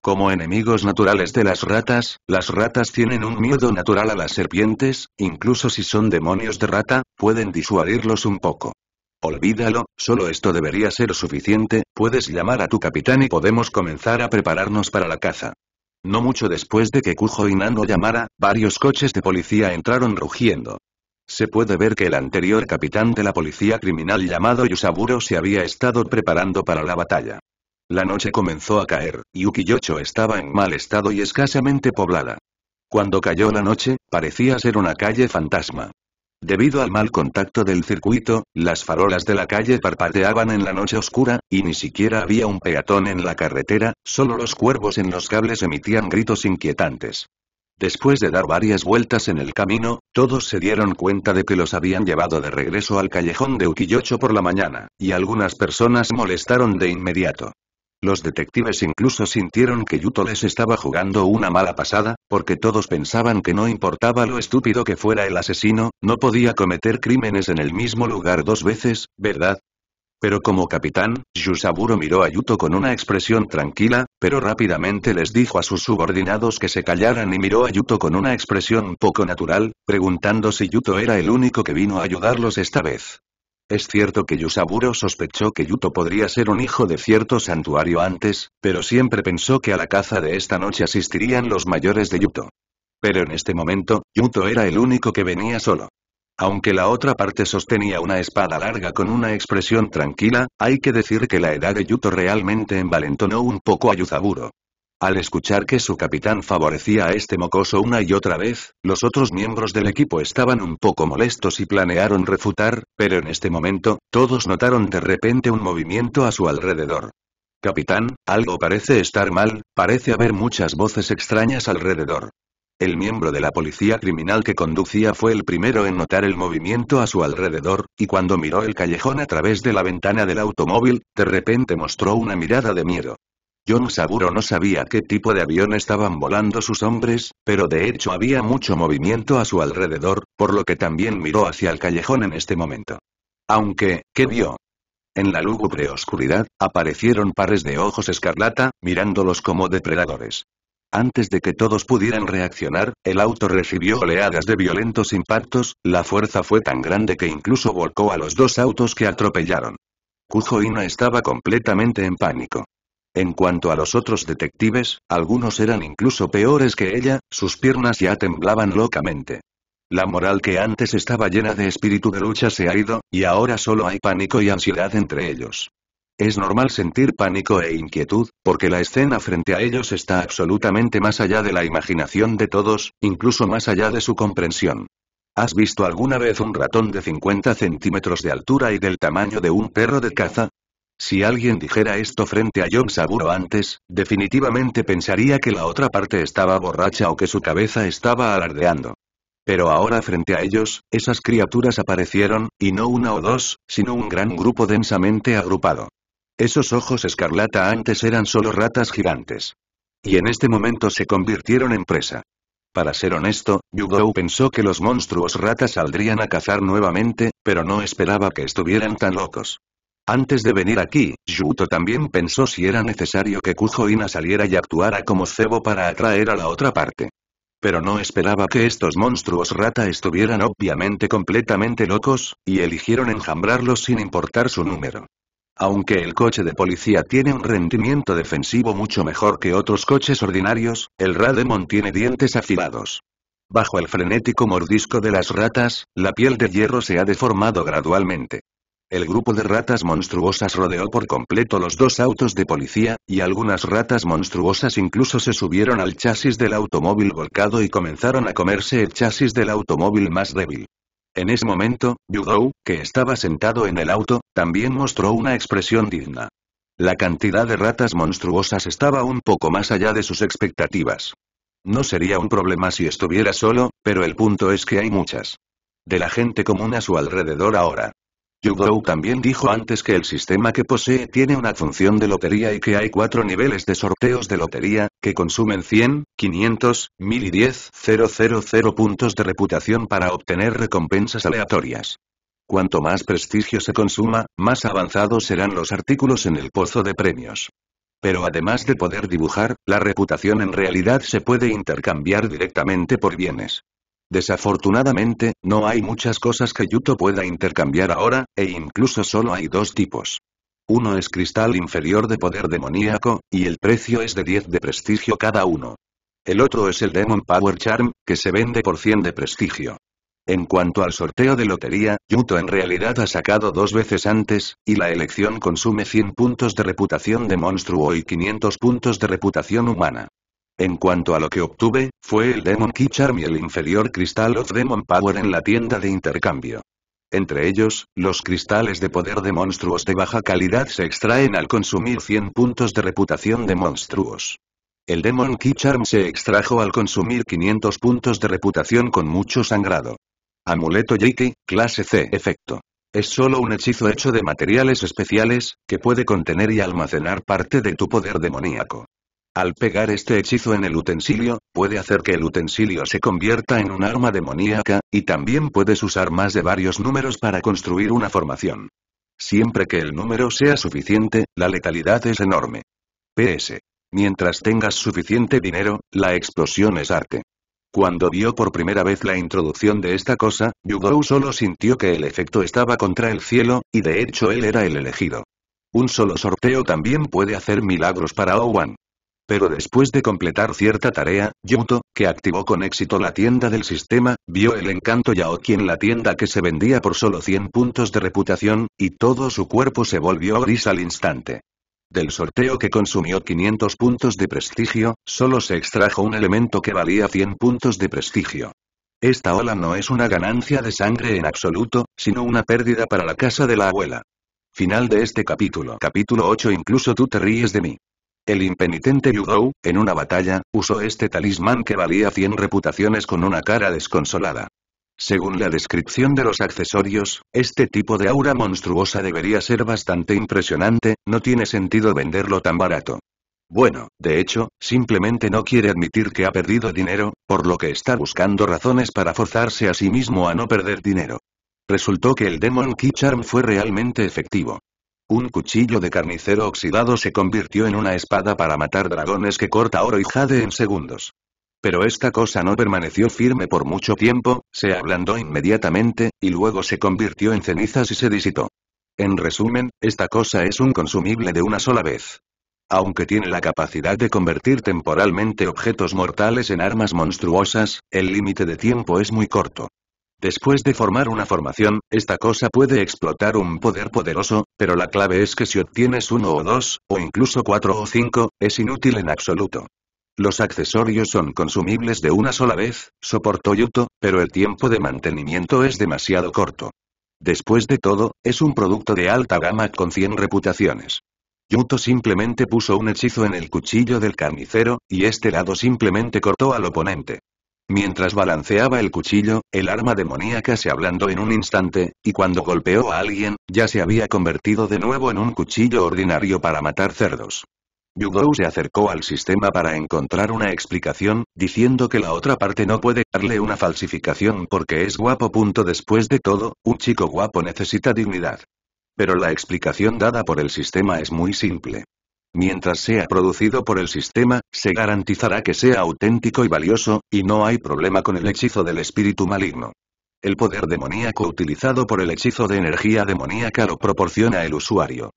Como enemigos naturales de las ratas, las ratas tienen un miedo natural a las serpientes, incluso si son demonios de rata, pueden disuadirlos un poco. Olvídalo, solo esto debería ser suficiente, puedes llamar a tu capitán y podemos comenzar a prepararnos para la caza. No mucho después de que Kujo no llamara, varios coches de policía entraron rugiendo. Se puede ver que el anterior capitán de la policía criminal llamado Yusaburo se había estado preparando para la batalla. La noche comenzó a caer, y Ukiyocho estaba en mal estado y escasamente poblada. Cuando cayó la noche, parecía ser una calle fantasma. Debido al mal contacto del circuito, las farolas de la calle parpadeaban en la noche oscura, y ni siquiera había un peatón en la carretera, solo los cuervos en los cables emitían gritos inquietantes. Después de dar varias vueltas en el camino, todos se dieron cuenta de que los habían llevado de regreso al callejón de Ukiyocho por la mañana, y algunas personas molestaron de inmediato. Los detectives incluso sintieron que Yuto les estaba jugando una mala pasada, porque todos pensaban que no importaba lo estúpido que fuera el asesino, no podía cometer crímenes en el mismo lugar dos veces, ¿verdad? Pero como capitán, Yusaburo miró a Yuto con una expresión tranquila, pero rápidamente les dijo a sus subordinados que se callaran y miró a Yuto con una expresión poco natural, preguntando si Yuto era el único que vino a ayudarlos esta vez. Es cierto que Yusaburo sospechó que Yuto podría ser un hijo de cierto santuario antes, pero siempre pensó que a la caza de esta noche asistirían los mayores de Yuto. Pero en este momento, Yuto era el único que venía solo. Aunque la otra parte sostenía una espada larga con una expresión tranquila, hay que decir que la edad de Yuto realmente envalentonó un poco a Yuzaburo. Al escuchar que su capitán favorecía a este mocoso una y otra vez, los otros miembros del equipo estaban un poco molestos y planearon refutar, pero en este momento, todos notaron de repente un movimiento a su alrededor. Capitán, algo parece estar mal, parece haber muchas voces extrañas alrededor. El miembro de la policía criminal que conducía fue el primero en notar el movimiento a su alrededor, y cuando miró el callejón a través de la ventana del automóvil, de repente mostró una mirada de miedo. John Saburo no sabía qué tipo de avión estaban volando sus hombres, pero de hecho había mucho movimiento a su alrededor, por lo que también miró hacia el callejón en este momento. Aunque, ¿qué vio? En la lúgubre oscuridad, aparecieron pares de ojos escarlata, mirándolos como depredadores. Antes de que todos pudieran reaccionar, el auto recibió oleadas de violentos impactos, la fuerza fue tan grande que incluso volcó a los dos autos que atropellaron. Kujoina estaba completamente en pánico. En cuanto a los otros detectives, algunos eran incluso peores que ella, sus piernas ya temblaban locamente. La moral que antes estaba llena de espíritu de lucha se ha ido, y ahora solo hay pánico y ansiedad entre ellos. Es normal sentir pánico e inquietud, porque la escena frente a ellos está absolutamente más allá de la imaginación de todos, incluso más allá de su comprensión. ¿Has visto alguna vez un ratón de 50 centímetros de altura y del tamaño de un perro de caza? Si alguien dijera esto frente a John Saburo antes, definitivamente pensaría que la otra parte estaba borracha o que su cabeza estaba alardeando. Pero ahora frente a ellos, esas criaturas aparecieron, y no una o dos, sino un gran grupo densamente agrupado. Esos ojos escarlata antes eran solo ratas gigantes. Y en este momento se convirtieron en presa. Para ser honesto, Yugo pensó que los monstruos ratas saldrían a cazar nuevamente, pero no esperaba que estuvieran tan locos. Antes de venir aquí, Yuto también pensó si era necesario que Kujo saliera y actuara como cebo para atraer a la otra parte. Pero no esperaba que estos monstruos rata estuvieran obviamente completamente locos, y eligieron enjambrarlos sin importar su número. Aunque el coche de policía tiene un rendimiento defensivo mucho mejor que otros coches ordinarios, el Rademon tiene dientes afilados. Bajo el frenético mordisco de las ratas, la piel de hierro se ha deformado gradualmente. El grupo de ratas monstruosas rodeó por completo los dos autos de policía, y algunas ratas monstruosas incluso se subieron al chasis del automóvil volcado y comenzaron a comerse el chasis del automóvil más débil. En ese momento, Yudou, que estaba sentado en el auto, también mostró una expresión digna. La cantidad de ratas monstruosas estaba un poco más allá de sus expectativas. No sería un problema si estuviera solo, pero el punto es que hay muchas. De la gente común a su alrededor ahora. Yugou también dijo antes que el sistema que posee tiene una función de lotería y que hay cuatro niveles de sorteos de lotería, que consumen 100, 500, 1000 y 10 puntos de reputación para obtener recompensas aleatorias. Cuanto más prestigio se consuma, más avanzados serán los artículos en el pozo de premios. Pero además de poder dibujar, la reputación en realidad se puede intercambiar directamente por bienes. Desafortunadamente, no hay muchas cosas que Yuto pueda intercambiar ahora, e incluso solo hay dos tipos. Uno es cristal inferior de poder demoníaco, y el precio es de 10 de prestigio cada uno. El otro es el Demon Power Charm, que se vende por 100 de prestigio. En cuanto al sorteo de lotería, Yuto en realidad ha sacado dos veces antes, y la elección consume 100 puntos de reputación de monstruo y 500 puntos de reputación humana. En cuanto a lo que obtuve, fue el Demon Key Charm y el inferior cristal of Demon Power en la tienda de intercambio. Entre ellos, los cristales de poder de monstruos de baja calidad se extraen al consumir 100 puntos de reputación de monstruos. El Demon Key Charm se extrajo al consumir 500 puntos de reputación con mucho sangrado. Amuleto Yiki, clase C. Efecto. Es solo un hechizo hecho de materiales especiales, que puede contener y almacenar parte de tu poder demoníaco. Al pegar este hechizo en el utensilio, puede hacer que el utensilio se convierta en un arma demoníaca, y también puedes usar más de varios números para construir una formación. Siempre que el número sea suficiente, la letalidad es enorme. PS. Mientras tengas suficiente dinero, la explosión es arte. Cuando vio por primera vez la introducción de esta cosa, Yugo solo sintió que el efecto estaba contra el cielo, y de hecho él era el elegido. Un solo sorteo también puede hacer milagros para Owen pero después de completar cierta tarea, Yuto, que activó con éxito la tienda del sistema, vio el encanto Yaoki en la tienda que se vendía por solo 100 puntos de reputación, y todo su cuerpo se volvió gris al instante. Del sorteo que consumió 500 puntos de prestigio, solo se extrajo un elemento que valía 100 puntos de prestigio. Esta ola no es una ganancia de sangre en absoluto, sino una pérdida para la casa de la abuela. Final de este capítulo. Capítulo 8 Incluso tú te ríes de mí. El impenitente Yudou, en una batalla, usó este talismán que valía 100 reputaciones con una cara desconsolada. Según la descripción de los accesorios, este tipo de aura monstruosa debería ser bastante impresionante, no tiene sentido venderlo tan barato. Bueno, de hecho, simplemente no quiere admitir que ha perdido dinero, por lo que está buscando razones para forzarse a sí mismo a no perder dinero. Resultó que el Demon Key Charm fue realmente efectivo. Un cuchillo de carnicero oxidado se convirtió en una espada para matar dragones que corta oro y jade en segundos. Pero esta cosa no permaneció firme por mucho tiempo, se ablandó inmediatamente, y luego se convirtió en cenizas y se disitó. En resumen, esta cosa es un consumible de una sola vez. Aunque tiene la capacidad de convertir temporalmente objetos mortales en armas monstruosas, el límite de tiempo es muy corto. Después de formar una formación, esta cosa puede explotar un poder poderoso, pero la clave es que si obtienes uno o dos, o incluso cuatro o cinco, es inútil en absoluto. Los accesorios son consumibles de una sola vez, soportó Yuto, pero el tiempo de mantenimiento es demasiado corto. Después de todo, es un producto de alta gama con 100 reputaciones. Yuto simplemente puso un hechizo en el cuchillo del carnicero, y este lado simplemente cortó al oponente. Mientras balanceaba el cuchillo, el arma demoníaca se ablandó en un instante, y cuando golpeó a alguien, ya se había convertido de nuevo en un cuchillo ordinario para matar cerdos. Yugo se acercó al sistema para encontrar una explicación, diciendo que la otra parte no puede darle una falsificación porque es guapo. Punto después de todo, un chico guapo necesita dignidad. Pero la explicación dada por el sistema es muy simple. Mientras sea producido por el sistema, se garantizará que sea auténtico y valioso, y no hay problema con el hechizo del espíritu maligno. El poder demoníaco utilizado por el hechizo de energía demoníaca lo proporciona el usuario.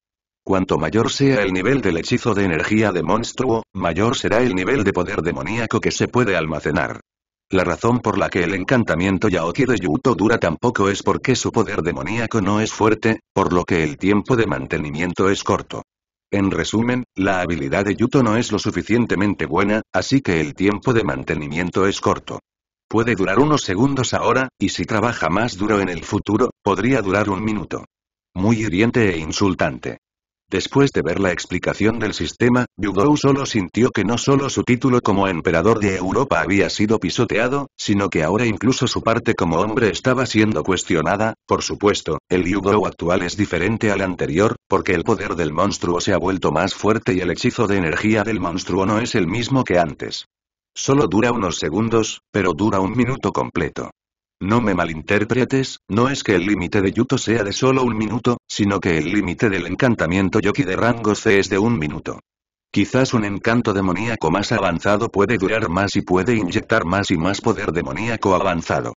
Cuanto mayor sea el nivel del hechizo de energía de monstruo, mayor será el nivel de poder demoníaco que se puede almacenar. La razón por la que el encantamiento Yaoki de Yuto dura tan poco es porque su poder demoníaco no es fuerte, por lo que el tiempo de mantenimiento es corto. En resumen, la habilidad de Yuto no es lo suficientemente buena, así que el tiempo de mantenimiento es corto. Puede durar unos segundos ahora, y si trabaja más duro en el futuro, podría durar un minuto. Muy hiriente e insultante. Después de ver la explicación del sistema, Yugou solo sintió que no solo su título como emperador de Europa había sido pisoteado, sino que ahora incluso su parte como hombre estaba siendo cuestionada, por supuesto, el Yugou actual es diferente al anterior, porque el poder del monstruo se ha vuelto más fuerte y el hechizo de energía del monstruo no es el mismo que antes. Solo dura unos segundos, pero dura un minuto completo. No me malinterpretes, no es que el límite de Yuto sea de solo un minuto, sino que el límite del encantamiento Yoki de rango C es de un minuto. Quizás un encanto demoníaco más avanzado puede durar más y puede inyectar más y más poder demoníaco avanzado.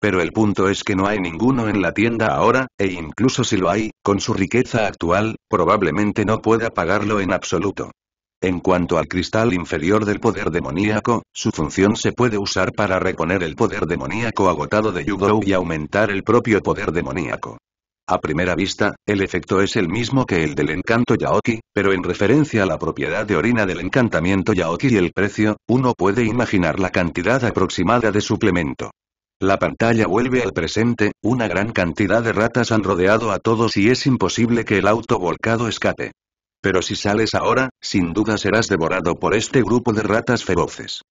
Pero el punto es que no hay ninguno en la tienda ahora, e incluso si lo hay, con su riqueza actual, probablemente no pueda pagarlo en absoluto. En cuanto al cristal inferior del poder demoníaco, su función se puede usar para reponer el poder demoníaco agotado de Yugou y aumentar el propio poder demoníaco. A primera vista, el efecto es el mismo que el del encanto yaoki, pero en referencia a la propiedad de orina del encantamiento yaoki y el precio, uno puede imaginar la cantidad aproximada de suplemento. La pantalla vuelve al presente, una gran cantidad de ratas han rodeado a todos y es imposible que el auto volcado escape. Pero si sales ahora, sin duda serás devorado por este grupo de ratas feroces.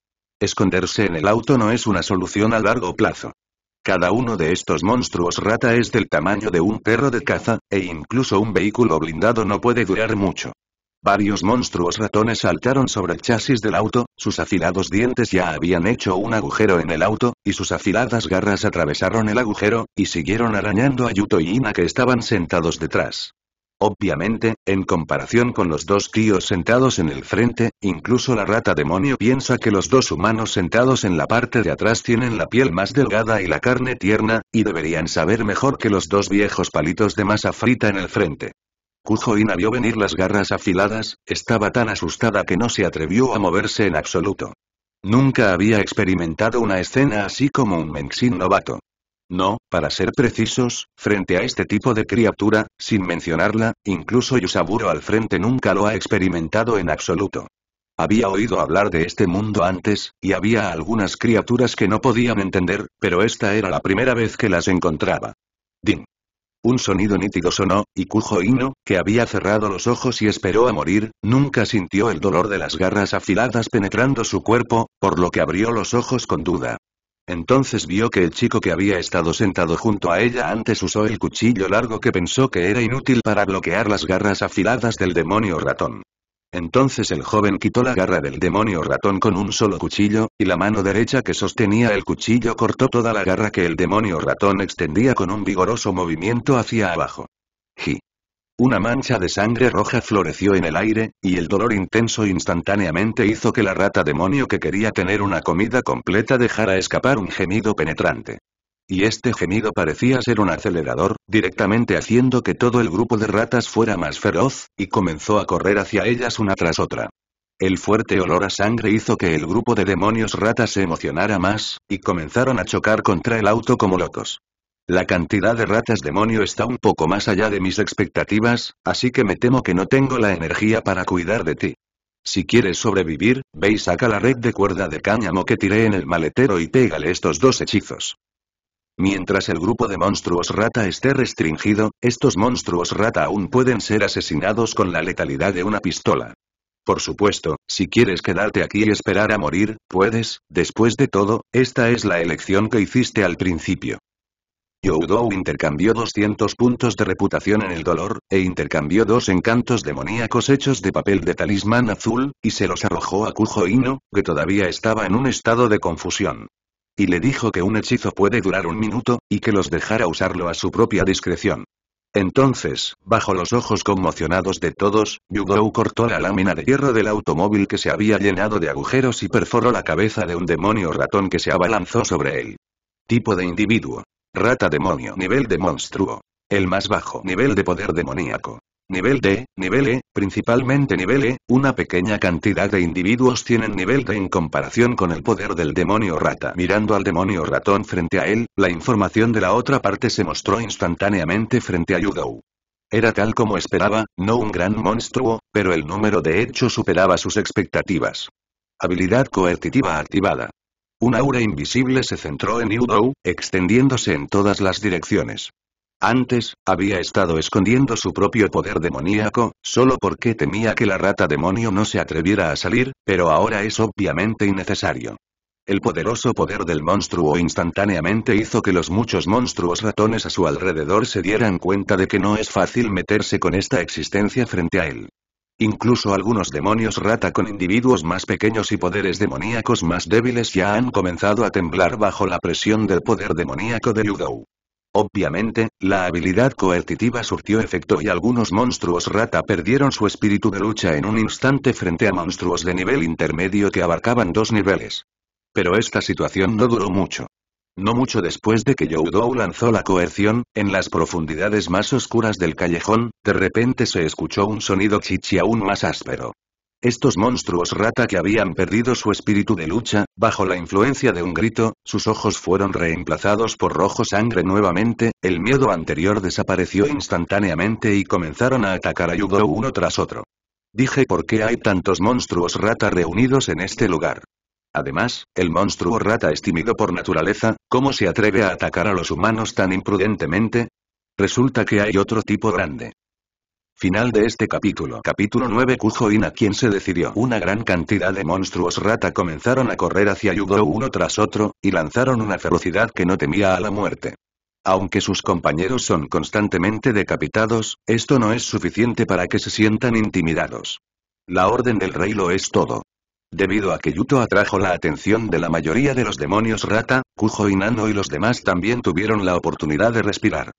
Esconderse en el auto no es una solución a largo plazo. Cada uno de estos monstruos rata es del tamaño de un perro de caza, e incluso un vehículo blindado no puede durar mucho. Varios monstruos ratones saltaron sobre el chasis del auto, sus afilados dientes ya habían hecho un agujero en el auto, y sus afiladas garras atravesaron el agujero, y siguieron arañando a Yuto y Ina que estaban sentados detrás. Obviamente, en comparación con los dos tíos sentados en el frente, incluso la rata demonio piensa que los dos humanos sentados en la parte de atrás tienen la piel más delgada y la carne tierna, y deberían saber mejor que los dos viejos palitos de masa frita en el frente. Kujoina vio venir las garras afiladas, estaba tan asustada que no se atrevió a moverse en absoluto. Nunca había experimentado una escena así como un menxín novato. No, para ser precisos, frente a este tipo de criatura, sin mencionarla, incluso Yusaburo al frente nunca lo ha experimentado en absoluto. Había oído hablar de este mundo antes, y había algunas criaturas que no podían entender, pero esta era la primera vez que las encontraba. Din. Un sonido nítido sonó, y Kujo Ino, que había cerrado los ojos y esperó a morir, nunca sintió el dolor de las garras afiladas penetrando su cuerpo, por lo que abrió los ojos con duda. Entonces vio que el chico que había estado sentado junto a ella antes usó el cuchillo largo que pensó que era inútil para bloquear las garras afiladas del demonio ratón. Entonces el joven quitó la garra del demonio ratón con un solo cuchillo, y la mano derecha que sostenía el cuchillo cortó toda la garra que el demonio ratón extendía con un vigoroso movimiento hacia abajo. Ji. Una mancha de sangre roja floreció en el aire, y el dolor intenso instantáneamente hizo que la rata demonio que quería tener una comida completa dejara escapar un gemido penetrante. Y este gemido parecía ser un acelerador, directamente haciendo que todo el grupo de ratas fuera más feroz, y comenzó a correr hacia ellas una tras otra. El fuerte olor a sangre hizo que el grupo de demonios ratas se emocionara más, y comenzaron a chocar contra el auto como locos. La cantidad de ratas demonio está un poco más allá de mis expectativas, así que me temo que no tengo la energía para cuidar de ti. Si quieres sobrevivir, ve y saca la red de cuerda de cáñamo que tiré en el maletero y pégale estos dos hechizos. Mientras el grupo de monstruos rata esté restringido, estos monstruos rata aún pueden ser asesinados con la letalidad de una pistola. Por supuesto, si quieres quedarte aquí y esperar a morir, puedes, después de todo, esta es la elección que hiciste al principio. Youdou intercambió 200 puntos de reputación en el dolor, e intercambió dos encantos demoníacos hechos de papel de talismán azul, y se los arrojó a Kujo Ino, que todavía estaba en un estado de confusión. Y le dijo que un hechizo puede durar un minuto, y que los dejara usarlo a su propia discreción. Entonces, bajo los ojos conmocionados de todos, Yugou cortó la lámina de hierro del automóvil que se había llenado de agujeros y perforó la cabeza de un demonio ratón que se abalanzó sobre él. Tipo de individuo. Rata demonio. Nivel de monstruo. El más bajo nivel de poder demoníaco. Nivel D, nivel E, principalmente nivel E, una pequeña cantidad de individuos tienen nivel D en comparación con el poder del demonio rata. Mirando al demonio ratón frente a él, la información de la otra parte se mostró instantáneamente frente a Yudou. Era tal como esperaba, no un gran monstruo, pero el número de hecho superaba sus expectativas. Habilidad coercitiva activada. Un aura invisible se centró en Yudou, extendiéndose en todas las direcciones. Antes, había estado escondiendo su propio poder demoníaco, solo porque temía que la rata demonio no se atreviera a salir, pero ahora es obviamente innecesario. El poderoso poder del monstruo instantáneamente hizo que los muchos monstruos ratones a su alrededor se dieran cuenta de que no es fácil meterse con esta existencia frente a él. Incluso algunos demonios rata con individuos más pequeños y poderes demoníacos más débiles ya han comenzado a temblar bajo la presión del poder demoníaco de Yudou. Obviamente, la habilidad coercitiva surtió efecto y algunos monstruos rata perdieron su espíritu de lucha en un instante frente a monstruos de nivel intermedio que abarcaban dos niveles. Pero esta situación no duró mucho. No mucho después de que Youdou lanzó la coerción, en las profundidades más oscuras del callejón, de repente se escuchó un sonido chichi aún más áspero. Estos monstruos rata que habían perdido su espíritu de lucha, bajo la influencia de un grito, sus ojos fueron reemplazados por rojo sangre nuevamente, el miedo anterior desapareció instantáneamente y comenzaron a atacar a Yugo uno tras otro. Dije por qué hay tantos monstruos rata reunidos en este lugar. Además, el monstruo rata es tímido por naturaleza, ¿cómo se atreve a atacar a los humanos tan imprudentemente? Resulta que hay otro tipo grande. Final de este capítulo. Capítulo 9 Kujoin a quien se decidió. Una gran cantidad de monstruos rata comenzaron a correr hacia Yugo uno tras otro, y lanzaron una ferocidad que no temía a la muerte. Aunque sus compañeros son constantemente decapitados, esto no es suficiente para que se sientan intimidados. La orden del rey lo es todo. Debido a que Yuto atrajo la atención de la mayoría de los demonios rata, Kujo y Nano y los demás también tuvieron la oportunidad de respirar.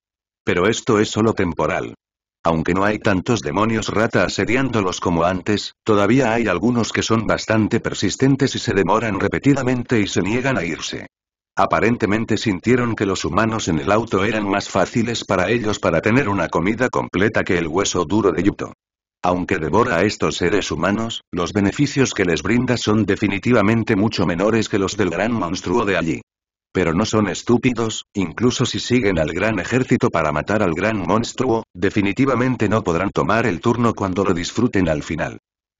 Pero esto es solo temporal. Aunque no hay tantos demonios rata asediándolos como antes, todavía hay algunos que son bastante persistentes y se demoran repetidamente y se niegan a irse. Aparentemente sintieron que los humanos en el auto eran más fáciles para ellos para tener una comida completa que el hueso duro de Yuto. Aunque devora a estos seres humanos, los beneficios que les brinda son definitivamente mucho menores que los del gran monstruo de allí. Pero no son estúpidos, incluso si siguen al gran ejército para matar al gran monstruo, definitivamente no podrán tomar el turno cuando lo disfruten al final.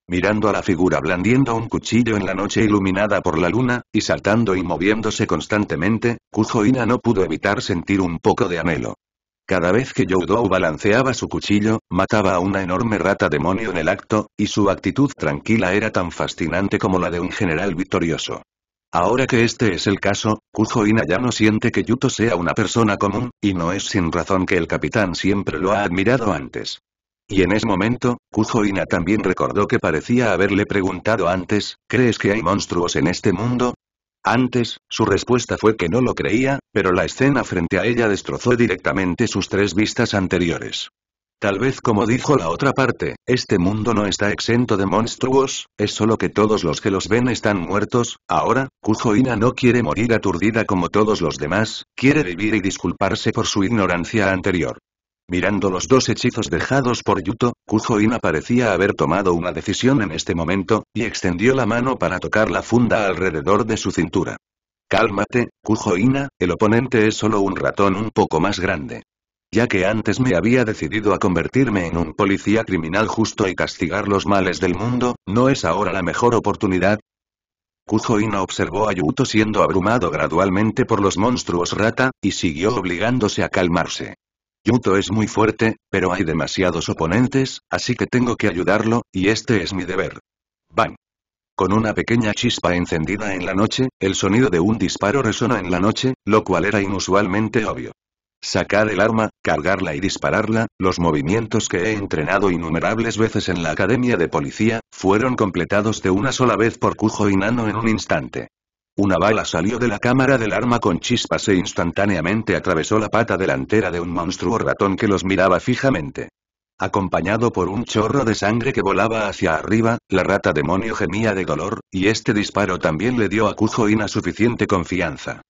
Mirando a la figura blandiendo un cuchillo en la noche iluminada por la luna, y saltando y moviéndose constantemente, Kujoina no pudo evitar sentir un poco de anhelo. Cada vez que Youdou balanceaba su cuchillo, mataba a una enorme rata demonio en el acto, y su actitud tranquila era tan fascinante como la de un general victorioso. Ahora que este es el caso, Kujo ya no siente que Yuto sea una persona común, y no es sin razón que el capitán siempre lo ha admirado antes. Y en ese momento, Kujo también recordó que parecía haberle preguntado antes, ¿crees que hay monstruos en este mundo? Antes, su respuesta fue que no lo creía, pero la escena frente a ella destrozó directamente sus tres vistas anteriores. Tal vez como dijo la otra parte, este mundo no está exento de monstruos, es solo que todos los que los ven están muertos, ahora, Kujoina no quiere morir aturdida como todos los demás, quiere vivir y disculparse por su ignorancia anterior. Mirando los dos hechizos dejados por Yuto, Kujo parecía haber tomado una decisión en este momento, y extendió la mano para tocar la funda alrededor de su cintura. Cálmate, Kujo el oponente es solo un ratón un poco más grande. Ya que antes me había decidido a convertirme en un policía criminal justo y castigar los males del mundo, ¿no es ahora la mejor oportunidad? Kujo observó a Yuto siendo abrumado gradualmente por los monstruos rata, y siguió obligándose a calmarse. Yuto es muy fuerte, pero hay demasiados oponentes, así que tengo que ayudarlo, y este es mi deber. Bang. Con una pequeña chispa encendida en la noche, el sonido de un disparo resonó en la noche, lo cual era inusualmente obvio. Sacar el arma, cargarla y dispararla, los movimientos que he entrenado innumerables veces en la academia de policía, fueron completados de una sola vez por Kujo y Nano en un instante. Una bala salió de la cámara del arma con chispas e instantáneamente atravesó la pata delantera de un monstruo ratón que los miraba fijamente. Acompañado por un chorro de sangre que volaba hacia arriba, la rata demonio gemía de dolor, y este disparo también le dio a Kujo suficiente confianza.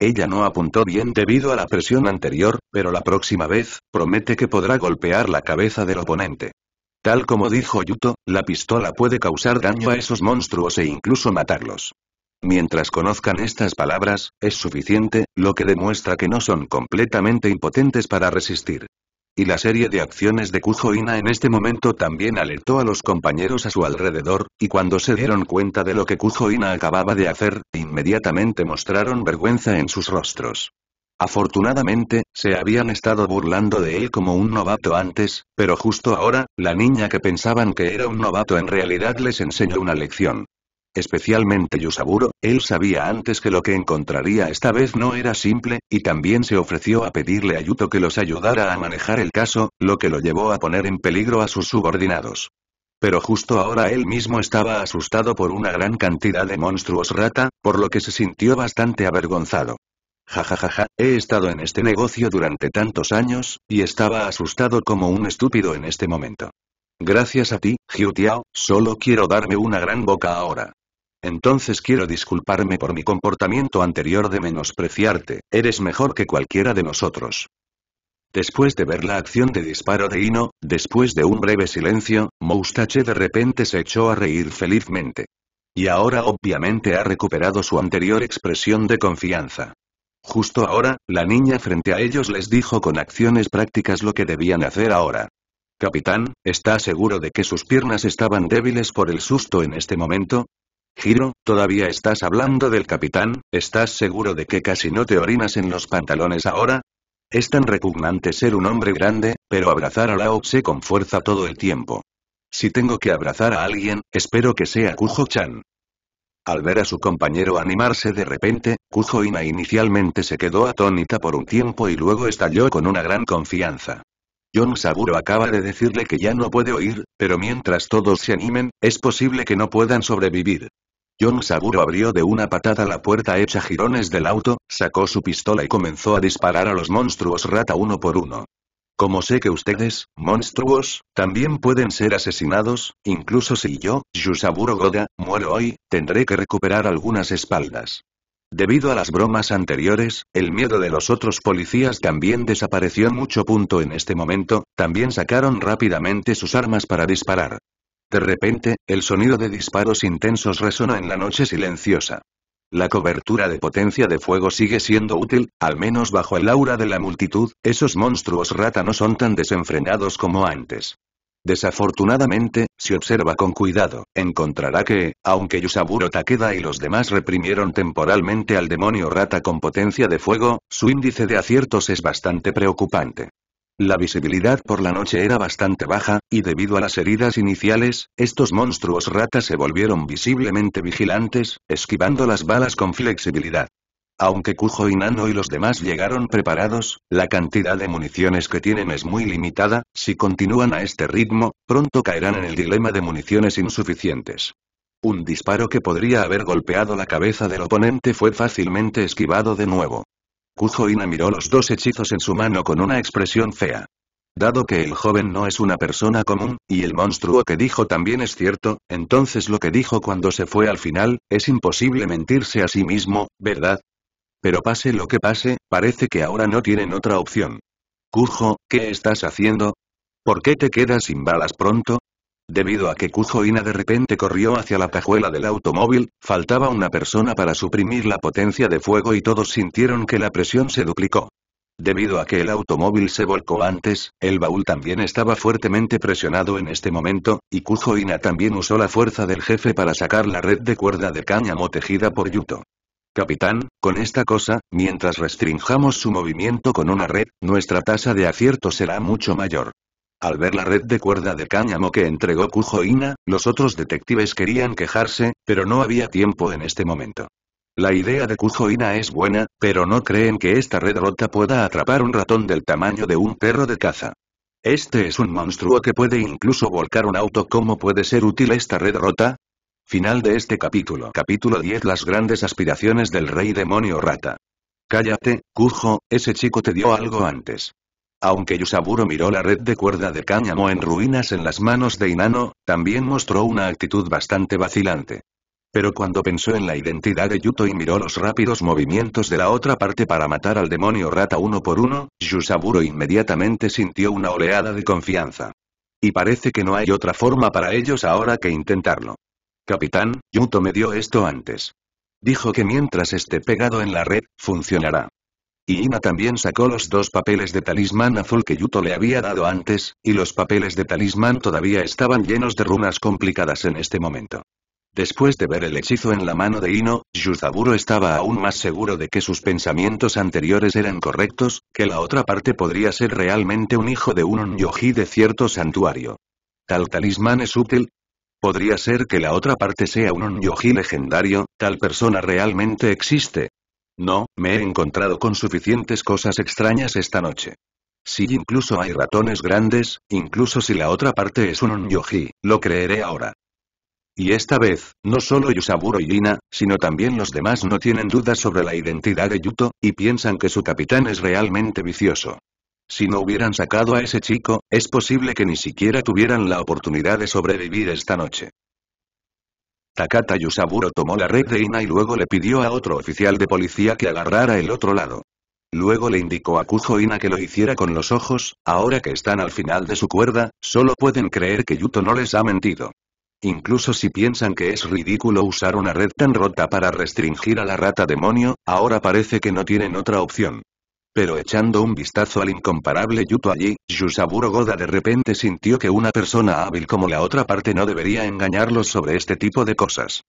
Ella no apuntó bien debido a la presión anterior, pero la próxima vez, promete que podrá golpear la cabeza del oponente. Tal como dijo Yuto, la pistola puede causar daño a esos monstruos e incluso matarlos. Mientras conozcan estas palabras, es suficiente, lo que demuestra que no son completamente impotentes para resistir. Y la serie de acciones de Kujo en este momento también alertó a los compañeros a su alrededor, y cuando se dieron cuenta de lo que Kujo acababa de hacer, inmediatamente mostraron vergüenza en sus rostros. Afortunadamente, se habían estado burlando de él como un novato antes, pero justo ahora, la niña que pensaban que era un novato en realidad les enseñó una lección especialmente Yusaburo, él sabía antes que lo que encontraría esta vez no era simple, y también se ofreció a pedirle a que los ayudara a manejar el caso, lo que lo llevó a poner en peligro a sus subordinados. Pero justo ahora él mismo estaba asustado por una gran cantidad de monstruos rata, por lo que se sintió bastante avergonzado. Jajajaja, he estado en este negocio durante tantos años, y estaba asustado como un estúpido en este momento. Gracias a ti, Jiu solo quiero darme una gran boca ahora. Entonces quiero disculparme por mi comportamiento anterior de menospreciarte, eres mejor que cualquiera de nosotros. Después de ver la acción de disparo de Hino, después de un breve silencio, Moustache de repente se echó a reír felizmente. Y ahora obviamente ha recuperado su anterior expresión de confianza. Justo ahora, la niña frente a ellos les dijo con acciones prácticas lo que debían hacer ahora. Capitán, ¿está seguro de que sus piernas estaban débiles por el susto en este momento? Giro, ¿todavía estás hablando del capitán? ¿Estás seguro de que casi no te orinas en los pantalones ahora? Es tan repugnante ser un hombre grande, pero abrazar a Lao Tse con fuerza todo el tiempo. Si tengo que abrazar a alguien, espero que sea Kujo-chan. Al ver a su compañero animarse de repente, Kujo Ina inicialmente se quedó atónita por un tiempo y luego estalló con una gran confianza. Yon Saburo acaba de decirle que ya no puede oír, pero mientras todos se animen, es posible que no puedan sobrevivir. Yon Saburo abrió de una patada la puerta hecha jirones del auto, sacó su pistola y comenzó a disparar a los monstruos rata uno por uno. Como sé que ustedes, monstruos, también pueden ser asesinados, incluso si yo, Yusaburo Goda, muero hoy, tendré que recuperar algunas espaldas. Debido a las bromas anteriores, el miedo de los otros policías también desapareció mucho. Punto en este momento, también sacaron rápidamente sus armas para disparar. De repente, el sonido de disparos intensos resonó en la noche silenciosa. La cobertura de potencia de fuego sigue siendo útil, al menos bajo el aura de la multitud, esos monstruos rata no son tan desenfrenados como antes. Desafortunadamente, si observa con cuidado, encontrará que, aunque Yusaburo Takeda y los demás reprimieron temporalmente al demonio rata con potencia de fuego, su índice de aciertos es bastante preocupante. La visibilidad por la noche era bastante baja, y debido a las heridas iniciales, estos monstruos ratas se volvieron visiblemente vigilantes, esquivando las balas con flexibilidad. Aunque Kujo y y los demás llegaron preparados, la cantidad de municiones que tienen es muy limitada, si continúan a este ritmo, pronto caerán en el dilema de municiones insuficientes. Un disparo que podría haber golpeado la cabeza del oponente fue fácilmente esquivado de nuevo. Kujo Ina miró los dos hechizos en su mano con una expresión fea. Dado que el joven no es una persona común, y el monstruo que dijo también es cierto, entonces lo que dijo cuando se fue al final, es imposible mentirse a sí mismo, ¿verdad? Pero pase lo que pase, parece que ahora no tienen otra opción. Kujo, ¿qué estás haciendo? ¿Por qué te quedas sin balas pronto? Debido a que Kujo Ina de repente corrió hacia la cajuela del automóvil, faltaba una persona para suprimir la potencia de fuego y todos sintieron que la presión se duplicó. Debido a que el automóvil se volcó antes, el baúl también estaba fuertemente presionado en este momento, y Kujo Ina también usó la fuerza del jefe para sacar la red de cuerda de cáñamo tejida por Yuto. Capitán, con esta cosa, mientras restringamos su movimiento con una red, nuestra tasa de acierto será mucho mayor. Al ver la red de cuerda de cáñamo que entregó Cujoína, los otros detectives querían quejarse, pero no había tiempo en este momento. La idea de Cujoína es buena, pero no creen que esta red rota pueda atrapar un ratón del tamaño de un perro de caza. Este es un monstruo que puede incluso volcar un auto. ¿Cómo puede ser útil esta red rota? Final de este capítulo. Capítulo 10 Las grandes aspiraciones del rey demonio rata. Cállate, Kujo, ese chico te dio algo antes. Aunque Yusaburo miró la red de cuerda de cáñamo en ruinas en las manos de Inano, también mostró una actitud bastante vacilante. Pero cuando pensó en la identidad de Yuto y miró los rápidos movimientos de la otra parte para matar al demonio rata uno por uno, Yusaburo inmediatamente sintió una oleada de confianza. Y parece que no hay otra forma para ellos ahora que intentarlo. Capitán, Yuto me dio esto antes. Dijo que mientras esté pegado en la red, funcionará. Y Ina también sacó los dos papeles de talismán azul que Yuto le había dado antes, y los papeles de talismán todavía estaban llenos de runas complicadas en este momento. Después de ver el hechizo en la mano de Ino, Yuzaburo estaba aún más seguro de que sus pensamientos anteriores eran correctos, que la otra parte podría ser realmente un hijo de un Onyoji de cierto santuario. Tal talismán es útil, Podría ser que la otra parte sea un onyoji legendario, tal persona realmente existe. No, me he encontrado con suficientes cosas extrañas esta noche. Si incluso hay ratones grandes, incluso si la otra parte es un onyoji, lo creeré ahora. Y esta vez, no solo Yusaburo y Lina, sino también los demás no tienen dudas sobre la identidad de Yuto, y piensan que su capitán es realmente vicioso. Si no hubieran sacado a ese chico, es posible que ni siquiera tuvieran la oportunidad de sobrevivir esta noche. Takata Yusaburo tomó la red de Ina y luego le pidió a otro oficial de policía que agarrara el otro lado. Luego le indicó a Kujo Ina que lo hiciera con los ojos, ahora que están al final de su cuerda, solo pueden creer que Yuto no les ha mentido. Incluso si piensan que es ridículo usar una red tan rota para restringir a la rata demonio, ahora parece que no tienen otra opción. Pero echando un vistazo al incomparable Yuto allí, Yusaburo Goda de repente sintió que una persona hábil como la otra parte no debería engañarlos sobre este tipo de cosas.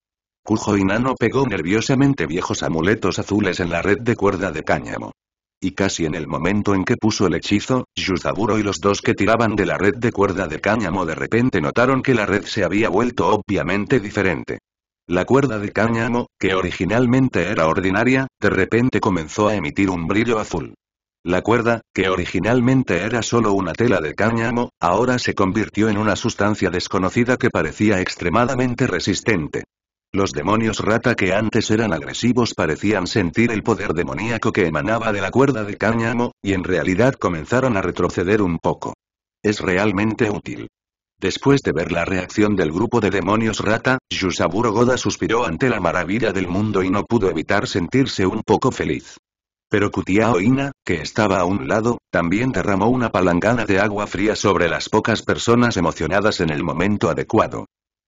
Kujo Inano pegó nerviosamente viejos amuletos azules en la red de cuerda de cáñamo. Y casi en el momento en que puso el hechizo, Yusaburo y los dos que tiraban de la red de cuerda de cáñamo de repente notaron que la red se había vuelto obviamente diferente. La cuerda de cáñamo, que originalmente era ordinaria, de repente comenzó a emitir un brillo azul. La cuerda, que originalmente era solo una tela de cáñamo, ahora se convirtió en una sustancia desconocida que parecía extremadamente resistente. Los demonios rata que antes eran agresivos parecían sentir el poder demoníaco que emanaba de la cuerda de cáñamo, y en realidad comenzaron a retroceder un poco. Es realmente útil. Después de ver la reacción del grupo de demonios rata, Yusaburo Goda suspiró ante la maravilla del mundo y no pudo evitar sentirse un poco feliz. Pero Kutiao Ina, que estaba a un lado, también derramó una palangana de agua fría sobre las pocas personas emocionadas en el momento adecuado.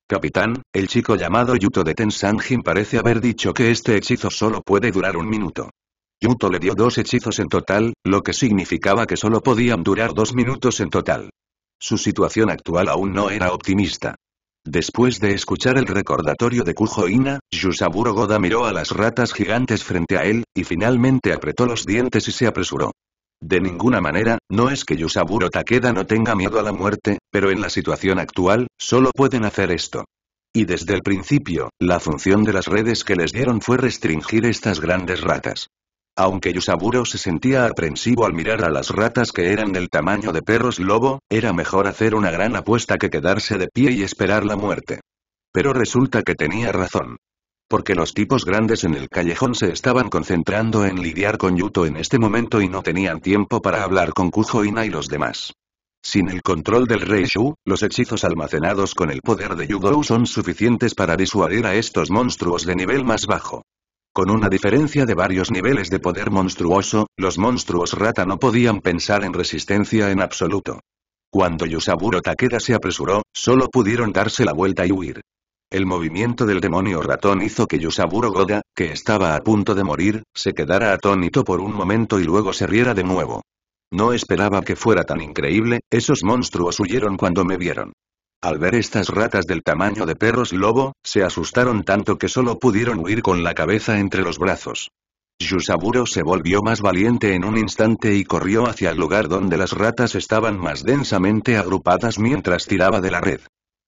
Capitán, el chico llamado Yuto de Tensanjin parece haber dicho que este hechizo solo puede durar un minuto. Yuto le dio dos hechizos en total, lo que significaba que solo podían durar dos minutos en total. Su situación actual aún no era optimista. Después de escuchar el recordatorio de Kujo Ina, Yusaburo Goda miró a las ratas gigantes frente a él, y finalmente apretó los dientes y se apresuró. De ninguna manera, no es que Yusaburo Takeda no tenga miedo a la muerte, pero en la situación actual, solo pueden hacer esto. Y desde el principio, la función de las redes que les dieron fue restringir estas grandes ratas. Aunque Yusaburo se sentía aprensivo al mirar a las ratas que eran del tamaño de perros lobo, era mejor hacer una gran apuesta que quedarse de pie y esperar la muerte. Pero resulta que tenía razón. Porque los tipos grandes en el callejón se estaban concentrando en lidiar con Yuto en este momento y no tenían tiempo para hablar con Kujoina y los demás. Sin el control del rey Shu, los hechizos almacenados con el poder de yugo son suficientes para disuadir a estos monstruos de nivel más bajo. Con una diferencia de varios niveles de poder monstruoso, los monstruos rata no podían pensar en resistencia en absoluto. Cuando Yusaburo Takeda se apresuró, solo pudieron darse la vuelta y huir. El movimiento del demonio ratón hizo que Yusaburo Goda, que estaba a punto de morir, se quedara atónito por un momento y luego se riera de nuevo. No esperaba que fuera tan increíble, esos monstruos huyeron cuando me vieron. Al ver estas ratas del tamaño de perros lobo, se asustaron tanto que solo pudieron huir con la cabeza entre los brazos. Yusaburo se volvió más valiente en un instante y corrió hacia el lugar donde las ratas estaban más densamente agrupadas mientras tiraba de la red.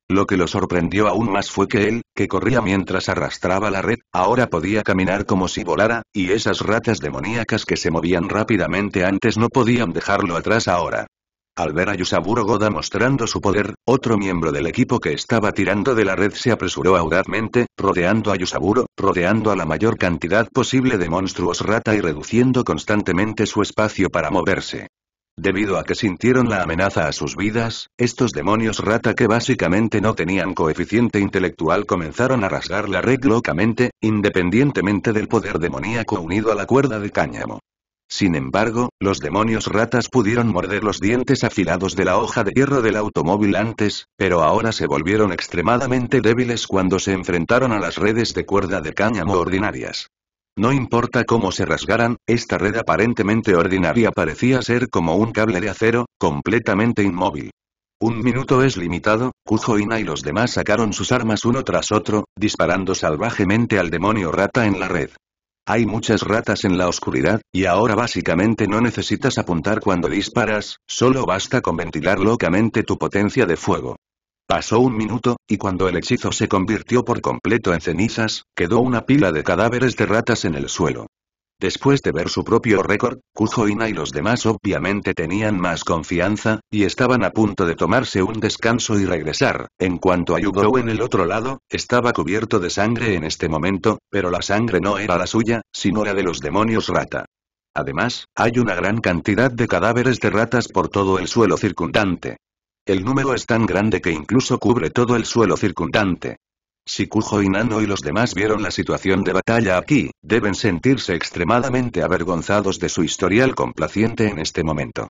Lo que lo sorprendió aún más fue que él, que corría mientras arrastraba la red, ahora podía caminar como si volara, y esas ratas demoníacas que se movían rápidamente antes no podían dejarlo atrás ahora. Al ver a Yusaburo Goda mostrando su poder, otro miembro del equipo que estaba tirando de la red se apresuró audazmente, rodeando a Yusaburo, rodeando a la mayor cantidad posible de monstruos rata y reduciendo constantemente su espacio para moverse. Debido a que sintieron la amenaza a sus vidas, estos demonios rata que básicamente no tenían coeficiente intelectual comenzaron a rasgar la red locamente, independientemente del poder demoníaco unido a la cuerda de cáñamo. Sin embargo, los demonios ratas pudieron morder los dientes afilados de la hoja de hierro del automóvil antes, pero ahora se volvieron extremadamente débiles cuando se enfrentaron a las redes de cuerda de cáñamo ordinarias. No importa cómo se rasgaran, esta red aparentemente ordinaria parecía ser como un cable de acero, completamente inmóvil. Un minuto es limitado, Kujoina y los demás sacaron sus armas uno tras otro, disparando salvajemente al demonio rata en la red. Hay muchas ratas en la oscuridad, y ahora básicamente no necesitas apuntar cuando disparas, solo basta con ventilar locamente tu potencia de fuego. Pasó un minuto, y cuando el hechizo se convirtió por completo en cenizas, quedó una pila de cadáveres de ratas en el suelo. Después de ver su propio récord, Kujo y los demás obviamente tenían más confianza, y estaban a punto de tomarse un descanso y regresar. En cuanto a Yugo en el otro lado, estaba cubierto de sangre en este momento, pero la sangre no era la suya, sino la de los demonios rata. Además, hay una gran cantidad de cadáveres de ratas por todo el suelo circundante. El número es tan grande que incluso cubre todo el suelo circundante. Si Kujo y y los demás vieron la situación de batalla aquí, deben sentirse extremadamente avergonzados de su historial complaciente en este momento.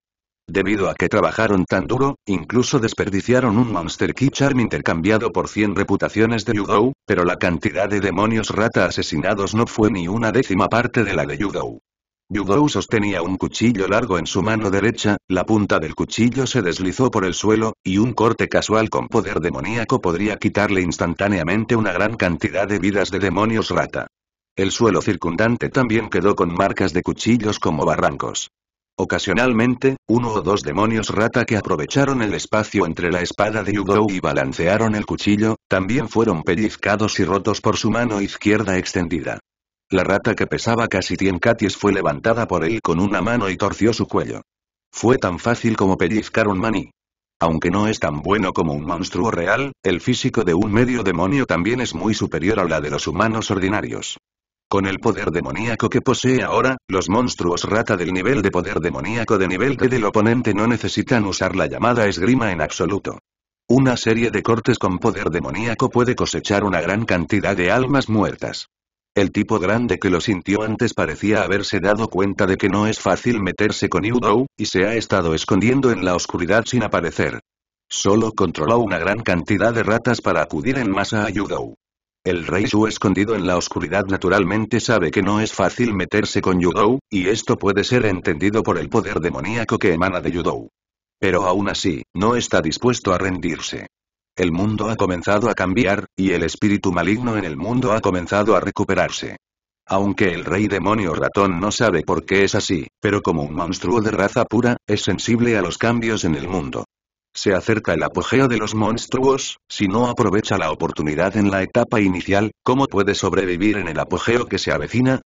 Debido a que trabajaron tan duro, incluso desperdiciaron un Monster Key Charm intercambiado por 100 reputaciones de Yudou, pero la cantidad de demonios rata asesinados no fue ni una décima parte de la de Yudou. Yugou sostenía un cuchillo largo en su mano derecha, la punta del cuchillo se deslizó por el suelo, y un corte casual con poder demoníaco podría quitarle instantáneamente una gran cantidad de vidas de demonios rata. El suelo circundante también quedó con marcas de cuchillos como barrancos. Ocasionalmente, uno o dos demonios rata que aprovecharon el espacio entre la espada de Yugou y balancearon el cuchillo, también fueron pellizcados y rotos por su mano izquierda extendida. La rata que pesaba casi 100 caties fue levantada por él con una mano y torció su cuello. Fue tan fácil como pellizcar un maní. Aunque no es tan bueno como un monstruo real, el físico de un medio demonio también es muy superior a la de los humanos ordinarios. Con el poder demoníaco que posee ahora, los monstruos rata del nivel de poder demoníaco de nivel D del oponente no necesitan usar la llamada esgrima en absoluto. Una serie de cortes con poder demoníaco puede cosechar una gran cantidad de almas muertas. El tipo grande que lo sintió antes parecía haberse dado cuenta de que no es fácil meterse con Yudou, y se ha estado escondiendo en la oscuridad sin aparecer. Solo controló una gran cantidad de ratas para acudir en masa a Yudou. El rey Shu escondido en la oscuridad naturalmente sabe que no es fácil meterse con Yudou, y esto puede ser entendido por el poder demoníaco que emana de Yudou. Pero aún así, no está dispuesto a rendirse. El mundo ha comenzado a cambiar, y el espíritu maligno en el mundo ha comenzado a recuperarse. Aunque el rey demonio ratón no sabe por qué es así, pero como un monstruo de raza pura, es sensible a los cambios en el mundo. Se acerca el apogeo de los monstruos, si no aprovecha la oportunidad en la etapa inicial, ¿cómo puede sobrevivir en el apogeo que se avecina?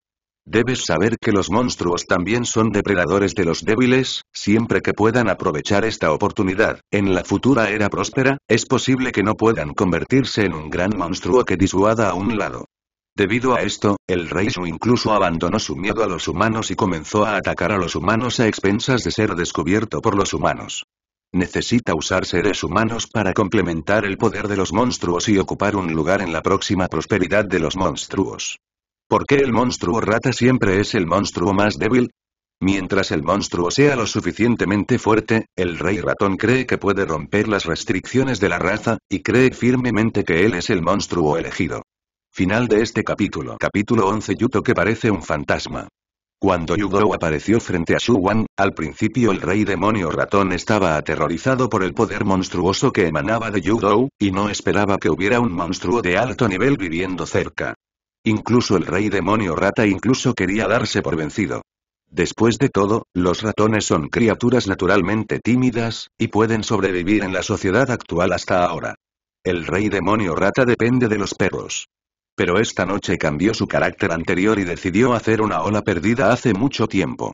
Debes saber que los monstruos también son depredadores de los débiles, siempre que puedan aprovechar esta oportunidad. En la futura era próspera, es posible que no puedan convertirse en un gran monstruo que disuada a un lado. Debido a esto, el rey Shu incluso abandonó su miedo a los humanos y comenzó a atacar a los humanos a expensas de ser descubierto por los humanos. Necesita usar seres humanos para complementar el poder de los monstruos y ocupar un lugar en la próxima prosperidad de los monstruos. ¿Por qué el monstruo rata siempre es el monstruo más débil? Mientras el monstruo sea lo suficientemente fuerte, el rey ratón cree que puede romper las restricciones de la raza, y cree firmemente que él es el monstruo elegido. Final de este capítulo. Capítulo 11 Yuto que parece un fantasma. Cuando Yudo apareció frente a Shuwan, al principio el rey demonio ratón estaba aterrorizado por el poder monstruoso que emanaba de Yudo, y no esperaba que hubiera un monstruo de alto nivel viviendo cerca. Incluso el rey demonio rata incluso quería darse por vencido. Después de todo, los ratones son criaturas naturalmente tímidas, y pueden sobrevivir en la sociedad actual hasta ahora. El rey demonio rata depende de los perros. Pero esta noche cambió su carácter anterior y decidió hacer una ola perdida hace mucho tiempo.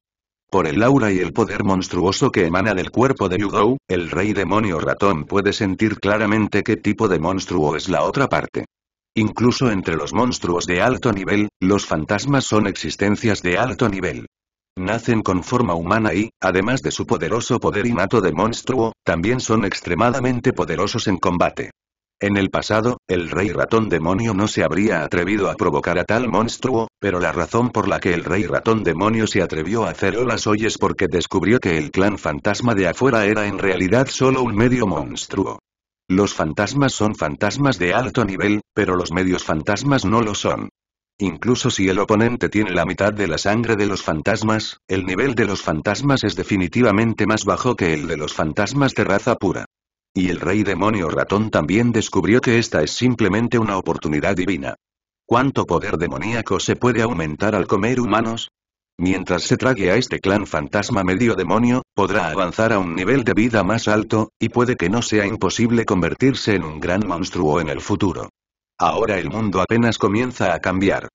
Por el aura y el poder monstruoso que emana del cuerpo de Yugo, el rey demonio ratón puede sentir claramente qué tipo de monstruo es la otra parte. Incluso entre los monstruos de alto nivel, los fantasmas son existencias de alto nivel. Nacen con forma humana y, además de su poderoso poder innato de monstruo, también son extremadamente poderosos en combate. En el pasado, el rey ratón demonio no se habría atrevido a provocar a tal monstruo, pero la razón por la que el rey ratón demonio se atrevió a hacer olas hoy es porque descubrió que el clan fantasma de afuera era en realidad solo un medio monstruo. Los fantasmas son fantasmas de alto nivel, pero los medios fantasmas no lo son. Incluso si el oponente tiene la mitad de la sangre de los fantasmas, el nivel de los fantasmas es definitivamente más bajo que el de los fantasmas de raza pura. Y el rey demonio ratón también descubrió que esta es simplemente una oportunidad divina. ¿Cuánto poder demoníaco se puede aumentar al comer humanos? Mientras se trague a este clan fantasma medio demonio, podrá avanzar a un nivel de vida más alto, y puede que no sea imposible convertirse en un gran monstruo en el futuro. Ahora el mundo apenas comienza a cambiar.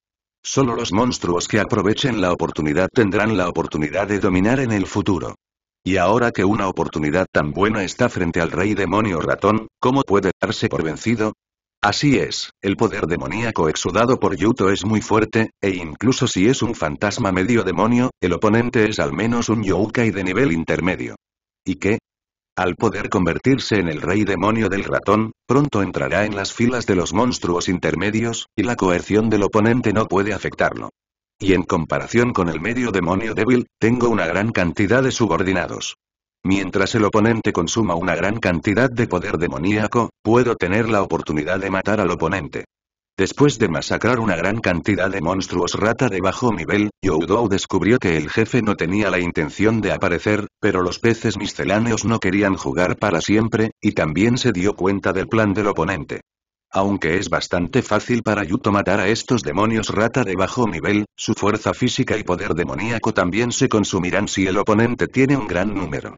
Solo los monstruos que aprovechen la oportunidad tendrán la oportunidad de dominar en el futuro. Y ahora que una oportunidad tan buena está frente al rey demonio ratón, ¿cómo puede darse por vencido? Así es, el poder demoníaco exudado por Yuto es muy fuerte, e incluso si es un fantasma medio demonio, el oponente es al menos un Youkai de nivel intermedio. ¿Y qué? Al poder convertirse en el rey demonio del ratón, pronto entrará en las filas de los monstruos intermedios, y la coerción del oponente no puede afectarlo. Y en comparación con el medio demonio débil, tengo una gran cantidad de subordinados. Mientras el oponente consuma una gran cantidad de poder demoníaco, puedo tener la oportunidad de matar al oponente. Después de masacrar una gran cantidad de monstruos rata de bajo nivel, Youdou descubrió que el jefe no tenía la intención de aparecer, pero los peces misceláneos no querían jugar para siempre, y también se dio cuenta del plan del oponente. Aunque es bastante fácil para Yuto matar a estos demonios rata de bajo nivel, su fuerza física y poder demoníaco también se consumirán si el oponente tiene un gran número.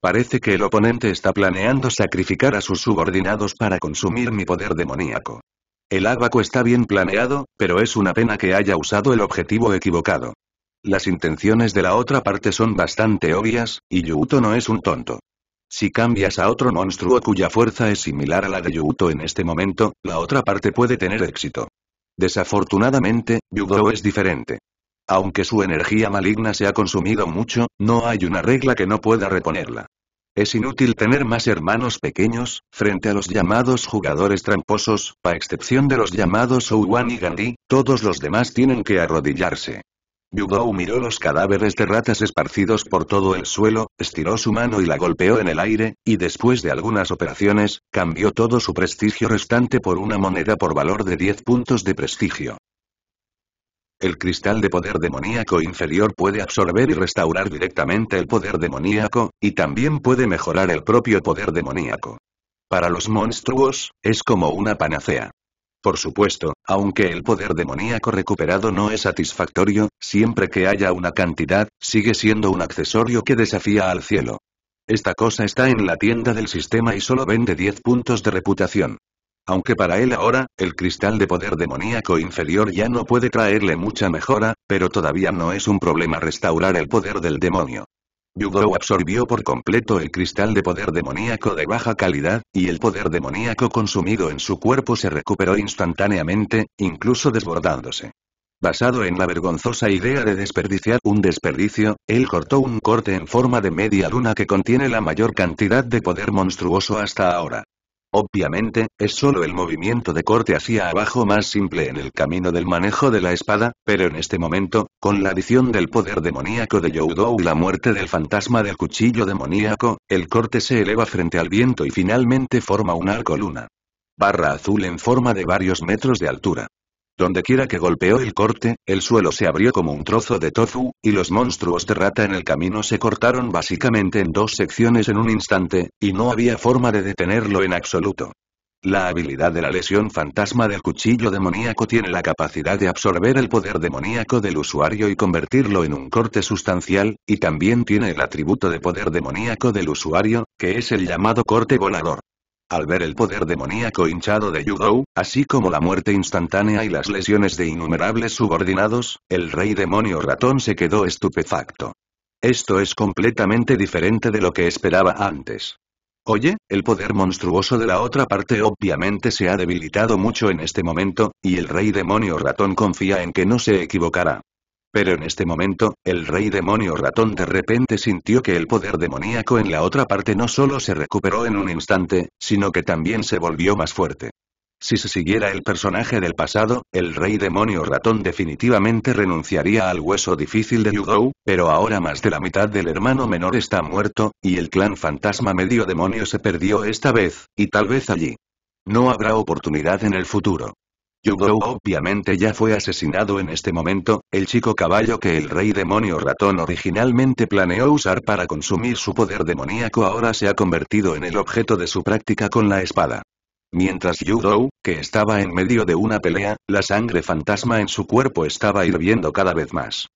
Parece que el oponente está planeando sacrificar a sus subordinados para consumir mi poder demoníaco. El abaco está bien planeado, pero es una pena que haya usado el objetivo equivocado. Las intenciones de la otra parte son bastante obvias, y Yuto no es un tonto. Si cambias a otro monstruo cuya fuerza es similar a la de Yuto en este momento, la otra parte puede tener éxito. Desafortunadamente, Yudo es diferente. Aunque su energía maligna se ha consumido mucho, no hay una regla que no pueda reponerla. Es inútil tener más hermanos pequeños, frente a los llamados jugadores tramposos, a excepción de los llamados Ouwan y Gandhi, todos los demás tienen que arrodillarse. Yugou miró los cadáveres de ratas esparcidos por todo el suelo, estiró su mano y la golpeó en el aire, y después de algunas operaciones, cambió todo su prestigio restante por una moneda por valor de 10 puntos de prestigio. El cristal de poder demoníaco inferior puede absorber y restaurar directamente el poder demoníaco, y también puede mejorar el propio poder demoníaco. Para los monstruos, es como una panacea. Por supuesto, aunque el poder demoníaco recuperado no es satisfactorio, siempre que haya una cantidad, sigue siendo un accesorio que desafía al cielo. Esta cosa está en la tienda del sistema y solo vende 10 puntos de reputación. Aunque para él ahora, el cristal de poder demoníaco inferior ya no puede traerle mucha mejora, pero todavía no es un problema restaurar el poder del demonio. Yugo absorbió por completo el cristal de poder demoníaco de baja calidad, y el poder demoníaco consumido en su cuerpo se recuperó instantáneamente, incluso desbordándose. Basado en la vergonzosa idea de desperdiciar un desperdicio, él cortó un corte en forma de media luna que contiene la mayor cantidad de poder monstruoso hasta ahora. Obviamente, es solo el movimiento de corte hacia abajo más simple en el camino del manejo de la espada, pero en este momento, con la adición del poder demoníaco de Youdou y la muerte del fantasma del cuchillo demoníaco, el corte se eleva frente al viento y finalmente forma un arco luna. Barra azul en forma de varios metros de altura quiera que golpeó el corte, el suelo se abrió como un trozo de tofu, y los monstruos de rata en el camino se cortaron básicamente en dos secciones en un instante, y no había forma de detenerlo en absoluto. La habilidad de la lesión fantasma del cuchillo demoníaco tiene la capacidad de absorber el poder demoníaco del usuario y convertirlo en un corte sustancial, y también tiene el atributo de poder demoníaco del usuario, que es el llamado corte volador. Al ver el poder demoníaco hinchado de Yudou, así como la muerte instantánea y las lesiones de innumerables subordinados, el rey demonio ratón se quedó estupefacto. Esto es completamente diferente de lo que esperaba antes. Oye, el poder monstruoso de la otra parte obviamente se ha debilitado mucho en este momento, y el rey demonio ratón confía en que no se equivocará. Pero en este momento, el rey demonio ratón de repente sintió que el poder demoníaco en la otra parte no solo se recuperó en un instante, sino que también se volvió más fuerte. Si se siguiera el personaje del pasado, el rey demonio ratón definitivamente renunciaría al hueso difícil de Yudou, pero ahora más de la mitad del hermano menor está muerto, y el clan fantasma medio demonio se perdió esta vez, y tal vez allí. No habrá oportunidad en el futuro. Yugo obviamente ya fue asesinado en este momento, el chico caballo que el rey demonio ratón originalmente planeó usar para consumir su poder demoníaco ahora se ha convertido en el objeto de su práctica con la espada. Mientras Yudou, que estaba en medio de una pelea, la sangre fantasma en su cuerpo estaba hirviendo cada vez más.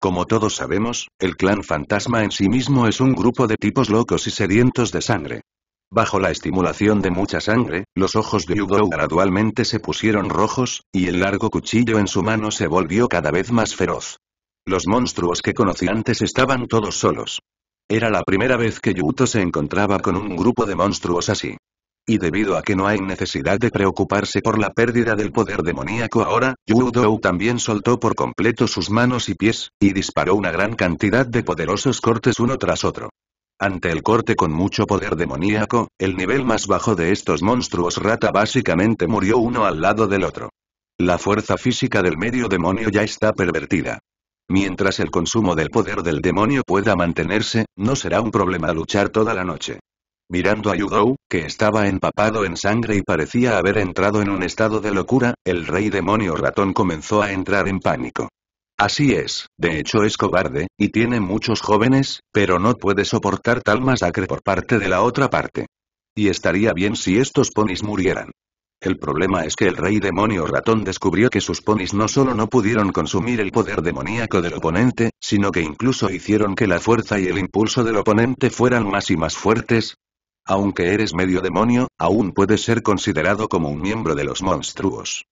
Como todos sabemos, el clan fantasma en sí mismo es un grupo de tipos locos y sedientos de sangre. Bajo la estimulación de mucha sangre, los ojos de Yudou gradualmente se pusieron rojos, y el largo cuchillo en su mano se volvió cada vez más feroz. Los monstruos que conocí antes estaban todos solos. Era la primera vez que Yuto se encontraba con un grupo de monstruos así. Y debido a que no hay necesidad de preocuparse por la pérdida del poder demoníaco ahora, Yudou también soltó por completo sus manos y pies, y disparó una gran cantidad de poderosos cortes uno tras otro. Ante el corte con mucho poder demoníaco, el nivel más bajo de estos monstruos rata básicamente murió uno al lado del otro. La fuerza física del medio demonio ya está pervertida. Mientras el consumo del poder del demonio pueda mantenerse, no será un problema luchar toda la noche. Mirando a Yudou, que estaba empapado en sangre y parecía haber entrado en un estado de locura, el rey demonio ratón comenzó a entrar en pánico. Así es, de hecho es cobarde, y tiene muchos jóvenes, pero no puede soportar tal masacre por parte de la otra parte. Y estaría bien si estos ponis murieran. El problema es que el rey demonio ratón descubrió que sus ponis no solo no pudieron consumir el poder demoníaco del oponente, sino que incluso hicieron que la fuerza y el impulso del oponente fueran más y más fuertes. Aunque eres medio demonio, aún puedes ser considerado como un miembro de los monstruos.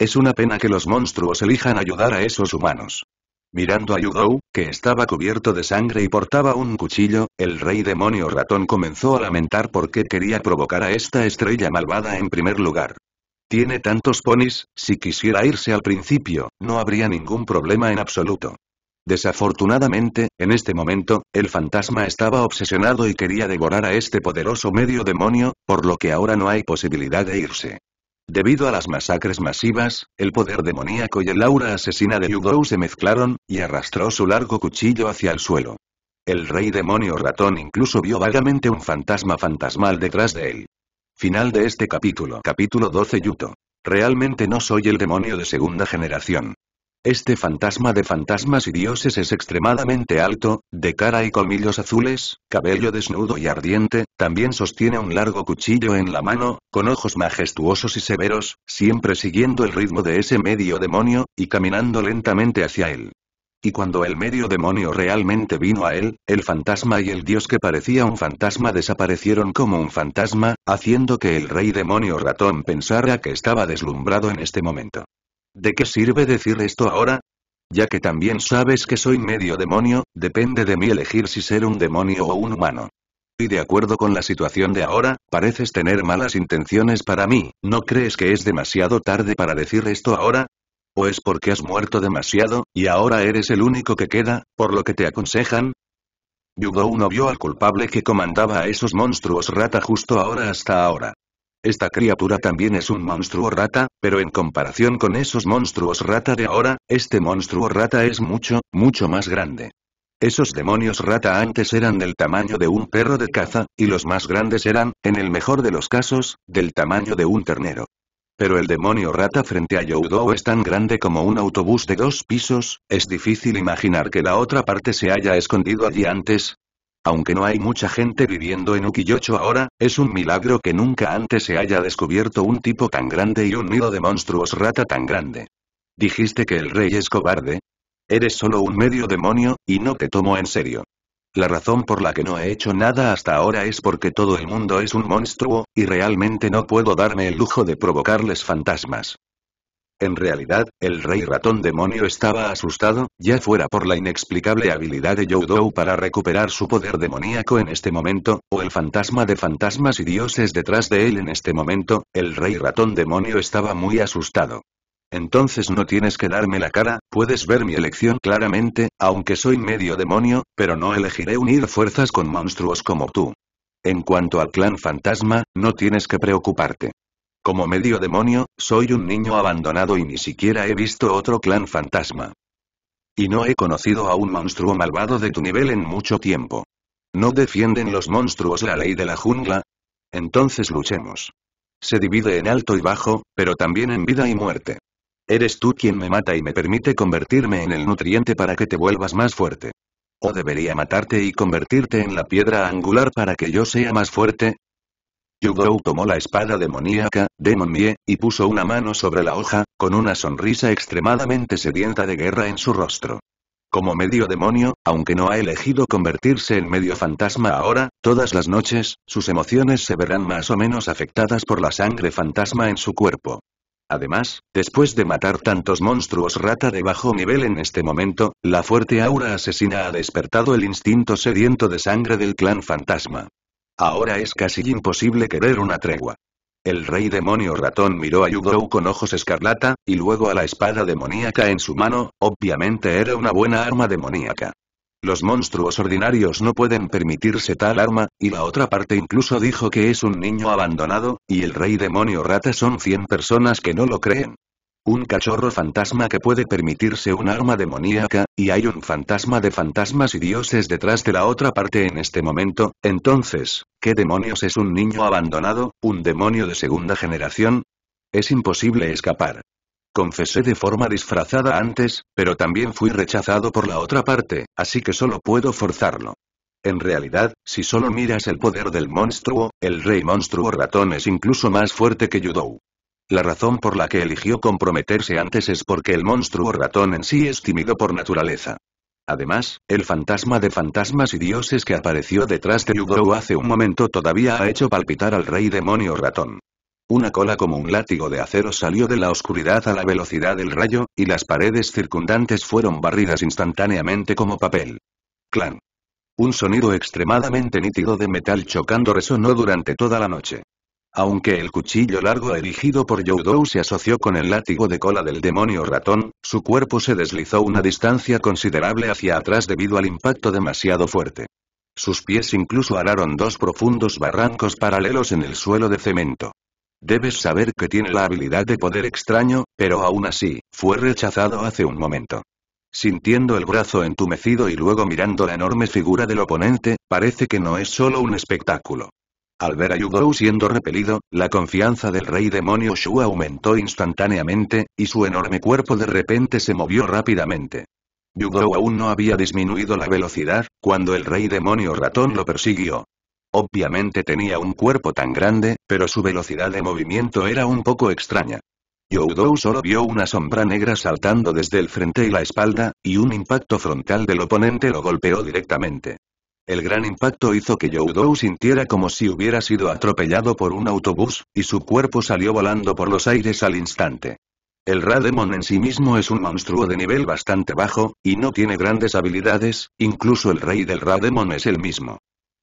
Es una pena que los monstruos elijan ayudar a esos humanos. Mirando a Yudou, que estaba cubierto de sangre y portaba un cuchillo, el rey demonio ratón comenzó a lamentar por qué quería provocar a esta estrella malvada en primer lugar. Tiene tantos ponis, si quisiera irse al principio, no habría ningún problema en absoluto. Desafortunadamente, en este momento, el fantasma estaba obsesionado y quería devorar a este poderoso medio demonio, por lo que ahora no hay posibilidad de irse. Debido a las masacres masivas, el poder demoníaco y el aura asesina de Yudou se mezclaron, y arrastró su largo cuchillo hacia el suelo. El rey demonio ratón incluso vio vagamente un fantasma fantasmal detrás de él. Final de este capítulo Capítulo 12 Yuto. Realmente no soy el demonio de segunda generación. Este fantasma de fantasmas y dioses es extremadamente alto, de cara y colmillos azules, cabello desnudo y ardiente, también sostiene un largo cuchillo en la mano, con ojos majestuosos y severos, siempre siguiendo el ritmo de ese medio demonio, y caminando lentamente hacia él. Y cuando el medio demonio realmente vino a él, el fantasma y el dios que parecía un fantasma desaparecieron como un fantasma, haciendo que el rey demonio ratón pensara que estaba deslumbrado en este momento. ¿De qué sirve decir esto ahora? Ya que también sabes que soy medio demonio, depende de mí elegir si ser un demonio o un humano. Y de acuerdo con la situación de ahora, pareces tener malas intenciones para mí, ¿no crees que es demasiado tarde para decir esto ahora? ¿O es porque has muerto demasiado, y ahora eres el único que queda, por lo que te aconsejan? Yugo no vio al culpable que comandaba a esos monstruos rata justo ahora hasta ahora. Esta criatura también es un monstruo rata, pero en comparación con esos monstruos rata de ahora, este monstruo rata es mucho, mucho más grande. Esos demonios rata antes eran del tamaño de un perro de caza, y los más grandes eran, en el mejor de los casos, del tamaño de un ternero. Pero el demonio rata frente a Youdou es tan grande como un autobús de dos pisos, es difícil imaginar que la otra parte se haya escondido allí antes, aunque no hay mucha gente viviendo en Ukiyocho ahora, es un milagro que nunca antes se haya descubierto un tipo tan grande y un nido de monstruos rata tan grande. ¿Dijiste que el rey es cobarde? Eres solo un medio demonio, y no te tomo en serio. La razón por la que no he hecho nada hasta ahora es porque todo el mundo es un monstruo, y realmente no puedo darme el lujo de provocarles fantasmas. En realidad, el rey ratón demonio estaba asustado, ya fuera por la inexplicable habilidad de Youdou para recuperar su poder demoníaco en este momento, o el fantasma de fantasmas y dioses detrás de él en este momento, el rey ratón demonio estaba muy asustado. Entonces no tienes que darme la cara, puedes ver mi elección claramente, aunque soy medio demonio, pero no elegiré unir fuerzas con monstruos como tú. En cuanto al clan fantasma, no tienes que preocuparte. Como medio demonio, soy un niño abandonado y ni siquiera he visto otro clan fantasma. Y no he conocido a un monstruo malvado de tu nivel en mucho tiempo. ¿No defienden los monstruos la ley de la jungla? Entonces luchemos. Se divide en alto y bajo, pero también en vida y muerte. Eres tú quien me mata y me permite convertirme en el nutriente para que te vuelvas más fuerte. ¿O debería matarte y convertirte en la piedra angular para que yo sea más fuerte? Yugou tomó la espada demoníaca, Demon Mie, y puso una mano sobre la hoja, con una sonrisa extremadamente sedienta de guerra en su rostro. Como medio demonio, aunque no ha elegido convertirse en medio fantasma ahora, todas las noches, sus emociones se verán más o menos afectadas por la sangre fantasma en su cuerpo. Además, después de matar tantos monstruos rata de bajo nivel en este momento, la fuerte aura asesina ha despertado el instinto sediento de sangre del clan fantasma. Ahora es casi imposible querer una tregua. El rey demonio ratón miró a Yugou con ojos escarlata, y luego a la espada demoníaca en su mano, obviamente era una buena arma demoníaca. Los monstruos ordinarios no pueden permitirse tal arma, y la otra parte incluso dijo que es un niño abandonado, y el rey demonio rata son 100 personas que no lo creen. Un cachorro fantasma que puede permitirse un arma demoníaca, y hay un fantasma de fantasmas y dioses detrás de la otra parte en este momento, entonces, ¿qué demonios es un niño abandonado, un demonio de segunda generación? Es imposible escapar. Confesé de forma disfrazada antes, pero también fui rechazado por la otra parte, así que solo puedo forzarlo. En realidad, si solo miras el poder del monstruo, el rey monstruo ratón es incluso más fuerte que Yudou. La razón por la que eligió comprometerse antes es porque el monstruo ratón en sí es tímido por naturaleza. Además, el fantasma de fantasmas y dioses que apareció detrás de Yugo hace un momento todavía ha hecho palpitar al rey demonio ratón. Una cola como un látigo de acero salió de la oscuridad a la velocidad del rayo, y las paredes circundantes fueron barridas instantáneamente como papel. Clan. Un sonido extremadamente nítido de metal chocando resonó durante toda la noche. Aunque el cuchillo largo erigido por Youdou se asoció con el látigo de cola del demonio ratón, su cuerpo se deslizó una distancia considerable hacia atrás debido al impacto demasiado fuerte. Sus pies incluso araron dos profundos barrancos paralelos en el suelo de cemento. Debes saber que tiene la habilidad de poder extraño, pero aún así, fue rechazado hace un momento. Sintiendo el brazo entumecido y luego mirando la enorme figura del oponente, parece que no es solo un espectáculo. Al ver a Yudou siendo repelido, la confianza del rey demonio Shu aumentó instantáneamente, y su enorme cuerpo de repente se movió rápidamente. Yudou aún no había disminuido la velocidad, cuando el rey demonio ratón lo persiguió. Obviamente tenía un cuerpo tan grande, pero su velocidad de movimiento era un poco extraña. Yudou solo vio una sombra negra saltando desde el frente y la espalda, y un impacto frontal del oponente lo golpeó directamente. El gran impacto hizo que Youdou sintiera como si hubiera sido atropellado por un autobús, y su cuerpo salió volando por los aires al instante. El Rademon en sí mismo es un monstruo de nivel bastante bajo, y no tiene grandes habilidades, incluso el rey del Rademon es el mismo.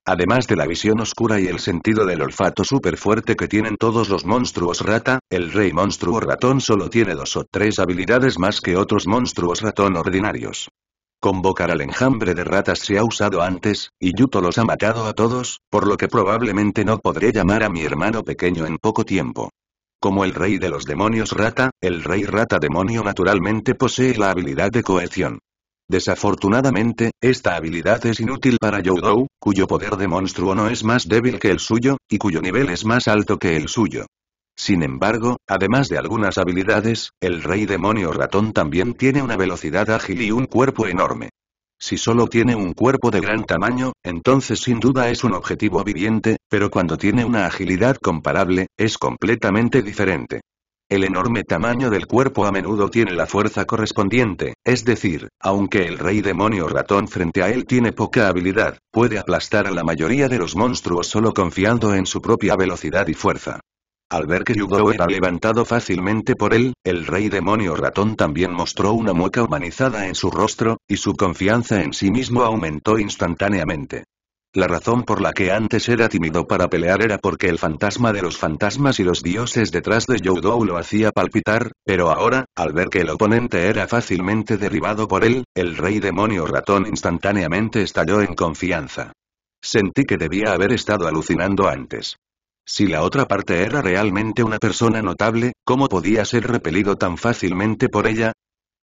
Además de la visión oscura y el sentido del olfato súper fuerte que tienen todos los monstruos rata, el rey monstruo ratón solo tiene dos o tres habilidades más que otros monstruos ratón ordinarios. Convocar al enjambre de ratas se ha usado antes, y Yuto los ha matado a todos, por lo que probablemente no podré llamar a mi hermano pequeño en poco tiempo. Como el rey de los demonios rata, el rey rata demonio naturalmente posee la habilidad de cohesión. Desafortunadamente, esta habilidad es inútil para Youdou, cuyo poder de monstruo no es más débil que el suyo, y cuyo nivel es más alto que el suyo. Sin embargo, además de algunas habilidades, el rey demonio ratón también tiene una velocidad ágil y un cuerpo enorme. Si solo tiene un cuerpo de gran tamaño, entonces sin duda es un objetivo viviente, pero cuando tiene una agilidad comparable, es completamente diferente. El enorme tamaño del cuerpo a menudo tiene la fuerza correspondiente, es decir, aunque el rey demonio ratón frente a él tiene poca habilidad, puede aplastar a la mayoría de los monstruos solo confiando en su propia velocidad y fuerza. Al ver que Yudou era levantado fácilmente por él, el rey demonio ratón también mostró una mueca humanizada en su rostro, y su confianza en sí mismo aumentó instantáneamente. La razón por la que antes era tímido para pelear era porque el fantasma de los fantasmas y los dioses detrás de Youdou lo hacía palpitar, pero ahora, al ver que el oponente era fácilmente derribado por él, el rey demonio ratón instantáneamente estalló en confianza. Sentí que debía haber estado alucinando antes. Si la otra parte era realmente una persona notable, ¿cómo podía ser repelido tan fácilmente por ella?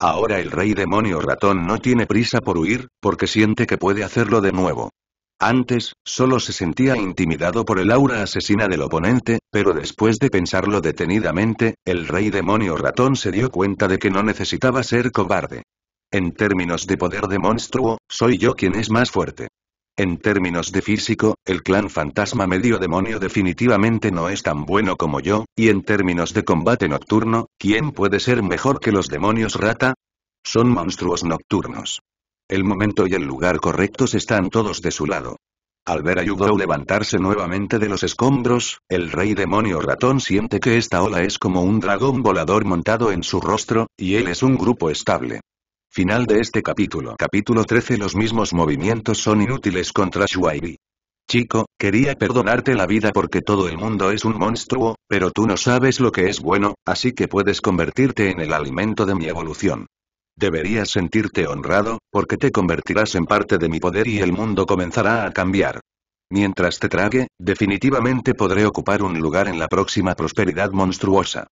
Ahora el rey demonio ratón no tiene prisa por huir, porque siente que puede hacerlo de nuevo. Antes, solo se sentía intimidado por el aura asesina del oponente, pero después de pensarlo detenidamente, el rey demonio ratón se dio cuenta de que no necesitaba ser cobarde. En términos de poder de monstruo, soy yo quien es más fuerte. En términos de físico, el clan fantasma medio demonio definitivamente no es tan bueno como yo, y en términos de combate nocturno, ¿quién puede ser mejor que los demonios rata? Son monstruos nocturnos. El momento y el lugar correctos están todos de su lado. Al ver a Yugo levantarse nuevamente de los escombros, el rey demonio ratón siente que esta ola es como un dragón volador montado en su rostro, y él es un grupo estable. Final de este capítulo. Capítulo 13 Los mismos movimientos son inútiles contra Shuaibi. Chico, quería perdonarte la vida porque todo el mundo es un monstruo, pero tú no sabes lo que es bueno, así que puedes convertirte en el alimento de mi evolución. Deberías sentirte honrado, porque te convertirás en parte de mi poder y el mundo comenzará a cambiar. Mientras te trague, definitivamente podré ocupar un lugar en la próxima prosperidad monstruosa.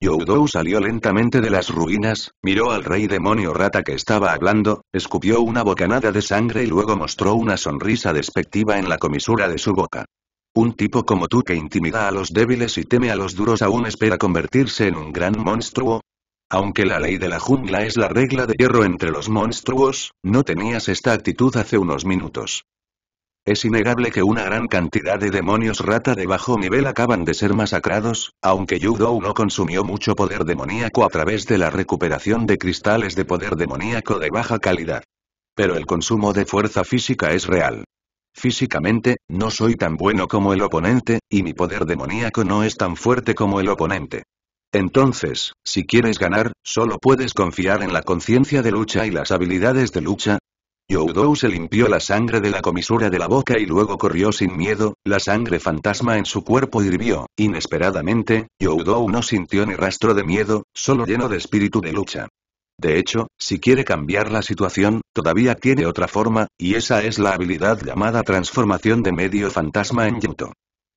Youdou salió lentamente de las ruinas, miró al rey demonio rata que estaba hablando, escupió una bocanada de sangre y luego mostró una sonrisa despectiva en la comisura de su boca. Un tipo como tú que intimida a los débiles y teme a los duros aún espera convertirse en un gran monstruo. Aunque la ley de la jungla es la regla de hierro entre los monstruos, no tenías esta actitud hace unos minutos. Es innegable que una gran cantidad de demonios rata de bajo nivel acaban de ser masacrados, aunque Yudo no consumió mucho poder demoníaco a través de la recuperación de cristales de poder demoníaco de baja calidad. Pero el consumo de fuerza física es real. Físicamente, no soy tan bueno como el oponente, y mi poder demoníaco no es tan fuerte como el oponente. Entonces, si quieres ganar, solo puedes confiar en la conciencia de lucha y las habilidades de lucha, Youdou se limpió la sangre de la comisura de la boca y luego corrió sin miedo, la sangre fantasma en su cuerpo hirvió. Inesperadamente, Youdou no sintió ni rastro de miedo, solo lleno de espíritu de lucha. De hecho, si quiere cambiar la situación, todavía tiene otra forma, y esa es la habilidad llamada transformación de medio fantasma en Yuto.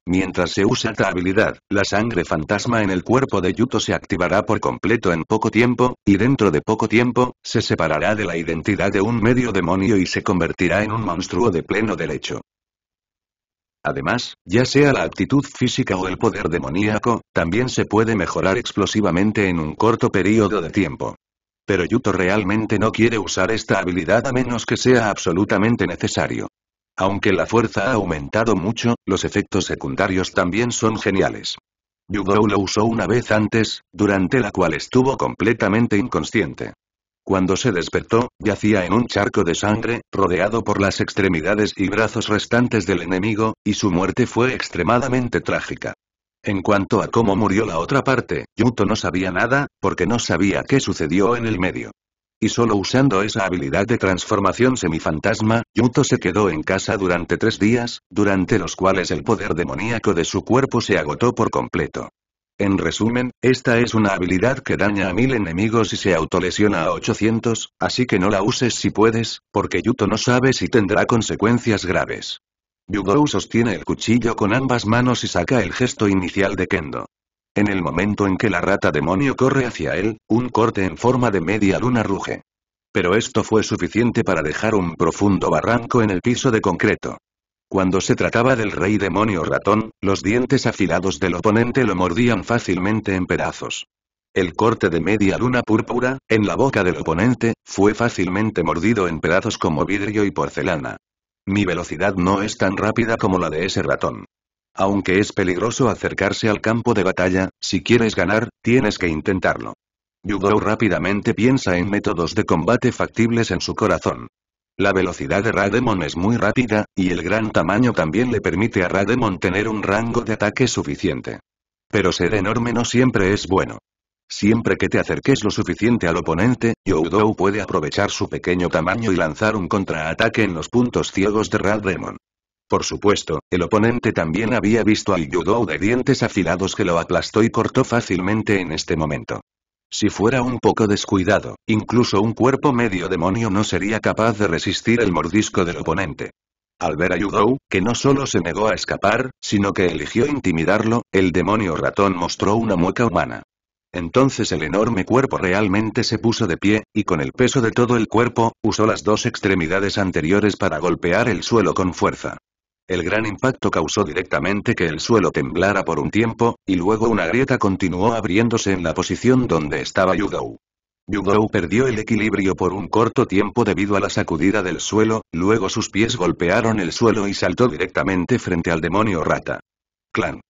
Mientras se usa esta habilidad, la sangre fantasma en el cuerpo de Yuto se activará por completo en poco tiempo, y dentro de poco tiempo, se separará de la identidad de un medio demonio y se convertirá en un monstruo de pleno derecho. Además, ya sea la actitud física o el poder demoníaco, también se puede mejorar explosivamente en un corto periodo de tiempo. Pero Yuto realmente no quiere usar esta habilidad a menos que sea absolutamente necesario. Aunque la fuerza ha aumentado mucho, los efectos secundarios también son geniales. Yudou lo usó una vez antes, durante la cual estuvo completamente inconsciente. Cuando se despertó, yacía en un charco de sangre, rodeado por las extremidades y brazos restantes del enemigo, y su muerte fue extremadamente trágica. En cuanto a cómo murió la otra parte, Yuto no sabía nada, porque no sabía qué sucedió en el medio y solo usando esa habilidad de transformación semifantasma, Yuto se quedó en casa durante tres días, durante los cuales el poder demoníaco de su cuerpo se agotó por completo. En resumen, esta es una habilidad que daña a mil enemigos y se autolesiona a 800, así que no la uses si puedes, porque Yuto no sabe si tendrá consecuencias graves. Yugou sostiene el cuchillo con ambas manos y saca el gesto inicial de Kendo. En el momento en que la rata demonio corre hacia él, un corte en forma de media luna ruge. Pero esto fue suficiente para dejar un profundo barranco en el piso de concreto. Cuando se trataba del rey demonio ratón, los dientes afilados del oponente lo mordían fácilmente en pedazos. El corte de media luna púrpura, en la boca del oponente, fue fácilmente mordido en pedazos como vidrio y porcelana. Mi velocidad no es tan rápida como la de ese ratón. Aunque es peligroso acercarse al campo de batalla, si quieres ganar, tienes que intentarlo. Yudou rápidamente piensa en métodos de combate factibles en su corazón. La velocidad de Rademon es muy rápida, y el gran tamaño también le permite a Rademon tener un rango de ataque suficiente. Pero ser enorme no siempre es bueno. Siempre que te acerques lo suficiente al oponente, Yudou puede aprovechar su pequeño tamaño y lanzar un contraataque en los puntos ciegos de Rademon. Por supuesto, el oponente también había visto al Yudou de dientes afilados que lo aplastó y cortó fácilmente en este momento. Si fuera un poco descuidado, incluso un cuerpo medio demonio no sería capaz de resistir el mordisco del oponente. Al ver a Yudou, que no solo se negó a escapar, sino que eligió intimidarlo, el demonio ratón mostró una mueca humana. Entonces el enorme cuerpo realmente se puso de pie, y con el peso de todo el cuerpo, usó las dos extremidades anteriores para golpear el suelo con fuerza. El gran impacto causó directamente que el suelo temblara por un tiempo, y luego una grieta continuó abriéndose en la posición donde estaba Yudou. Yudou perdió el equilibrio por un corto tiempo debido a la sacudida del suelo, luego sus pies golpearon el suelo y saltó directamente frente al demonio rata. Clan.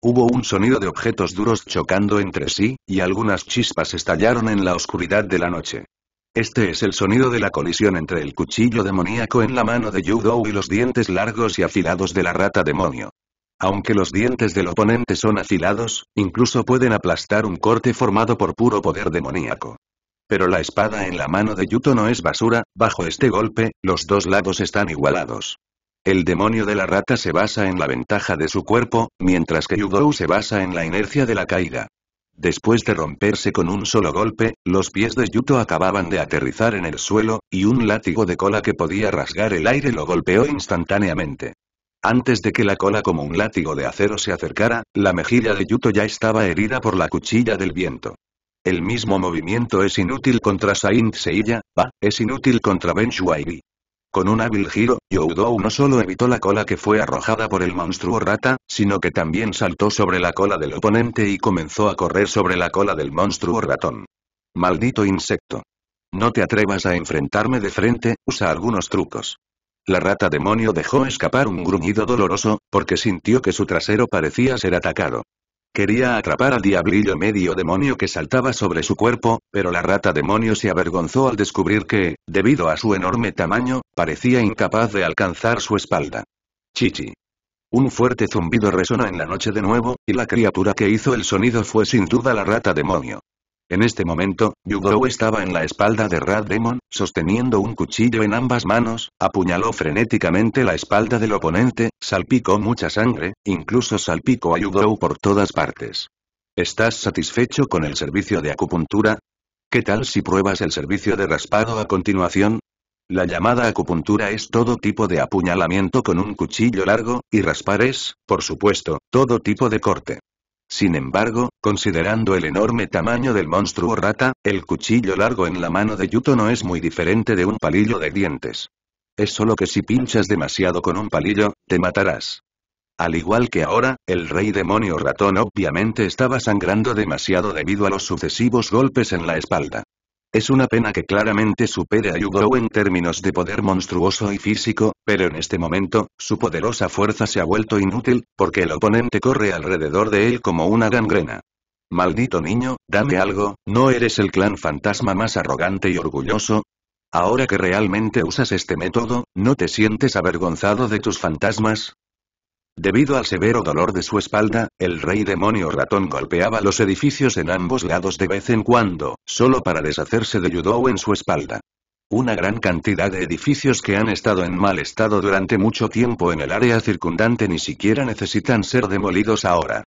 Hubo un sonido de objetos duros chocando entre sí, y algunas chispas estallaron en la oscuridad de la noche. Este es el sonido de la colisión entre el cuchillo demoníaco en la mano de Yudou y los dientes largos y afilados de la rata demonio. Aunque los dientes del oponente son afilados, incluso pueden aplastar un corte formado por puro poder demoníaco. Pero la espada en la mano de Yuto no es basura, bajo este golpe, los dos lados están igualados. El demonio de la rata se basa en la ventaja de su cuerpo, mientras que Yudou se basa en la inercia de la caída. Después de romperse con un solo golpe, los pies de Yuto acababan de aterrizar en el suelo, y un látigo de cola que podía rasgar el aire lo golpeó instantáneamente. Antes de que la cola como un látigo de acero se acercara, la mejilla de Yuto ya estaba herida por la cuchilla del viento. El mismo movimiento es inútil contra Saint Seiya, va, es inútil contra Ben Shuairi. Con un hábil giro, Youdou no solo evitó la cola que fue arrojada por el monstruo rata, sino que también saltó sobre la cola del oponente y comenzó a correr sobre la cola del monstruo ratón. Maldito insecto. No te atrevas a enfrentarme de frente, usa algunos trucos. La rata demonio dejó escapar un gruñido doloroso, porque sintió que su trasero parecía ser atacado. Quería atrapar al diablillo medio demonio que saltaba sobre su cuerpo, pero la rata demonio se avergonzó al descubrir que, debido a su enorme tamaño, parecía incapaz de alcanzar su espalda. Chichi. Un fuerte zumbido resonó en la noche de nuevo, y la criatura que hizo el sonido fue sin duda la rata demonio. En este momento, Yugou estaba en la espalda de Rad Demon, sosteniendo un cuchillo en ambas manos, apuñaló frenéticamente la espalda del oponente, salpicó mucha sangre, incluso salpicó a Yugou por todas partes. ¿Estás satisfecho con el servicio de acupuntura? ¿Qué tal si pruebas el servicio de raspado a continuación? La llamada acupuntura es todo tipo de apuñalamiento con un cuchillo largo, y raspar es, por supuesto, todo tipo de corte. Sin embargo, considerando el enorme tamaño del monstruo rata, el cuchillo largo en la mano de Yuto no es muy diferente de un palillo de dientes. Es solo que si pinchas demasiado con un palillo, te matarás. Al igual que ahora, el rey demonio ratón obviamente estaba sangrando demasiado debido a los sucesivos golpes en la espalda. Es una pena que claramente supere a Yugo en términos de poder monstruoso y físico, pero en este momento, su poderosa fuerza se ha vuelto inútil, porque el oponente corre alrededor de él como una gangrena. Maldito niño, dame algo, ¿no eres el clan fantasma más arrogante y orgulloso? Ahora que realmente usas este método, ¿no te sientes avergonzado de tus fantasmas? Debido al severo dolor de su espalda, el rey demonio ratón golpeaba los edificios en ambos lados de vez en cuando, solo para deshacerse de Yudou en su espalda. Una gran cantidad de edificios que han estado en mal estado durante mucho tiempo en el área circundante ni siquiera necesitan ser demolidos ahora.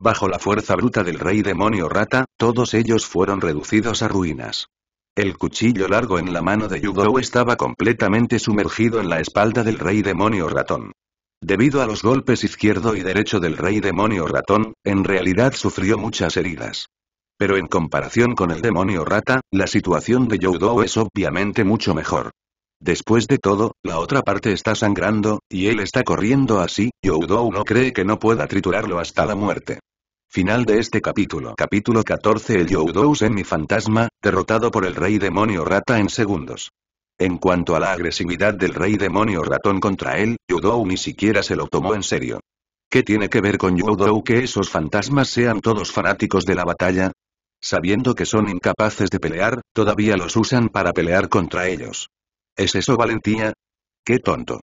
Bajo la fuerza bruta del rey demonio rata, todos ellos fueron reducidos a ruinas. El cuchillo largo en la mano de Yudou estaba completamente sumergido en la espalda del rey demonio ratón. Debido a los golpes izquierdo y derecho del rey demonio ratón, en realidad sufrió muchas heridas. Pero en comparación con el demonio rata, la situación de Youdou es obviamente mucho mejor. Después de todo, la otra parte está sangrando, y él está corriendo así, Youdou no cree que no pueda triturarlo hasta la muerte. Final de este capítulo Capítulo 14 El Youdou semi-fantasma, derrotado por el rey demonio rata en segundos. En cuanto a la agresividad del rey demonio ratón contra él, Yudou ni siquiera se lo tomó en serio. ¿Qué tiene que ver con Yudou que esos fantasmas sean todos fanáticos de la batalla? Sabiendo que son incapaces de pelear, todavía los usan para pelear contra ellos. ¿Es eso valentía? ¡Qué tonto!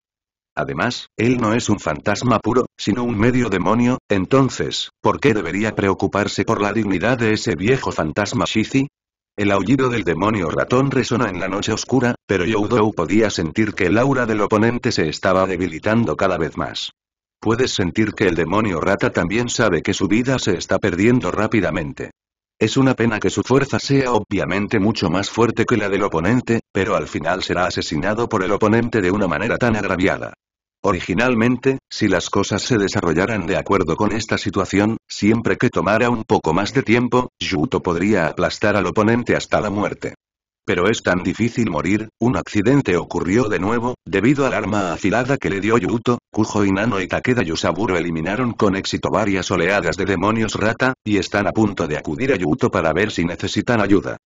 Además, él no es un fantasma puro, sino un medio demonio, entonces, ¿por qué debería preocuparse por la dignidad de ese viejo fantasma Shizi? El aullido del demonio ratón resona en la noche oscura, pero Youdou podía sentir que el aura del oponente se estaba debilitando cada vez más. Puedes sentir que el demonio rata también sabe que su vida se está perdiendo rápidamente. Es una pena que su fuerza sea obviamente mucho más fuerte que la del oponente, pero al final será asesinado por el oponente de una manera tan agraviada. Originalmente, si las cosas se desarrollaran de acuerdo con esta situación, siempre que tomara un poco más de tiempo, Yuto podría aplastar al oponente hasta la muerte. Pero es tan difícil morir, un accidente ocurrió de nuevo, debido al arma afilada que le dio Yuto, Kujo Inano y Takeda Yusaburo eliminaron con éxito varias oleadas de demonios rata, y están a punto de acudir a Yuto para ver si necesitan ayuda.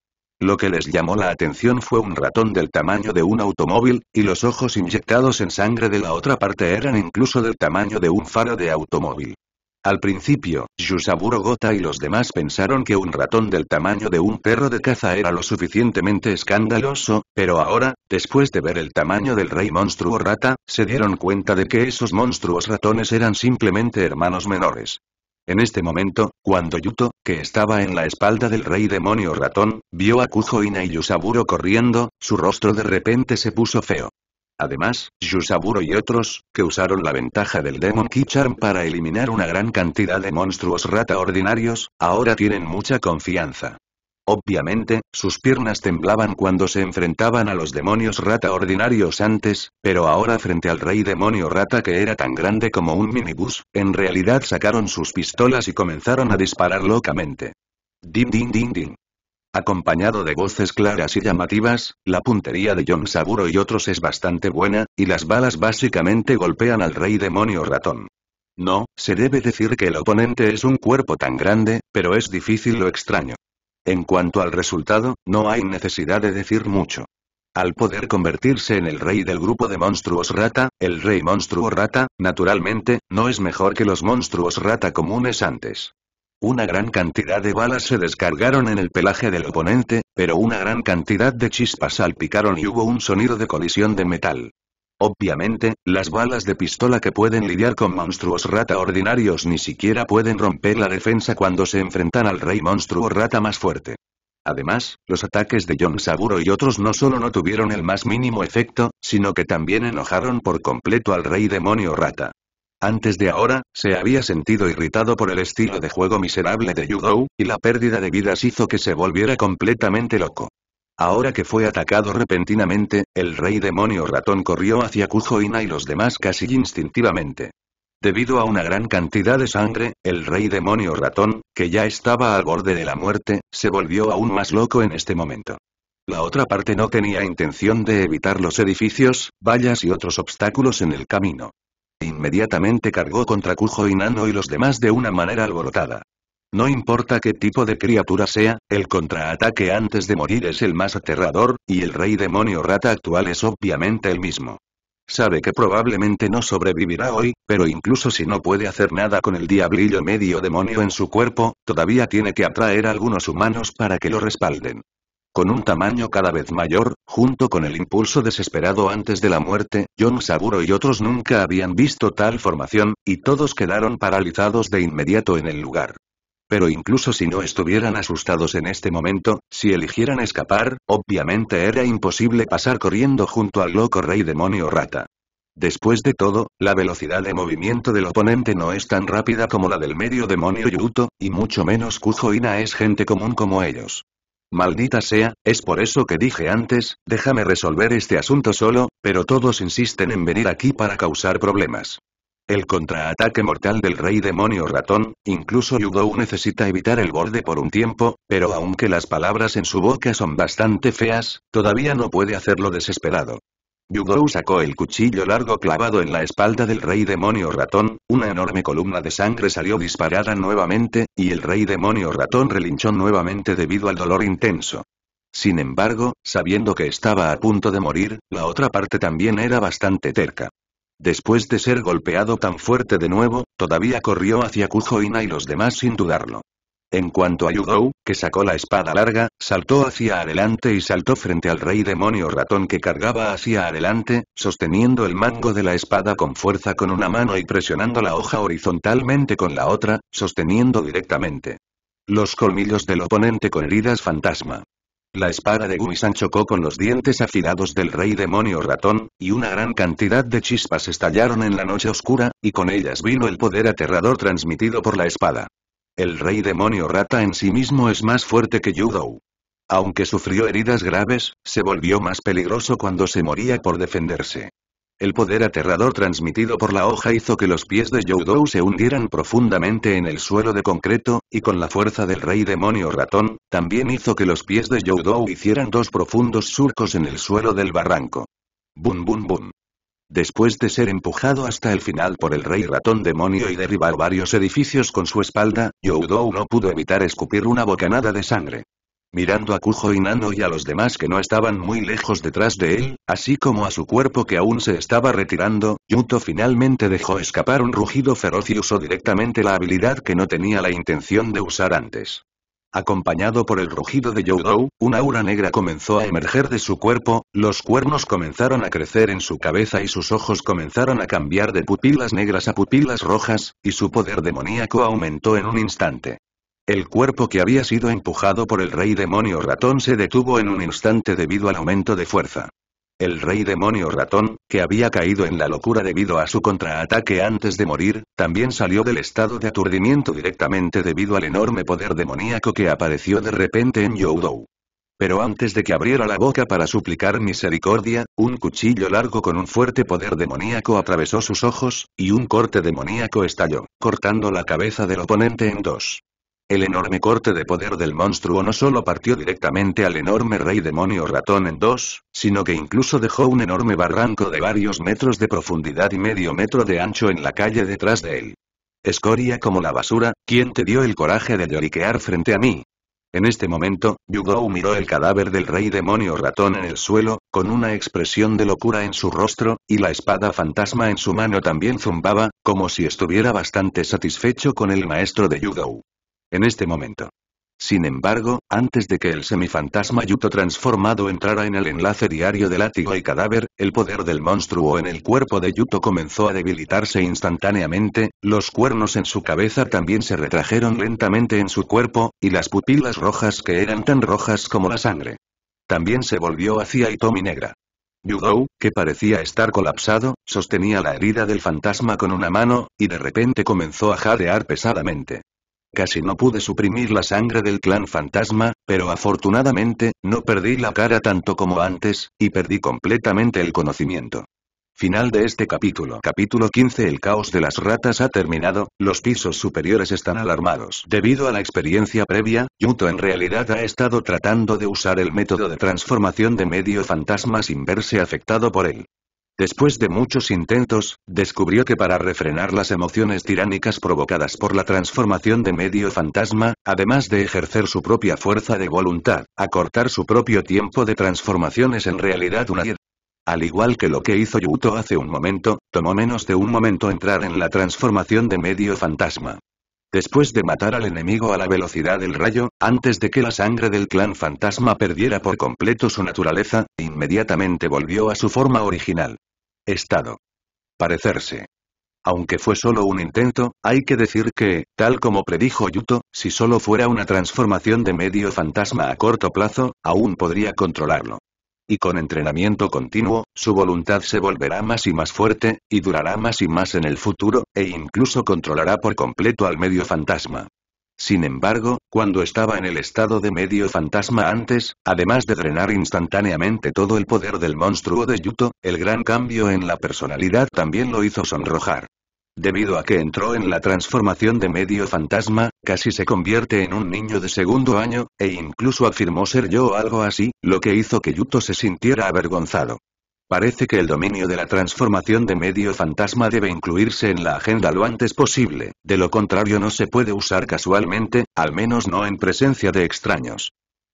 Lo que les llamó la atención fue un ratón del tamaño de un automóvil, y los ojos inyectados en sangre de la otra parte eran incluso del tamaño de un faro de automóvil. Al principio, Yusaburo Gota y los demás pensaron que un ratón del tamaño de un perro de caza era lo suficientemente escandaloso, pero ahora, después de ver el tamaño del rey monstruo rata, se dieron cuenta de que esos monstruos ratones eran simplemente hermanos menores. En este momento, cuando Yuto, que estaba en la espalda del rey demonio ratón, vio a Kujo y Yusaburo corriendo, su rostro de repente se puso feo. Además, Yusaburo y otros, que usaron la ventaja del Demon Kicharm para eliminar una gran cantidad de monstruos rata ordinarios, ahora tienen mucha confianza. Obviamente, sus piernas temblaban cuando se enfrentaban a los demonios rata ordinarios antes, pero ahora frente al rey demonio rata que era tan grande como un minibús, en realidad sacaron sus pistolas y comenzaron a disparar locamente. Din din din din. Acompañado de voces claras y llamativas, la puntería de John Saburo y otros es bastante buena, y las balas básicamente golpean al rey demonio ratón. No, se debe decir que el oponente es un cuerpo tan grande, pero es difícil lo extraño. En cuanto al resultado, no hay necesidad de decir mucho. Al poder convertirse en el rey del grupo de monstruos rata, el rey monstruo rata, naturalmente, no es mejor que los monstruos rata comunes antes. Una gran cantidad de balas se descargaron en el pelaje del oponente, pero una gran cantidad de chispas salpicaron y hubo un sonido de colisión de metal. Obviamente, las balas de pistola que pueden lidiar con monstruos rata ordinarios ni siquiera pueden romper la defensa cuando se enfrentan al rey monstruo rata más fuerte. Además, los ataques de John Saburo y otros no solo no tuvieron el más mínimo efecto, sino que también enojaron por completo al rey demonio rata. Antes de ahora, se había sentido irritado por el estilo de juego miserable de Yudou, y la pérdida de vidas hizo que se volviera completamente loco. Ahora que fue atacado repentinamente, el rey demonio ratón corrió hacia Kujoina y los demás casi instintivamente. Debido a una gran cantidad de sangre, el rey demonio ratón, que ya estaba al borde de la muerte, se volvió aún más loco en este momento. La otra parte no tenía intención de evitar los edificios, vallas y otros obstáculos en el camino. Inmediatamente cargó contra Kujo Inano y los demás de una manera alborotada. No importa qué tipo de criatura sea, el contraataque antes de morir es el más aterrador, y el rey demonio rata actual es obviamente el mismo. Sabe que probablemente no sobrevivirá hoy, pero incluso si no puede hacer nada con el diablillo medio demonio en su cuerpo, todavía tiene que atraer a algunos humanos para que lo respalden. Con un tamaño cada vez mayor, junto con el impulso desesperado antes de la muerte, John Saburo y otros nunca habían visto tal formación, y todos quedaron paralizados de inmediato en el lugar. Pero incluso si no estuvieran asustados en este momento, si eligieran escapar, obviamente era imposible pasar corriendo junto al loco rey demonio rata. Después de todo, la velocidad de movimiento del oponente no es tan rápida como la del medio demonio yuto, y mucho menos Kujoina es gente común como ellos. Maldita sea, es por eso que dije antes, déjame resolver este asunto solo, pero todos insisten en venir aquí para causar problemas. El contraataque mortal del rey demonio ratón, incluso yugo necesita evitar el borde por un tiempo, pero aunque las palabras en su boca son bastante feas, todavía no puede hacerlo desesperado. Yugou sacó el cuchillo largo clavado en la espalda del rey demonio ratón, una enorme columna de sangre salió disparada nuevamente, y el rey demonio ratón relinchó nuevamente debido al dolor intenso. Sin embargo, sabiendo que estaba a punto de morir, la otra parte también era bastante terca. Después de ser golpeado tan fuerte de nuevo, todavía corrió hacia Kujoina y los demás sin dudarlo. En cuanto a que sacó la espada larga, saltó hacia adelante y saltó frente al rey demonio ratón que cargaba hacia adelante, sosteniendo el mango de la espada con fuerza con una mano y presionando la hoja horizontalmente con la otra, sosteniendo directamente los colmillos del oponente con heridas fantasma. La espada de Gumi-san chocó con los dientes afilados del rey demonio ratón, y una gran cantidad de chispas estallaron en la noche oscura, y con ellas vino el poder aterrador transmitido por la espada. El rey demonio rata en sí mismo es más fuerte que Yudou. Aunque sufrió heridas graves, se volvió más peligroso cuando se moría por defenderse. El poder aterrador transmitido por la hoja hizo que los pies de Youdou se hundieran profundamente en el suelo de concreto, y con la fuerza del rey demonio ratón, también hizo que los pies de Youdou hicieran dos profundos surcos en el suelo del barranco. Bum bum bum. Después de ser empujado hasta el final por el rey ratón demonio y derribar varios edificios con su espalda, Youdou no pudo evitar escupir una bocanada de sangre mirando a Kujo y Nano y a los demás que no estaban muy lejos detrás de él, así como a su cuerpo que aún se estaba retirando, Yuto finalmente dejó escapar un rugido feroz y usó directamente la habilidad que no tenía la intención de usar antes. Acompañado por el rugido de Youdou, una aura negra comenzó a emerger de su cuerpo, los cuernos comenzaron a crecer en su cabeza y sus ojos comenzaron a cambiar de pupilas negras a pupilas rojas, y su poder demoníaco aumentó en un instante. El cuerpo que había sido empujado por el rey demonio ratón se detuvo en un instante debido al aumento de fuerza. El rey demonio ratón, que había caído en la locura debido a su contraataque antes de morir, también salió del estado de aturdimiento directamente debido al enorme poder demoníaco que apareció de repente en Youdou. Pero antes de que abriera la boca para suplicar misericordia, un cuchillo largo con un fuerte poder demoníaco atravesó sus ojos, y un corte demoníaco estalló, cortando la cabeza del oponente en dos. El enorme corte de poder del monstruo no solo partió directamente al enorme rey demonio ratón en dos, sino que incluso dejó un enorme barranco de varios metros de profundidad y medio metro de ancho en la calle detrás de él. Escoria como la basura, ¿quién te dio el coraje de lloriquear frente a mí? En este momento, Yugou miró el cadáver del rey demonio ratón en el suelo, con una expresión de locura en su rostro, y la espada fantasma en su mano también zumbaba, como si estuviera bastante satisfecho con el maestro de Yugou en este momento. Sin embargo, antes de que el semifantasma Yuto transformado entrara en el enlace diario de látigo y cadáver, el poder del monstruo en el cuerpo de Yuto comenzó a debilitarse instantáneamente, los cuernos en su cabeza también se retrajeron lentamente en su cuerpo, y las pupilas rojas que eran tan rojas como la sangre. También se volvió hacia Itomi negra. Yugo, que parecía estar colapsado, sostenía la herida del fantasma con una mano, y de repente comenzó a jadear pesadamente. Casi no pude suprimir la sangre del clan fantasma, pero afortunadamente, no perdí la cara tanto como antes, y perdí completamente el conocimiento. Final de este capítulo. Capítulo 15 El caos de las ratas ha terminado, los pisos superiores están alarmados. Debido a la experiencia previa, Yuto en realidad ha estado tratando de usar el método de transformación de medio fantasma sin verse afectado por él. Después de muchos intentos, descubrió que para refrenar las emociones tiránicas provocadas por la transformación de medio fantasma, además de ejercer su propia fuerza de voluntad, acortar su propio tiempo de transformación es en realidad una al igual que lo que hizo Yuto hace un momento, tomó menos de un momento entrar en la transformación de medio fantasma. Después de matar al enemigo a la velocidad del rayo, antes de que la sangre del clan fantasma perdiera por completo su naturaleza, inmediatamente volvió a su forma original. Estado. Parecerse. Aunque fue solo un intento, hay que decir que, tal como predijo Yuto, si solo fuera una transformación de medio fantasma a corto plazo, aún podría controlarlo y con entrenamiento continuo, su voluntad se volverá más y más fuerte, y durará más y más en el futuro, e incluso controlará por completo al medio fantasma. Sin embargo, cuando estaba en el estado de medio fantasma antes, además de drenar instantáneamente todo el poder del monstruo de Yuto, el gran cambio en la personalidad también lo hizo sonrojar. Debido a que entró en la transformación de medio fantasma, casi se convierte en un niño de segundo año, e incluso afirmó ser yo o algo así, lo que hizo que Yuto se sintiera avergonzado. Parece que el dominio de la transformación de medio fantasma debe incluirse en la agenda lo antes posible, de lo contrario no se puede usar casualmente, al menos no en presencia de extraños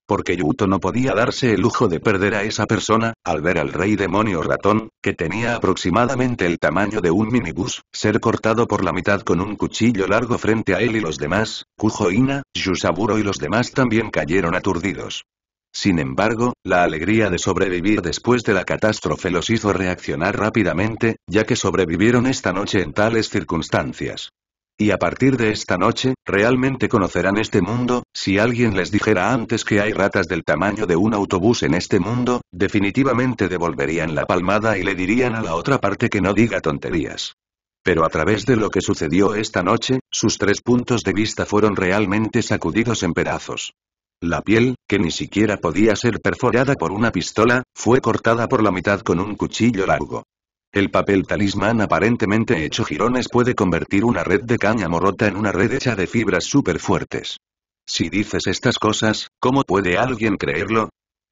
porque Yuto no podía darse el lujo de perder a esa persona, al ver al rey demonio ratón, que tenía aproximadamente el tamaño de un minibus, ser cortado por la mitad con un cuchillo largo frente a él y los demás, Kujo Ina, Yusaburo y los demás también cayeron aturdidos. Sin embargo, la alegría de sobrevivir después de la catástrofe los hizo reaccionar rápidamente, ya que sobrevivieron esta noche en tales circunstancias. Y a partir de esta noche, realmente conocerán este mundo, si alguien les dijera antes que hay ratas del tamaño de un autobús en este mundo, definitivamente devolverían la palmada y le dirían a la otra parte que no diga tonterías. Pero a través de lo que sucedió esta noche, sus tres puntos de vista fueron realmente sacudidos en pedazos. La piel, que ni siquiera podía ser perforada por una pistola, fue cortada por la mitad con un cuchillo largo. El papel talismán aparentemente hecho jirones puede convertir una red de caña morota en una red hecha de fibras súper fuertes. Si dices estas cosas, ¿cómo puede alguien creerlo?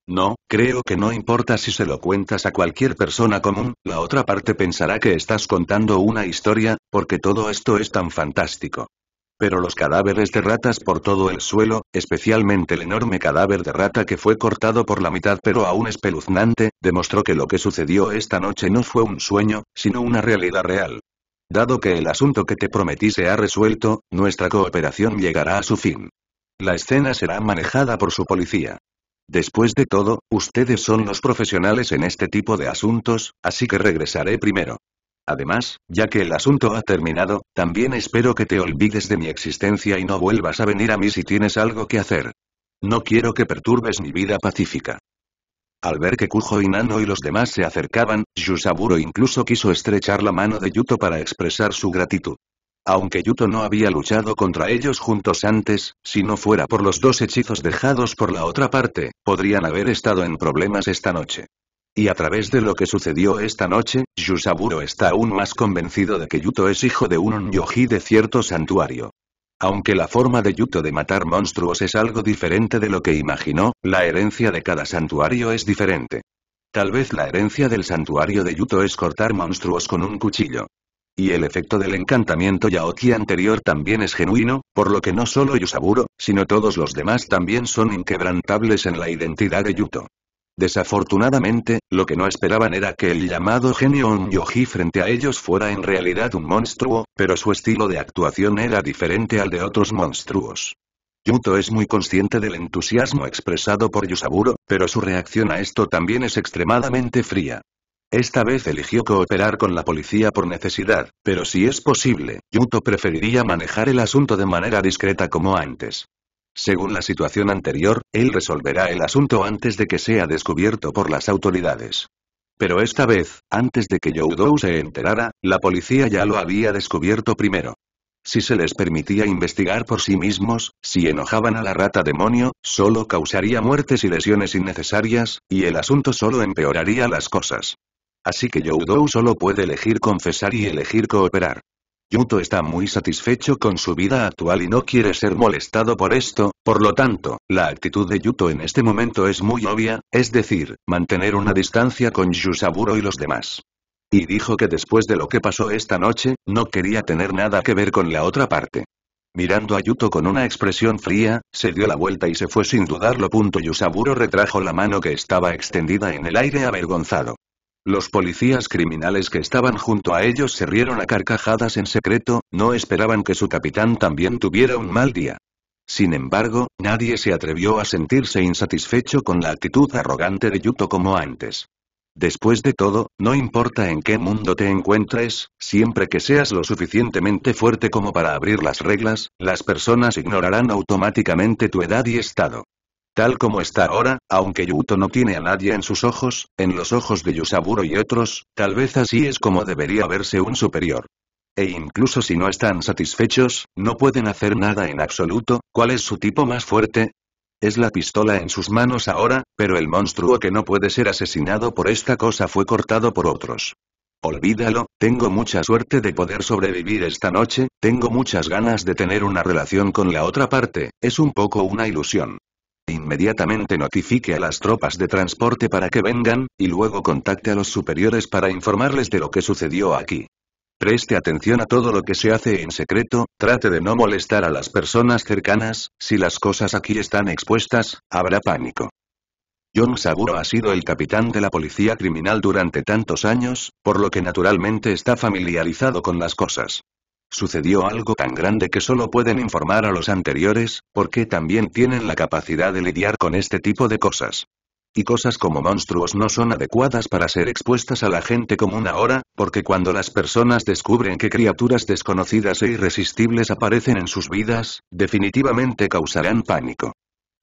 No, creo que no importa si se lo cuentas a cualquier persona común, la otra parte pensará que estás contando una historia, porque todo esto es tan fantástico. Pero los cadáveres de ratas por todo el suelo, especialmente el enorme cadáver de rata que fue cortado por la mitad pero aún espeluznante, demostró que lo que sucedió esta noche no fue un sueño, sino una realidad real. Dado que el asunto que te prometí se ha resuelto, nuestra cooperación llegará a su fin. La escena será manejada por su policía. Después de todo, ustedes son los profesionales en este tipo de asuntos, así que regresaré primero. Además, ya que el asunto ha terminado, también espero que te olvides de mi existencia y no vuelvas a venir a mí si tienes algo que hacer. No quiero que perturbes mi vida pacífica. Al ver que Kujo y Nano y los demás se acercaban, Yusaburo incluso quiso estrechar la mano de Yuto para expresar su gratitud. Aunque Yuto no había luchado contra ellos juntos antes, si no fuera por los dos hechizos dejados por la otra parte, podrían haber estado en problemas esta noche. Y a través de lo que sucedió esta noche, Yusaburo está aún más convencido de que Yuto es hijo de un yoji de cierto santuario. Aunque la forma de Yuto de matar monstruos es algo diferente de lo que imaginó, la herencia de cada santuario es diferente. Tal vez la herencia del santuario de Yuto es cortar monstruos con un cuchillo. Y el efecto del encantamiento Yaoki anterior también es genuino, por lo que no solo Yusaburo, sino todos los demás también son inquebrantables en la identidad de Yuto. Desafortunadamente, lo que no esperaban era que el llamado genio Yoji frente a ellos fuera en realidad un monstruo, pero su estilo de actuación era diferente al de otros monstruos. Yuto es muy consciente del entusiasmo expresado por Yusaburo, pero su reacción a esto también es extremadamente fría. Esta vez eligió cooperar con la policía por necesidad, pero si es posible, Yuto preferiría manejar el asunto de manera discreta como antes. Según la situación anterior, él resolverá el asunto antes de que sea descubierto por las autoridades. Pero esta vez, antes de que Youdou se enterara, la policía ya lo había descubierto primero. Si se les permitía investigar por sí mismos, si enojaban a la rata demonio, solo causaría muertes y lesiones innecesarias, y el asunto solo empeoraría las cosas. Así que Youdou solo puede elegir confesar y elegir cooperar. Yuto está muy satisfecho con su vida actual y no quiere ser molestado por esto, por lo tanto, la actitud de Yuto en este momento es muy obvia, es decir, mantener una distancia con Yusaburo y los demás. Y dijo que después de lo que pasó esta noche, no quería tener nada que ver con la otra parte. Mirando a Yuto con una expresión fría, se dio la vuelta y se fue sin dudarlo. Yusaburo retrajo la mano que estaba extendida en el aire avergonzado. Los policías criminales que estaban junto a ellos se rieron a carcajadas en secreto, no esperaban que su capitán también tuviera un mal día. Sin embargo, nadie se atrevió a sentirse insatisfecho con la actitud arrogante de Yuto como antes. Después de todo, no importa en qué mundo te encuentres, siempre que seas lo suficientemente fuerte como para abrir las reglas, las personas ignorarán automáticamente tu edad y estado. Tal como está ahora, aunque Yuto no tiene a nadie en sus ojos, en los ojos de Yusaburo y otros, tal vez así es como debería verse un superior. E incluso si no están satisfechos, no pueden hacer nada en absoluto, ¿cuál es su tipo más fuerte? Es la pistola en sus manos ahora, pero el monstruo que no puede ser asesinado por esta cosa fue cortado por otros. Olvídalo, tengo mucha suerte de poder sobrevivir esta noche, tengo muchas ganas de tener una relación con la otra parte, es un poco una ilusión. Inmediatamente notifique a las tropas de transporte para que vengan, y luego contacte a los superiores para informarles de lo que sucedió aquí. Preste atención a todo lo que se hace en secreto, trate de no molestar a las personas cercanas, si las cosas aquí están expuestas, habrá pánico. John Saburo ha sido el capitán de la policía criminal durante tantos años, por lo que naturalmente está familiarizado con las cosas. Sucedió algo tan grande que solo pueden informar a los anteriores, porque también tienen la capacidad de lidiar con este tipo de cosas. Y cosas como monstruos no son adecuadas para ser expuestas a la gente común ahora, porque cuando las personas descubren que criaturas desconocidas e irresistibles aparecen en sus vidas, definitivamente causarán pánico.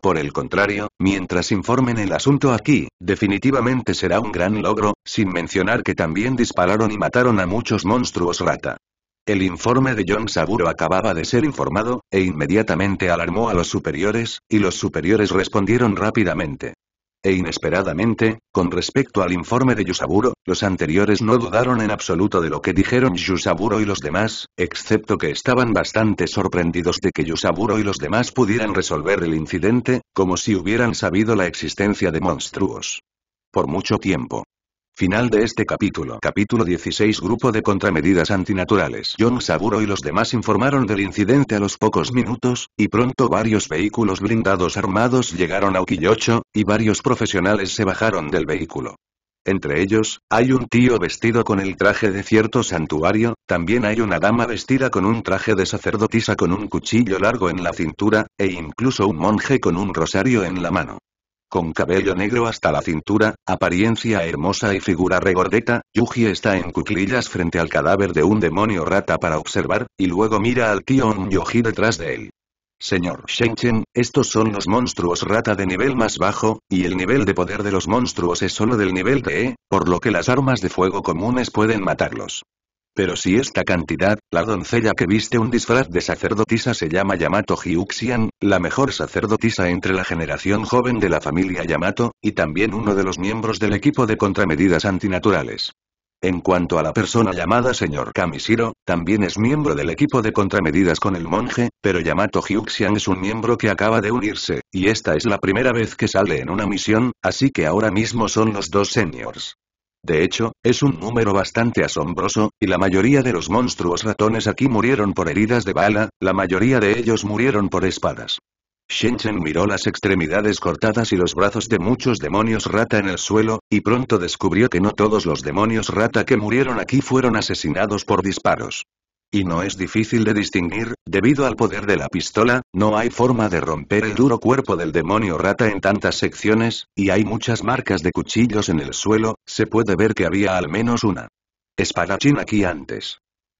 Por el contrario, mientras informen el asunto aquí, definitivamente será un gran logro, sin mencionar que también dispararon y mataron a muchos monstruos rata. El informe de John Saburo acababa de ser informado, e inmediatamente alarmó a los superiores, y los superiores respondieron rápidamente. E inesperadamente, con respecto al informe de Yusaburo, los anteriores no dudaron en absoluto de lo que dijeron Yusaburo y los demás, excepto que estaban bastante sorprendidos de que Yusaburo y los demás pudieran resolver el incidente, como si hubieran sabido la existencia de monstruos. Por mucho tiempo, Final de este capítulo. Capítulo 16 Grupo de contramedidas antinaturales. John Saburo y los demás informaron del incidente a los pocos minutos, y pronto varios vehículos blindados armados llegaron a Uquillocho, y varios profesionales se bajaron del vehículo. Entre ellos, hay un tío vestido con el traje de cierto santuario, también hay una dama vestida con un traje de sacerdotisa con un cuchillo largo en la cintura, e incluso un monje con un rosario en la mano. Con cabello negro hasta la cintura, apariencia hermosa y figura regordeta, Yuji está en cuclillas frente al cadáver de un demonio rata para observar, y luego mira al Kion yuji detrás de él. Señor Shenchen, estos son los monstruos rata de nivel más bajo, y el nivel de poder de los monstruos es solo del nivel E, por lo que las armas de fuego comunes pueden matarlos. Pero si esta cantidad, la doncella que viste un disfraz de sacerdotisa se llama Yamato Hyuxian, la mejor sacerdotisa entre la generación joven de la familia Yamato, y también uno de los miembros del equipo de contramedidas antinaturales. En cuanto a la persona llamada señor Kamishiro, también es miembro del equipo de contramedidas con el monje, pero Yamato Hyuxian es un miembro que acaba de unirse, y esta es la primera vez que sale en una misión, así que ahora mismo son los dos seniors. De hecho, es un número bastante asombroso, y la mayoría de los monstruos ratones aquí murieron por heridas de bala, la mayoría de ellos murieron por espadas. Shenchen miró las extremidades cortadas y los brazos de muchos demonios rata en el suelo, y pronto descubrió que no todos los demonios rata que murieron aquí fueron asesinados por disparos y no es difícil de distinguir, debido al poder de la pistola, no hay forma de romper el duro cuerpo del demonio rata en tantas secciones, y hay muchas marcas de cuchillos en el suelo, se puede ver que había al menos una espadachín aquí antes.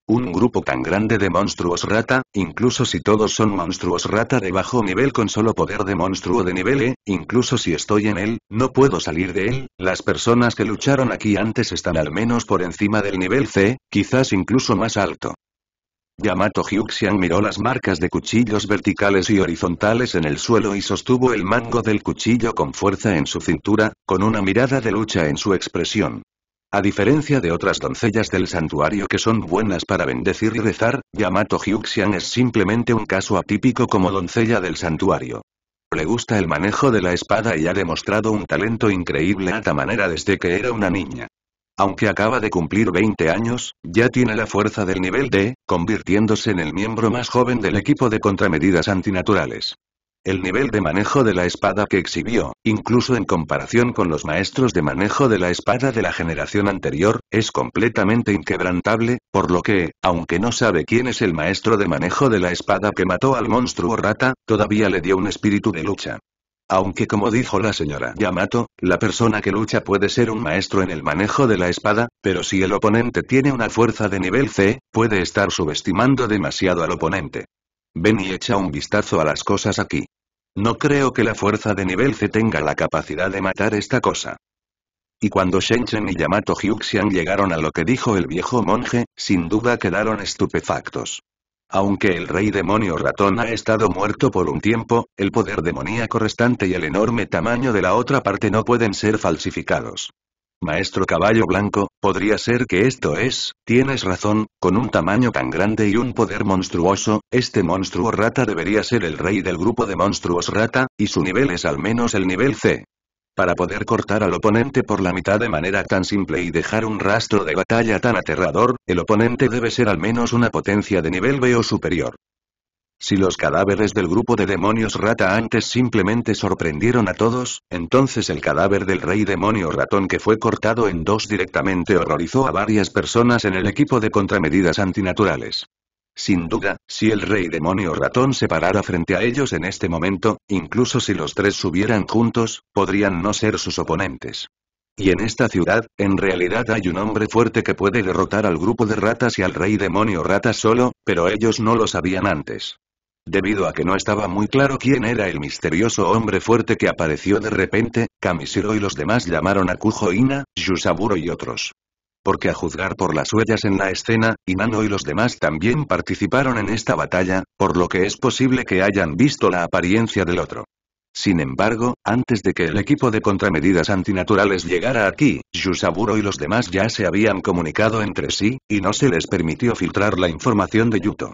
Un grupo tan grande de monstruos rata, incluso si todos son monstruos rata de bajo nivel con solo poder de monstruo de nivel E, incluso si estoy en él, no puedo salir de él, las personas que lucharon aquí antes están al menos por encima del nivel C, quizás incluso más alto. Yamato Hyuxian miró las marcas de cuchillos verticales y horizontales en el suelo y sostuvo el mango del cuchillo con fuerza en su cintura, con una mirada de lucha en su expresión. A diferencia de otras doncellas del santuario que son buenas para bendecir y rezar, Yamato Hyuxian es simplemente un caso atípico como doncella del santuario. Le gusta el manejo de la espada y ha demostrado un talento increíble a esta manera desde que era una niña. Aunque acaba de cumplir 20 años, ya tiene la fuerza del nivel D, convirtiéndose en el miembro más joven del equipo de contramedidas antinaturales. El nivel de manejo de la espada que exhibió, incluso en comparación con los maestros de manejo de la espada de la generación anterior, es completamente inquebrantable, por lo que, aunque no sabe quién es el maestro de manejo de la espada que mató al monstruo rata, todavía le dio un espíritu de lucha. Aunque como dijo la señora Yamato, la persona que lucha puede ser un maestro en el manejo de la espada, pero si el oponente tiene una fuerza de nivel C, puede estar subestimando demasiado al oponente. Ven y echa un vistazo a las cosas aquí. No creo que la fuerza de nivel C tenga la capacidad de matar esta cosa. Y cuando Shenchen y Yamato Hyuxian llegaron a lo que dijo el viejo monje, sin duda quedaron estupefactos. Aunque el rey demonio ratón ha estado muerto por un tiempo, el poder demoníaco restante y el enorme tamaño de la otra parte no pueden ser falsificados. Maestro Caballo Blanco, podría ser que esto es, tienes razón, con un tamaño tan grande y un poder monstruoso, este monstruo rata debería ser el rey del grupo de monstruos rata, y su nivel es al menos el nivel C. Para poder cortar al oponente por la mitad de manera tan simple y dejar un rastro de batalla tan aterrador, el oponente debe ser al menos una potencia de nivel B o superior. Si los cadáveres del grupo de demonios rata antes simplemente sorprendieron a todos, entonces el cadáver del rey demonio ratón que fue cortado en dos directamente horrorizó a varias personas en el equipo de contramedidas antinaturales. Sin duda, si el rey demonio ratón se parara frente a ellos en este momento, incluso si los tres subieran juntos, podrían no ser sus oponentes. Y en esta ciudad, en realidad hay un hombre fuerte que puede derrotar al grupo de ratas y al rey demonio rata solo, pero ellos no lo sabían antes. Debido a que no estaba muy claro quién era el misterioso hombre fuerte que apareció de repente, Kamishiro y los demás llamaron a Kujo Ina, Yusaburo y otros. Porque a juzgar por las huellas en la escena, Inano y los demás también participaron en esta batalla, por lo que es posible que hayan visto la apariencia del otro. Sin embargo, antes de que el equipo de contramedidas antinaturales llegara aquí, Yusaburo y los demás ya se habían comunicado entre sí, y no se les permitió filtrar la información de Yuto.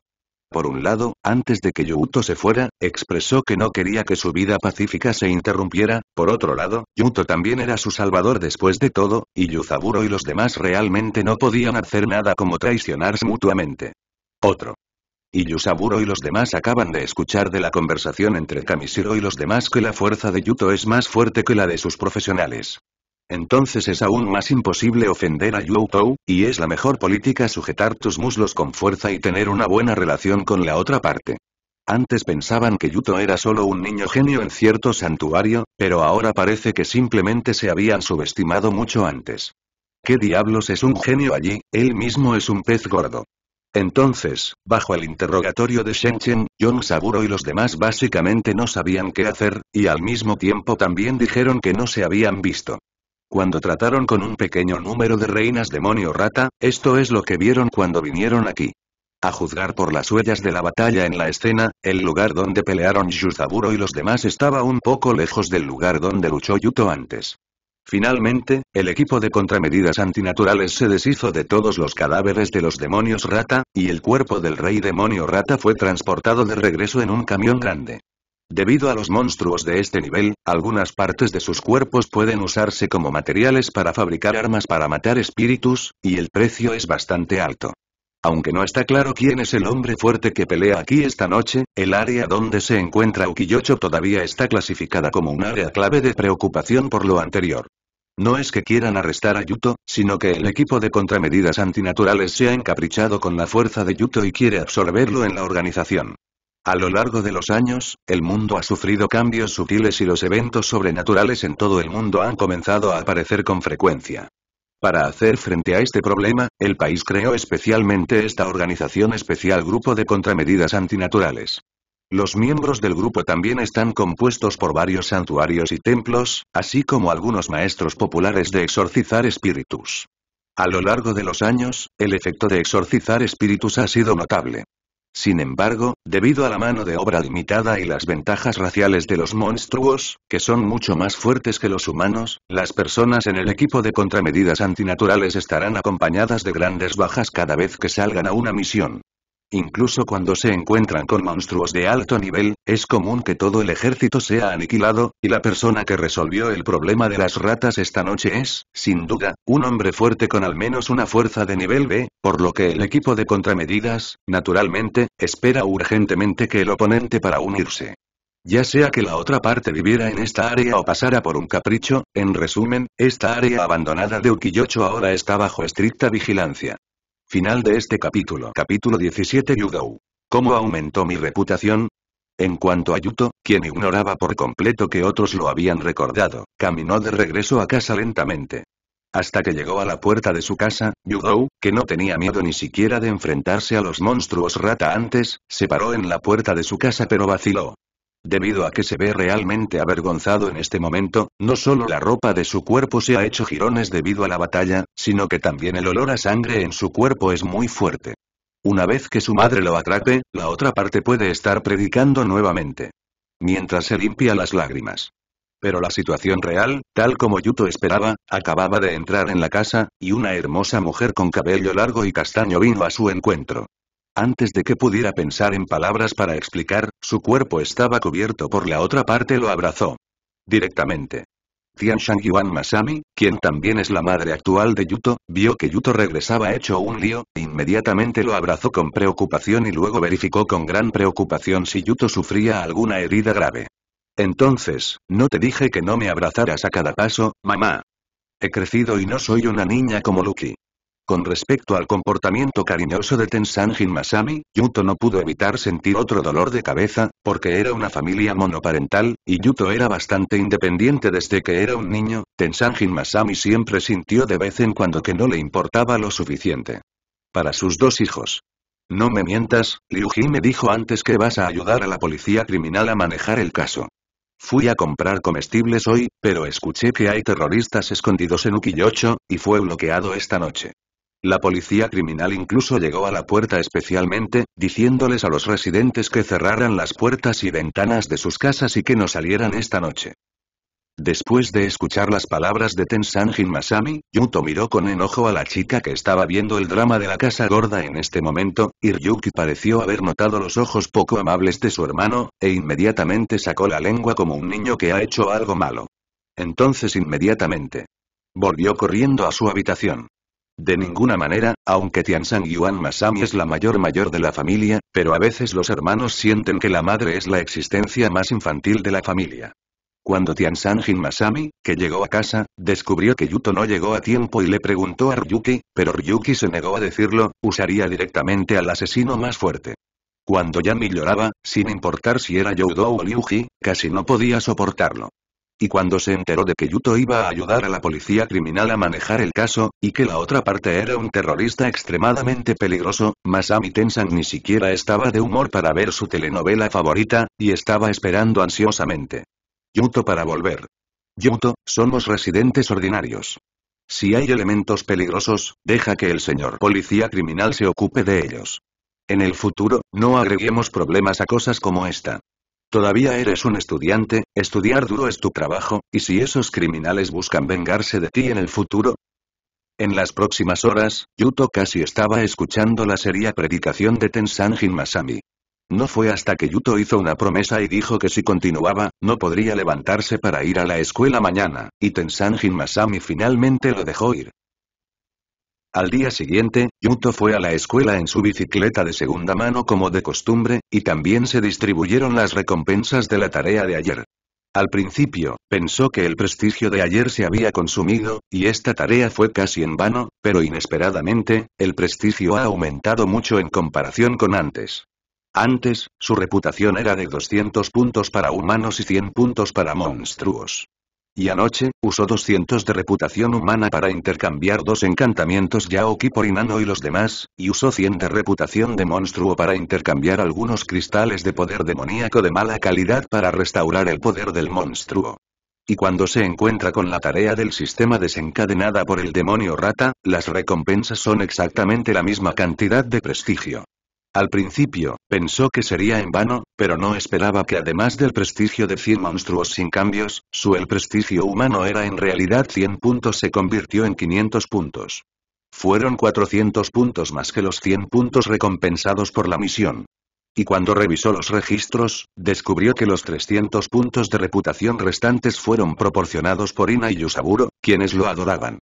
Por un lado, antes de que Yuto se fuera, expresó que no quería que su vida pacífica se interrumpiera, por otro lado, Yuto también era su salvador después de todo, y Yuzaburo y los demás realmente no podían hacer nada como traicionarse mutuamente. Otro. Y y los demás acaban de escuchar de la conversación entre Kamishiro y los demás que la fuerza de Yuto es más fuerte que la de sus profesionales. Entonces es aún más imposible ofender a Yu Tou, y es la mejor política sujetar tus muslos con fuerza y tener una buena relación con la otra parte. Antes pensaban que Yuto era solo un niño genio en cierto santuario, pero ahora parece que simplemente se habían subestimado mucho antes. ¿Qué diablos es un genio allí? Él mismo es un pez gordo. Entonces, bajo el interrogatorio de Shenchen, Yong Saburo y los demás básicamente no sabían qué hacer, y al mismo tiempo también dijeron que no se habían visto cuando trataron con un pequeño número de reinas demonio rata, esto es lo que vieron cuando vinieron aquí. A juzgar por las huellas de la batalla en la escena, el lugar donde pelearon Yuzaburo y los demás estaba un poco lejos del lugar donde luchó Yuto antes. Finalmente, el equipo de contramedidas antinaturales se deshizo de todos los cadáveres de los demonios rata, y el cuerpo del rey demonio rata fue transportado de regreso en un camión grande. Debido a los monstruos de este nivel, algunas partes de sus cuerpos pueden usarse como materiales para fabricar armas para matar espíritus, y el precio es bastante alto. Aunque no está claro quién es el hombre fuerte que pelea aquí esta noche, el área donde se encuentra Ukiyocho todavía está clasificada como un área clave de preocupación por lo anterior. No es que quieran arrestar a Yuto, sino que el equipo de contramedidas antinaturales se ha encaprichado con la fuerza de Yuto y quiere absorberlo en la organización. A lo largo de los años, el mundo ha sufrido cambios sutiles y los eventos sobrenaturales en todo el mundo han comenzado a aparecer con frecuencia. Para hacer frente a este problema, el país creó especialmente esta organización especial Grupo de Contramedidas Antinaturales. Los miembros del grupo también están compuestos por varios santuarios y templos, así como algunos maestros populares de exorcizar espíritus. A lo largo de los años, el efecto de exorcizar espíritus ha sido notable. Sin embargo, debido a la mano de obra limitada y las ventajas raciales de los monstruos, que son mucho más fuertes que los humanos, las personas en el equipo de contramedidas antinaturales estarán acompañadas de grandes bajas cada vez que salgan a una misión. Incluso cuando se encuentran con monstruos de alto nivel, es común que todo el ejército sea aniquilado, y la persona que resolvió el problema de las ratas esta noche es, sin duda, un hombre fuerte con al menos una fuerza de nivel B, por lo que el equipo de contramedidas, naturalmente, espera urgentemente que el oponente para unirse. Ya sea que la otra parte viviera en esta área o pasara por un capricho, en resumen, esta área abandonada de Ukiyocho ahora está bajo estricta vigilancia. Final de este capítulo. Capítulo 17 Yudou. ¿Cómo aumentó mi reputación? En cuanto a Yuto, quien ignoraba por completo que otros lo habían recordado, caminó de regreso a casa lentamente. Hasta que llegó a la puerta de su casa, Yudou, que no tenía miedo ni siquiera de enfrentarse a los monstruos rata antes, se paró en la puerta de su casa pero vaciló. Debido a que se ve realmente avergonzado en este momento, no solo la ropa de su cuerpo se ha hecho jirones debido a la batalla, sino que también el olor a sangre en su cuerpo es muy fuerte. Una vez que su madre lo atrape, la otra parte puede estar predicando nuevamente. Mientras se limpia las lágrimas. Pero la situación real, tal como Yuto esperaba, acababa de entrar en la casa, y una hermosa mujer con cabello largo y castaño vino a su encuentro. Antes de que pudiera pensar en palabras para explicar, su cuerpo estaba cubierto por la otra parte lo abrazó. Directamente. Tian Shang Masami, quien también es la madre actual de Yuto, vio que Yuto regresaba hecho un lío, e inmediatamente lo abrazó con preocupación y luego verificó con gran preocupación si Yuto sufría alguna herida grave. Entonces, ¿no te dije que no me abrazaras a cada paso, mamá? He crecido y no soy una niña como Lucky. Con respecto al comportamiento cariñoso de Tensanjin Masami, Yuto no pudo evitar sentir otro dolor de cabeza, porque era una familia monoparental, y Yuto era bastante independiente desde que era un niño, Tensanjin Masami siempre sintió de vez en cuando que no le importaba lo suficiente. Para sus dos hijos. No me mientas, Liu me dijo antes que vas a ayudar a la policía criminal a manejar el caso. Fui a comprar comestibles hoy, pero escuché que hay terroristas escondidos en Ukiyocho, y fue bloqueado esta noche. La policía criminal incluso llegó a la puerta especialmente, diciéndoles a los residentes que cerraran las puertas y ventanas de sus casas y que no salieran esta noche. Después de escuchar las palabras de Tensan Masami, Yuto miró con enojo a la chica que estaba viendo el drama de la casa gorda en este momento, y Ryuki pareció haber notado los ojos poco amables de su hermano, e inmediatamente sacó la lengua como un niño que ha hecho algo malo. Entonces inmediatamente. Volvió corriendo a su habitación. De ninguna manera, aunque Tianshan Yuan Masami es la mayor mayor de la familia, pero a veces los hermanos sienten que la madre es la existencia más infantil de la familia. Cuando Tianshan Jin Masami, que llegó a casa, descubrió que Yuto no llegó a tiempo y le preguntó a Ryuki, pero Ryuki se negó a decirlo, usaría directamente al asesino más fuerte. Cuando Yami lloraba, sin importar si era Youdou o Liuji, casi no podía soportarlo. Y cuando se enteró de que Yuto iba a ayudar a la policía criminal a manejar el caso, y que la otra parte era un terrorista extremadamente peligroso, Masami Tensan ni siquiera estaba de humor para ver su telenovela favorita, y estaba esperando ansiosamente. Yuto para volver. Yuto, somos residentes ordinarios. Si hay elementos peligrosos, deja que el señor policía criminal se ocupe de ellos. En el futuro, no agreguemos problemas a cosas como esta. Todavía eres un estudiante, estudiar duro es tu trabajo, y si esos criminales buscan vengarse de ti en el futuro, en las próximas horas, Yuto casi estaba escuchando la seria predicación de Tensanjin Masami. No fue hasta que Yuto hizo una promesa y dijo que si continuaba, no podría levantarse para ir a la escuela mañana, y Tensanjin Masami finalmente lo dejó ir. Al día siguiente, Yuto fue a la escuela en su bicicleta de segunda mano como de costumbre, y también se distribuyeron las recompensas de la tarea de ayer. Al principio, pensó que el prestigio de ayer se había consumido, y esta tarea fue casi en vano, pero inesperadamente, el prestigio ha aumentado mucho en comparación con antes. Antes, su reputación era de 200 puntos para humanos y 100 puntos para monstruos. Y anoche, usó 200 de reputación humana para intercambiar dos encantamientos Yaoki por Inano y los demás, y usó 100 de reputación de monstruo para intercambiar algunos cristales de poder demoníaco de mala calidad para restaurar el poder del monstruo. Y cuando se encuentra con la tarea del sistema desencadenada por el demonio rata, las recompensas son exactamente la misma cantidad de prestigio. Al principio, pensó que sería en vano, pero no esperaba que además del prestigio de 100 monstruos sin cambios, su el prestigio humano era en realidad 100 puntos se convirtió en 500 puntos. Fueron 400 puntos más que los 100 puntos recompensados por la misión. Y cuando revisó los registros, descubrió que los 300 puntos de reputación restantes fueron proporcionados por Ina y Yusaburo, quienes lo adoraban.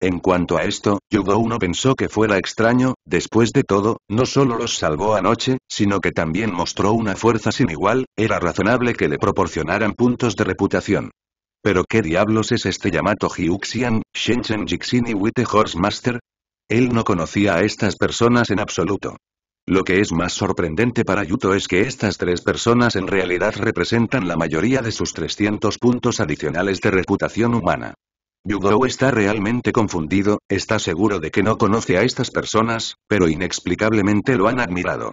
En cuanto a esto, Yugo no pensó que fuera extraño, después de todo, no solo los salvó anoche, sino que también mostró una fuerza sin igual, era razonable que le proporcionaran puntos de reputación. ¿Pero qué diablos es este Yamato Hyuxian, Shenzhen Jixin y Witte Horse Master? Él no conocía a estas personas en absoluto. Lo que es más sorprendente para Yuto es que estas tres personas en realidad representan la mayoría de sus 300 puntos adicionales de reputación humana. Yugo está realmente confundido, está seguro de que no conoce a estas personas, pero inexplicablemente lo han admirado.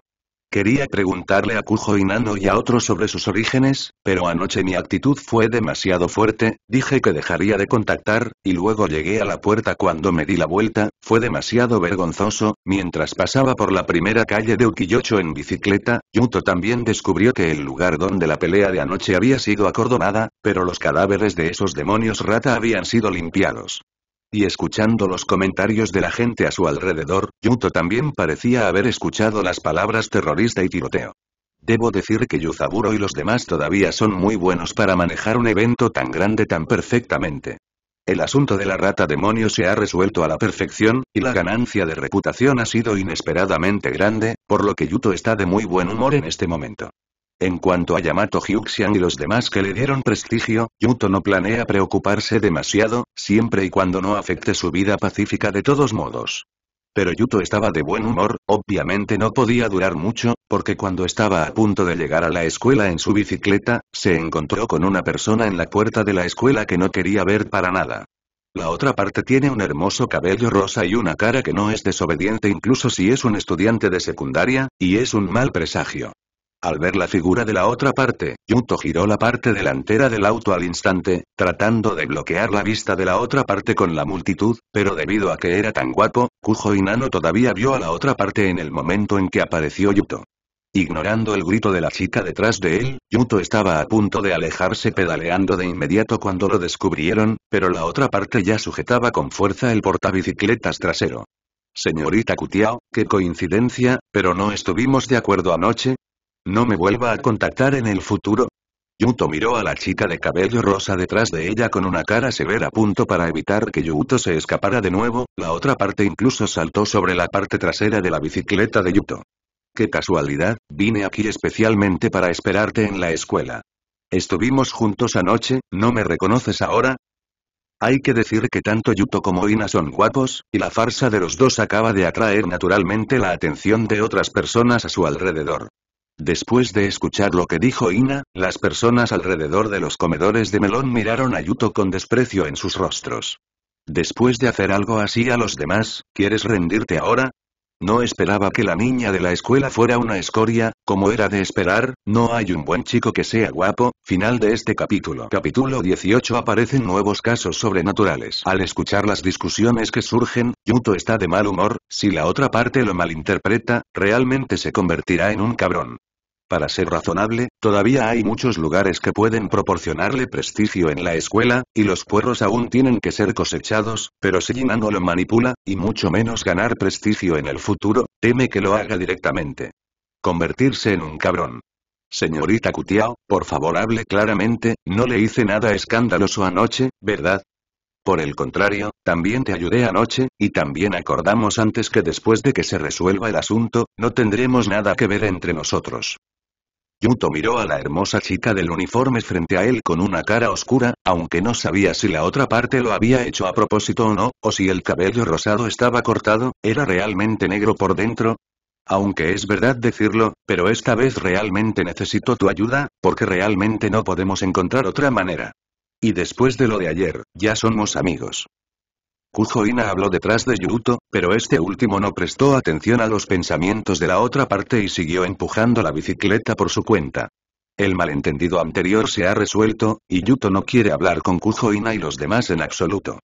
Quería preguntarle a Kujo Inano y a otros sobre sus orígenes, pero anoche mi actitud fue demasiado fuerte, dije que dejaría de contactar, y luego llegué a la puerta cuando me di la vuelta, fue demasiado vergonzoso, mientras pasaba por la primera calle de Ukiyocho en bicicleta, Yuto también descubrió que el lugar donde la pelea de anoche había sido acordonada, pero los cadáveres de esos demonios rata habían sido limpiados. Y escuchando los comentarios de la gente a su alrededor, Yuto también parecía haber escuchado las palabras terrorista y tiroteo. Debo decir que Yuzaburo y los demás todavía son muy buenos para manejar un evento tan grande tan perfectamente. El asunto de la rata demonio se ha resuelto a la perfección, y la ganancia de reputación ha sido inesperadamente grande, por lo que Yuto está de muy buen humor en este momento. En cuanto a Yamato Hyuxian y los demás que le dieron prestigio, Yuto no planea preocuparse demasiado, siempre y cuando no afecte su vida pacífica de todos modos. Pero Yuto estaba de buen humor, obviamente no podía durar mucho, porque cuando estaba a punto de llegar a la escuela en su bicicleta, se encontró con una persona en la puerta de la escuela que no quería ver para nada. La otra parte tiene un hermoso cabello rosa y una cara que no es desobediente incluso si es un estudiante de secundaria, y es un mal presagio. Al ver la figura de la otra parte, Yuto giró la parte delantera del auto al instante, tratando de bloquear la vista de la otra parte con la multitud, pero debido a que era tan guapo, Kujo Inano todavía vio a la otra parte en el momento en que apareció Yuto. Ignorando el grito de la chica detrás de él, Yuto estaba a punto de alejarse pedaleando de inmediato cuando lo descubrieron, pero la otra parte ya sujetaba con fuerza el portabicicletas trasero. Señorita Cutiao, qué coincidencia, pero no estuvimos de acuerdo anoche, no me vuelva a contactar en el futuro. Yuto miró a la chica de cabello rosa detrás de ella con una cara severa. Punto para evitar que Yuto se escapara de nuevo, la otra parte incluso saltó sobre la parte trasera de la bicicleta de Yuto. Qué casualidad, vine aquí especialmente para esperarte en la escuela. Estuvimos juntos anoche, ¿no me reconoces ahora? Hay que decir que tanto Yuto como Ina son guapos, y la farsa de los dos acaba de atraer naturalmente la atención de otras personas a su alrededor. Después de escuchar lo que dijo Ina, las personas alrededor de los comedores de melón miraron a Yuto con desprecio en sus rostros. Después de hacer algo así a los demás, ¿quieres rendirte ahora? No esperaba que la niña de la escuela fuera una escoria, como era de esperar, no hay un buen chico que sea guapo, final de este capítulo. Capítulo 18 Aparecen nuevos casos sobrenaturales. Al escuchar las discusiones que surgen, Yuto está de mal humor, si la otra parte lo malinterpreta, realmente se convertirá en un cabrón. Para ser razonable, todavía hay muchos lugares que pueden proporcionarle prestigio en la escuela, y los puerros aún tienen que ser cosechados, pero si Jinan no lo manipula, y mucho menos ganar prestigio en el futuro, teme que lo haga directamente. Convertirse en un cabrón. Señorita Cutiao, por favor hable claramente, no le hice nada escandaloso anoche, ¿verdad? Por el contrario, también te ayudé anoche, y también acordamos antes que después de que se resuelva el asunto, no tendremos nada que ver entre nosotros. Yuto miró a la hermosa chica del uniforme frente a él con una cara oscura, aunque no sabía si la otra parte lo había hecho a propósito o no, o si el cabello rosado estaba cortado, era realmente negro por dentro. Aunque es verdad decirlo, pero esta vez realmente necesito tu ayuda, porque realmente no podemos encontrar otra manera. Y después de lo de ayer, ya somos amigos. Kujo Ina habló detrás de Yuto, pero este último no prestó atención a los pensamientos de la otra parte y siguió empujando la bicicleta por su cuenta. El malentendido anterior se ha resuelto, y Yuto no quiere hablar con Kujo Ina y los demás en absoluto.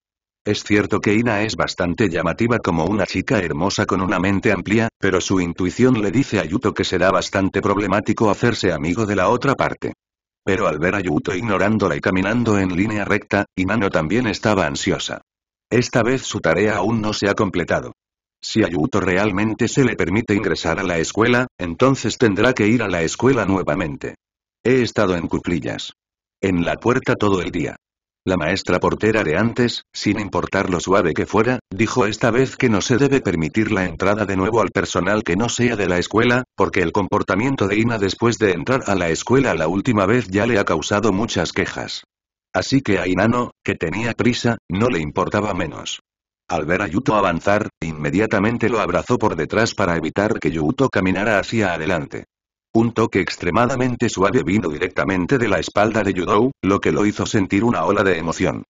Es cierto que Ina es bastante llamativa como una chica hermosa con una mente amplia, pero su intuición le dice a Yuto que será bastante problemático hacerse amigo de la otra parte. Pero al ver a Yuto ignorándola y caminando en línea recta, Inano también estaba ansiosa. Esta vez su tarea aún no se ha completado. Si Ayuto realmente se le permite ingresar a la escuela, entonces tendrá que ir a la escuela nuevamente. He estado en cuclillas. En la puerta todo el día. La maestra portera de antes, sin importar lo suave que fuera, dijo esta vez que no se debe permitir la entrada de nuevo al personal que no sea de la escuela, porque el comportamiento de Ina después de entrar a la escuela la última vez ya le ha causado muchas quejas. Así que a Inano, que tenía prisa, no le importaba menos. Al ver a Yuto avanzar, inmediatamente lo abrazó por detrás para evitar que Yuto caminara hacia adelante. Un toque extremadamente suave vino directamente de la espalda de Yudou, lo que lo hizo sentir una ola de emoción.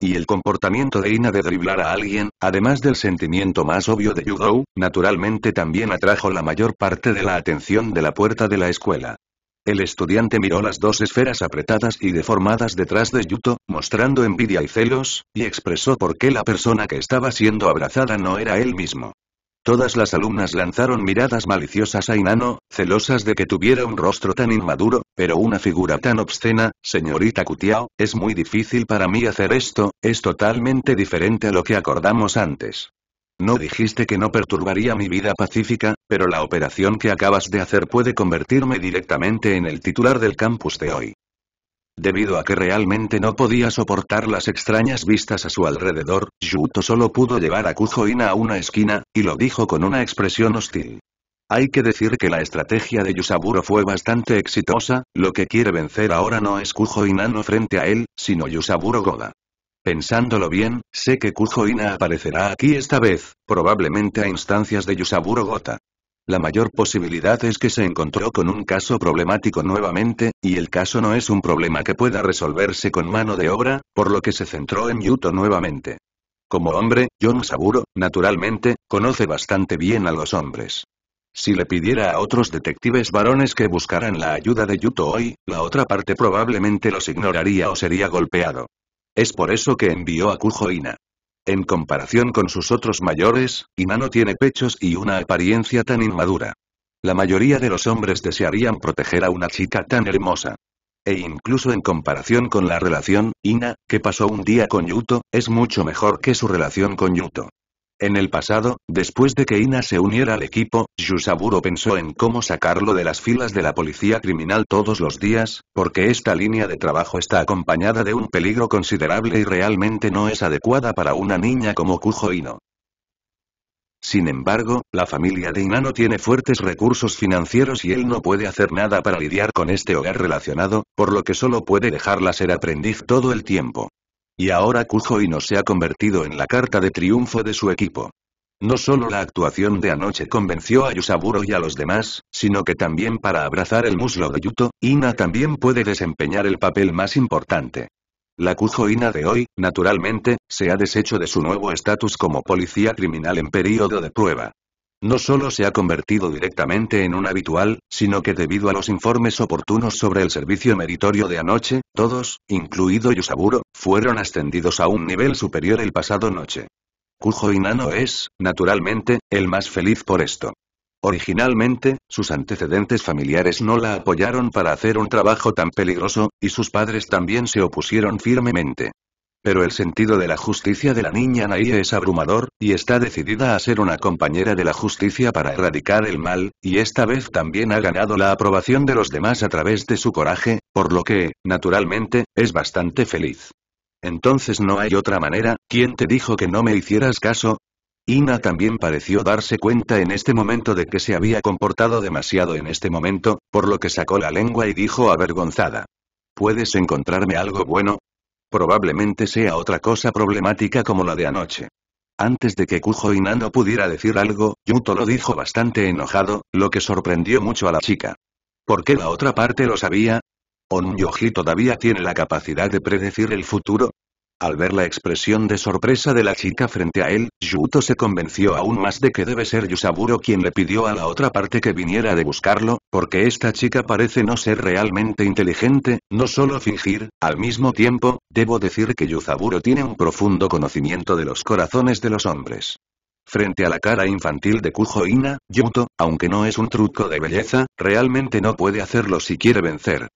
Y el comportamiento de Ina de driblar a alguien, además del sentimiento más obvio de Yudou, naturalmente también atrajo la mayor parte de la atención de la puerta de la escuela. El estudiante miró las dos esferas apretadas y deformadas detrás de Yuto, mostrando envidia y celos, y expresó por qué la persona que estaba siendo abrazada no era él mismo. Todas las alumnas lanzaron miradas maliciosas a Inano, celosas de que tuviera un rostro tan inmaduro, pero una figura tan obscena, señorita Kutiao, es muy difícil para mí hacer esto, es totalmente diferente a lo que acordamos antes. No dijiste que no perturbaría mi vida pacífica, pero la operación que acabas de hacer puede convertirme directamente en el titular del campus de hoy. Debido a que realmente no podía soportar las extrañas vistas a su alrededor, Yuto solo pudo llevar a Kujo a una esquina, y lo dijo con una expresión hostil. Hay que decir que la estrategia de Yusaburo fue bastante exitosa, lo que quiere vencer ahora no es Kujo no frente a él, sino Yusaburo Goda. Pensándolo bien, sé que Kujo aparecerá aquí esta vez, probablemente a instancias de Yusaburo Gota. La mayor posibilidad es que se encontró con un caso problemático nuevamente, y el caso no es un problema que pueda resolverse con mano de obra, por lo que se centró en Yuto nuevamente. Como hombre, John Saburo, naturalmente, conoce bastante bien a los hombres. Si le pidiera a otros detectives varones que buscaran la ayuda de Yuto hoy, la otra parte probablemente los ignoraría o sería golpeado. Es por eso que envió a Kujo Ina. En comparación con sus otros mayores, Ina no tiene pechos y una apariencia tan inmadura. La mayoría de los hombres desearían proteger a una chica tan hermosa. E incluso en comparación con la relación, Ina, que pasó un día con Yuto, es mucho mejor que su relación con Yuto. En el pasado, después de que Ina se uniera al equipo, Yusaburo pensó en cómo sacarlo de las filas de la policía criminal todos los días, porque esta línea de trabajo está acompañada de un peligro considerable y realmente no es adecuada para una niña como Kujo Ino. Sin embargo, la familia de Ina no tiene fuertes recursos financieros y él no puede hacer nada para lidiar con este hogar relacionado, por lo que solo puede dejarla ser aprendiz todo el tiempo. Y ahora Kujoino se ha convertido en la carta de triunfo de su equipo. No solo la actuación de anoche convenció a Yusaburo y a los demás, sino que también para abrazar el muslo de Yuto, Ina también puede desempeñar el papel más importante. La Kujo Ina de hoy, naturalmente, se ha deshecho de su nuevo estatus como policía criminal en período de prueba no solo se ha convertido directamente en un habitual, sino que debido a los informes oportunos sobre el servicio meritorio de anoche, todos, incluido Yusaburo, fueron ascendidos a un nivel superior el pasado noche. Kujo Inano es, naturalmente, el más feliz por esto. Originalmente, sus antecedentes familiares no la apoyaron para hacer un trabajo tan peligroso, y sus padres también se opusieron firmemente. Pero el sentido de la justicia de la niña Naye es abrumador, y está decidida a ser una compañera de la justicia para erradicar el mal, y esta vez también ha ganado la aprobación de los demás a través de su coraje, por lo que, naturalmente, es bastante feliz. Entonces no hay otra manera, ¿quién te dijo que no me hicieras caso? Ina también pareció darse cuenta en este momento de que se había comportado demasiado en este momento, por lo que sacó la lengua y dijo avergonzada. ¿Puedes encontrarme algo bueno? Probablemente sea otra cosa problemática como la de anoche. Antes de que Kujo Inando pudiera decir algo, Yuto lo dijo bastante enojado, lo que sorprendió mucho a la chica. ¿Por qué la otra parte lo sabía? Onyoji todavía tiene la capacidad de predecir el futuro, al ver la expresión de sorpresa de la chica frente a él, Yuto se convenció aún más de que debe ser Yusaburo quien le pidió a la otra parte que viniera de buscarlo, porque esta chica parece no ser realmente inteligente, no solo fingir, al mismo tiempo, debo decir que Yusaburo tiene un profundo conocimiento de los corazones de los hombres. Frente a la cara infantil de Kujo Ina, Yuto, aunque no es un truco de belleza, realmente no puede hacerlo si quiere vencer.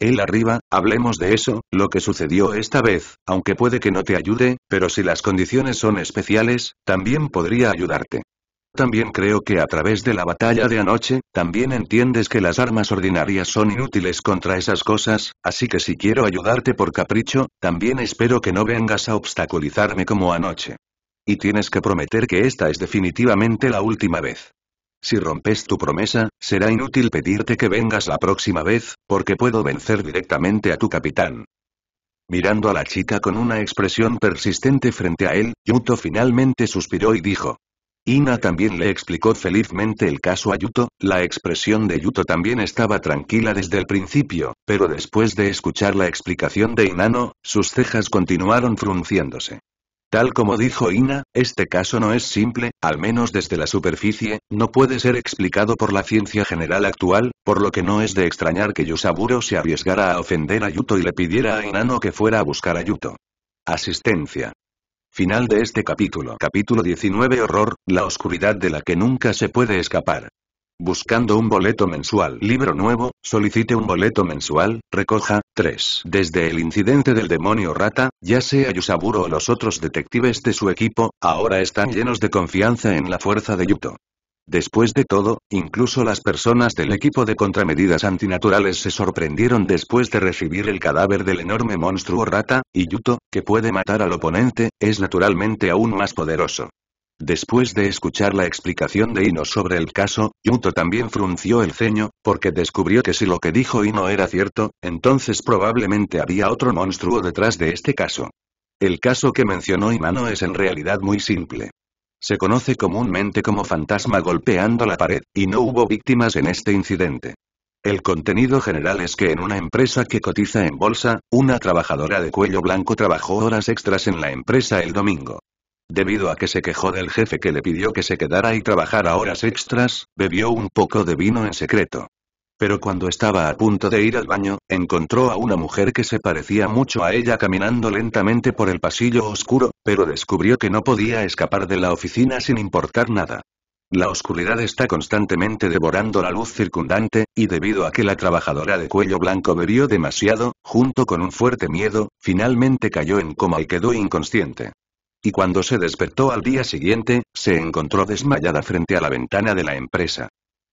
Él arriba, hablemos de eso, lo que sucedió esta vez, aunque puede que no te ayude, pero si las condiciones son especiales, también podría ayudarte. También creo que a través de la batalla de anoche, también entiendes que las armas ordinarias son inútiles contra esas cosas, así que si quiero ayudarte por capricho, también espero que no vengas a obstaculizarme como anoche. Y tienes que prometer que esta es definitivamente la última vez. Si rompes tu promesa, será inútil pedirte que vengas la próxima vez, porque puedo vencer directamente a tu capitán. Mirando a la chica con una expresión persistente frente a él, Yuto finalmente suspiró y dijo. Ina también le explicó felizmente el caso a Yuto, la expresión de Yuto también estaba tranquila desde el principio, pero después de escuchar la explicación de Inano, sus cejas continuaron frunciéndose. Tal como dijo Ina, este caso no es simple, al menos desde la superficie, no puede ser explicado por la ciencia general actual, por lo que no es de extrañar que Yusaburo se arriesgara a ofender a Yuto y le pidiera a Inano que fuera a buscar a Yuto. Asistencia. Final de este capítulo. Capítulo 19 Horror, la oscuridad de la que nunca se puede escapar. Buscando un boleto mensual. Libro nuevo, solicite un boleto mensual, recoja, 3. Desde el incidente del demonio rata, ya sea Yusaburo o los otros detectives de su equipo, ahora están llenos de confianza en la fuerza de Yuto. Después de todo, incluso las personas del equipo de contramedidas antinaturales se sorprendieron después de recibir el cadáver del enorme monstruo rata, y Yuto, que puede matar al oponente, es naturalmente aún más poderoso. Después de escuchar la explicación de Ino sobre el caso, Yuto también frunció el ceño, porque descubrió que si lo que dijo Ino era cierto, entonces probablemente había otro monstruo detrás de este caso. El caso que mencionó Imano es en realidad muy simple. Se conoce comúnmente como fantasma golpeando la pared, y no hubo víctimas en este incidente. El contenido general es que en una empresa que cotiza en bolsa, una trabajadora de cuello blanco trabajó horas extras en la empresa el domingo. Debido a que se quejó del jefe que le pidió que se quedara y trabajara horas extras, bebió un poco de vino en secreto. Pero cuando estaba a punto de ir al baño, encontró a una mujer que se parecía mucho a ella caminando lentamente por el pasillo oscuro, pero descubrió que no podía escapar de la oficina sin importar nada. La oscuridad está constantemente devorando la luz circundante, y debido a que la trabajadora de cuello blanco bebió demasiado, junto con un fuerte miedo, finalmente cayó en coma y quedó inconsciente. Y cuando se despertó al día siguiente, se encontró desmayada frente a la ventana de la empresa.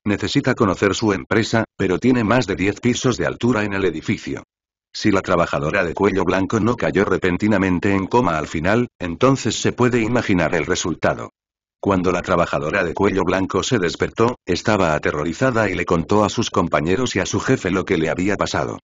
Necesita conocer su empresa, pero tiene más de 10 pisos de altura en el edificio. Si la trabajadora de cuello blanco no cayó repentinamente en coma al final, entonces se puede imaginar el resultado. Cuando la trabajadora de cuello blanco se despertó, estaba aterrorizada y le contó a sus compañeros y a su jefe lo que le había pasado.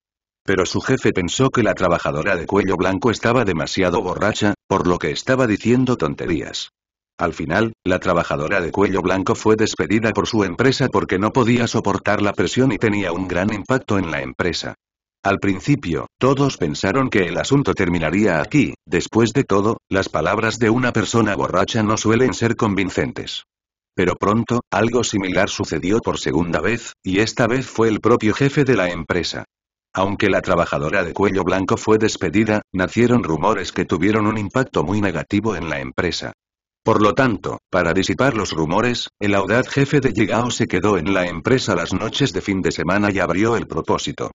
Pero su jefe pensó que la trabajadora de cuello blanco estaba demasiado borracha, por lo que estaba diciendo tonterías. Al final, la trabajadora de cuello blanco fue despedida por su empresa porque no podía soportar la presión y tenía un gran impacto en la empresa. Al principio, todos pensaron que el asunto terminaría aquí, después de todo, las palabras de una persona borracha no suelen ser convincentes. Pero pronto, algo similar sucedió por segunda vez, y esta vez fue el propio jefe de la empresa. Aunque la trabajadora de cuello blanco fue despedida, nacieron rumores que tuvieron un impacto muy negativo en la empresa. Por lo tanto, para disipar los rumores, el audaz jefe de Ligao se quedó en la empresa las noches de fin de semana y abrió el propósito.